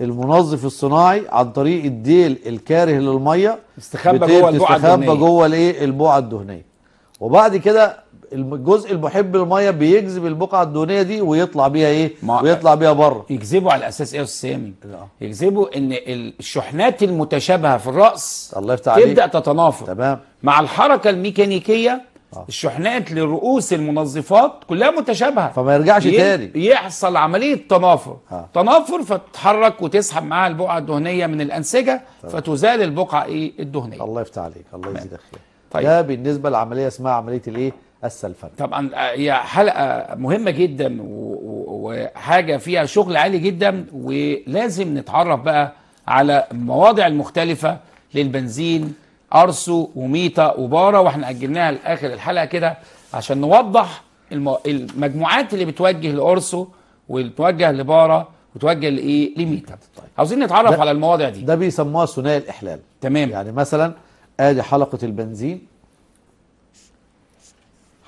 المنظف الصناعي عن طريق الديل الكاره للميه استخبى جوه البقعه الدهنيه جوه الايه البقعه الدهنيه وبعد كده الجزء المحب للميه بيجذب البقعه الدهنيه دي ويطلع بيها ايه ويطلع بيها بره يجذبوا على اساس ايه يا استاذ سامي يجذبوا ان الشحنات المتشابهه في الراس الله يفتح عليك تبدا تتنافر تمام مع الحركه الميكانيكيه آه. الشحنات لرؤوس المنظفات كلها متشابهه فما يرجعش تاني يحصل عمليه تنافر آه. تنافر فتتحرك وتسحب معاها البقعه الدهنيه من الانسجه طبعا. فتزال البقعه ايه الدهنيه الله يفتح عليك الله يجزيك خير طيب. ده بالنسبه لعمليه اسمها عمليه الايه السلفنة طبعا آه، هي حلقة مهمة جدا وحاجة فيها شغل عالي جدا ولازم نتعرف بقى على المواضع المختلفة للبنزين أرسو وميتا وبارا واحنا أجلناها لآخر الحلقة كده عشان نوضح المجموعات اللي بتوجه لأرسو وتوجه لبارا وتوجه لإيه لميتا طيب. عاوزين نتعرف على المواضع دي ده بيسموها ثنائي الإحلال تمام يعني مثلا ادي حلقة البنزين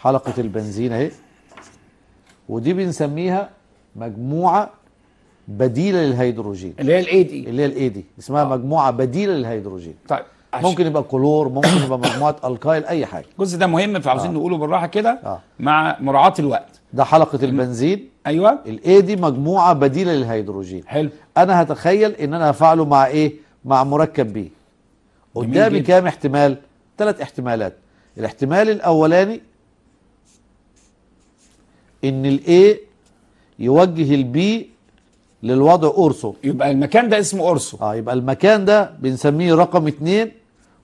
حلقة البنزين اهي ودي بنسميها مجموعة بديلة للهيدروجين اللي هي الاي دي اللي هي الاي دي اسمها أوه. مجموعة بديلة للهيدروجين طيب عشان. ممكن يبقى كلور ممكن يبقى مجموعة الكايل اي حاجة الجزء ده مهم فعاوزين آه. نقوله بالراحة كده آه. مع مراعاة الوقت ده حلقة البنزين ايوه الاي دي مجموعة بديلة للهيدروجين حلو انا هتخيل ان انا هفعله مع ايه مع مركب بي قدامي كام احتمال ثلاث احتمالات الاحتمال الاولاني ان الاي يوجه البي للوضع اورسو يبقى المكان ده اسمه اورسو اه يبقى المكان ده بنسميه رقم اتنين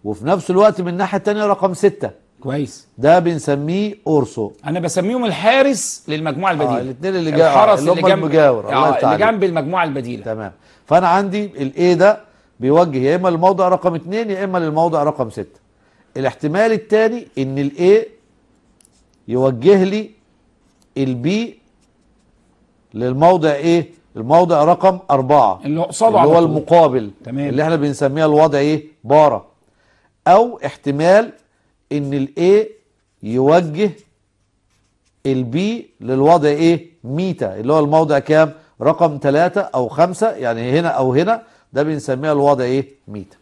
وفي نفس الوقت من الناحيه الثانيه رقم ستة كويس ده بنسميه اورسو انا بسميهم الحارس للمجموعه آه، البديله اه الاثنين اللي جنب الحرس اللي, اللي جنب المجاور آه اللي جنب المجموعه البديله تمام فانا عندي الاي ده بيوجه يا اما للموضع رقم اتنين يا اما للموضع رقم ستة الاحتمال الثاني ان الاي يوجه لي البي للموضع ايه الموضع رقم أربعة اللي قصاده اللي هو المقابل تمام. اللي احنا بنسميها الوضع ايه بارة او احتمال ان الاي يوجه البي للوضع ايه ميتا اللي هو الموضع كام رقم ثلاثة او خمسة يعني هنا او هنا ده بنسميها الوضع ايه ميتا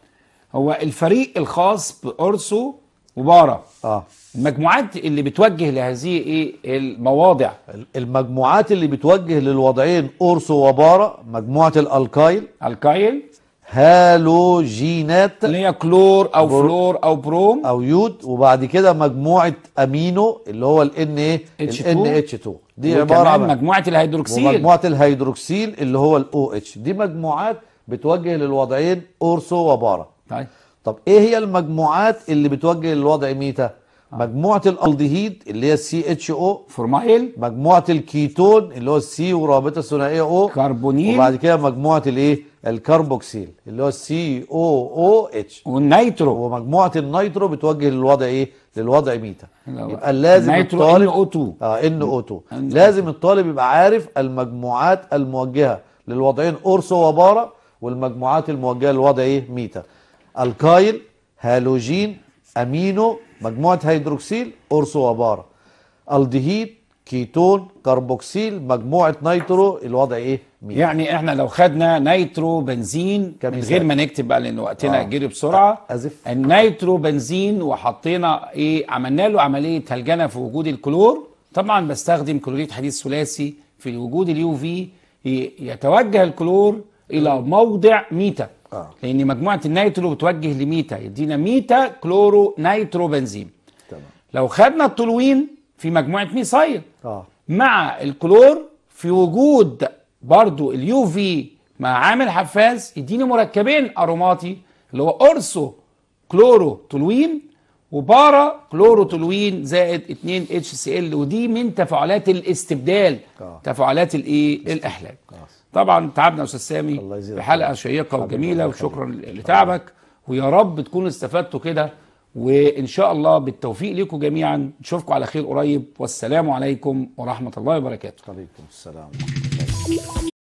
هو الفريق الخاص بأرسو وبارة اه المجموعات اللي بتوجه لهذه ايه المواضع المجموعات اللي بتوجه للوضعين اورسو وبارا مجموعه الالكايل الكايل هالوجينات اللي هي كلور او برو فلور او بروم او يود وبعد كده مجموعه امينو اللي هو الان ان ايه الان اتش 2 دي عباره عن مجموعه الهيدروكسيل ومجموعه الهيدروكسيل اللي هو الاو اتش دي مجموعات بتوجه للوضعين اورسو وبارا طيب طب ايه هي المجموعات اللي بتوجه للوضع ميتا آه. مجموعه الالدهيد اللي هي السي اتش او فورمايل مجموعه الكيتون اللي هو السي ورابطه ثنائيه او كربونيل وبعد كده مجموعه الايه الكربوكسيل اللي هو السي او او اتش والنيترو ومجموعه النيترو بتوجه للوضع ايه للوضع ميتا يبقى لازم الطالب ان او 2 اه ان او 2 لازم الطالب يبقى عارف المجموعات الموجهه للوضعين اورسو وبارا والمجموعات الموجهه للوضع ايه ميتا الكايل هالوجين امينو مجموعة هيدروكسيل أرسو وبارة الدهيد كيتون كربوكسيل مجموعة نيترو الوضع إيه؟ مين. يعني احنا لو خدنا نيترو بنزين من غير ما نكتب بقى لان وقتنا آه. جري بسرعه أزف. النيترو بنزين وحطينا ايه عملنا له عمليه هلجنه في وجود الكلور طبعا بستخدم كلوريد حديد ثلاثي في وجود اليو في يتوجه الكلور الى موضع ميتا آه. لان مجموعه النيترو بتوجه لميتا يدينا ميتا كلورو نيترو بنزين تمام لو خدنا التولوين في مجموعه ميثايل اه مع الكلور في وجود برضو اليو في مع عامل حفاز يديني مركبين اروماتي اللي هو اورسو كلورو تولوين وبارا كلورو تولوين زائد 2 اتش سي ال ودي من تفاعلات الاستبدال آه. تفاعلات الايه الاحلاق آه. طبعا تعبنا يا استاذ سامي بحلقه شيقه وجميله وشكرا لتعبك ويا رب تكونوا استفدتوا كده وان شاء الله بالتوفيق لكم جميعا نشوفكم على خير قريب والسلام عليكم ورحمه الله وبركاته. وعليكم السلام ورحمه الله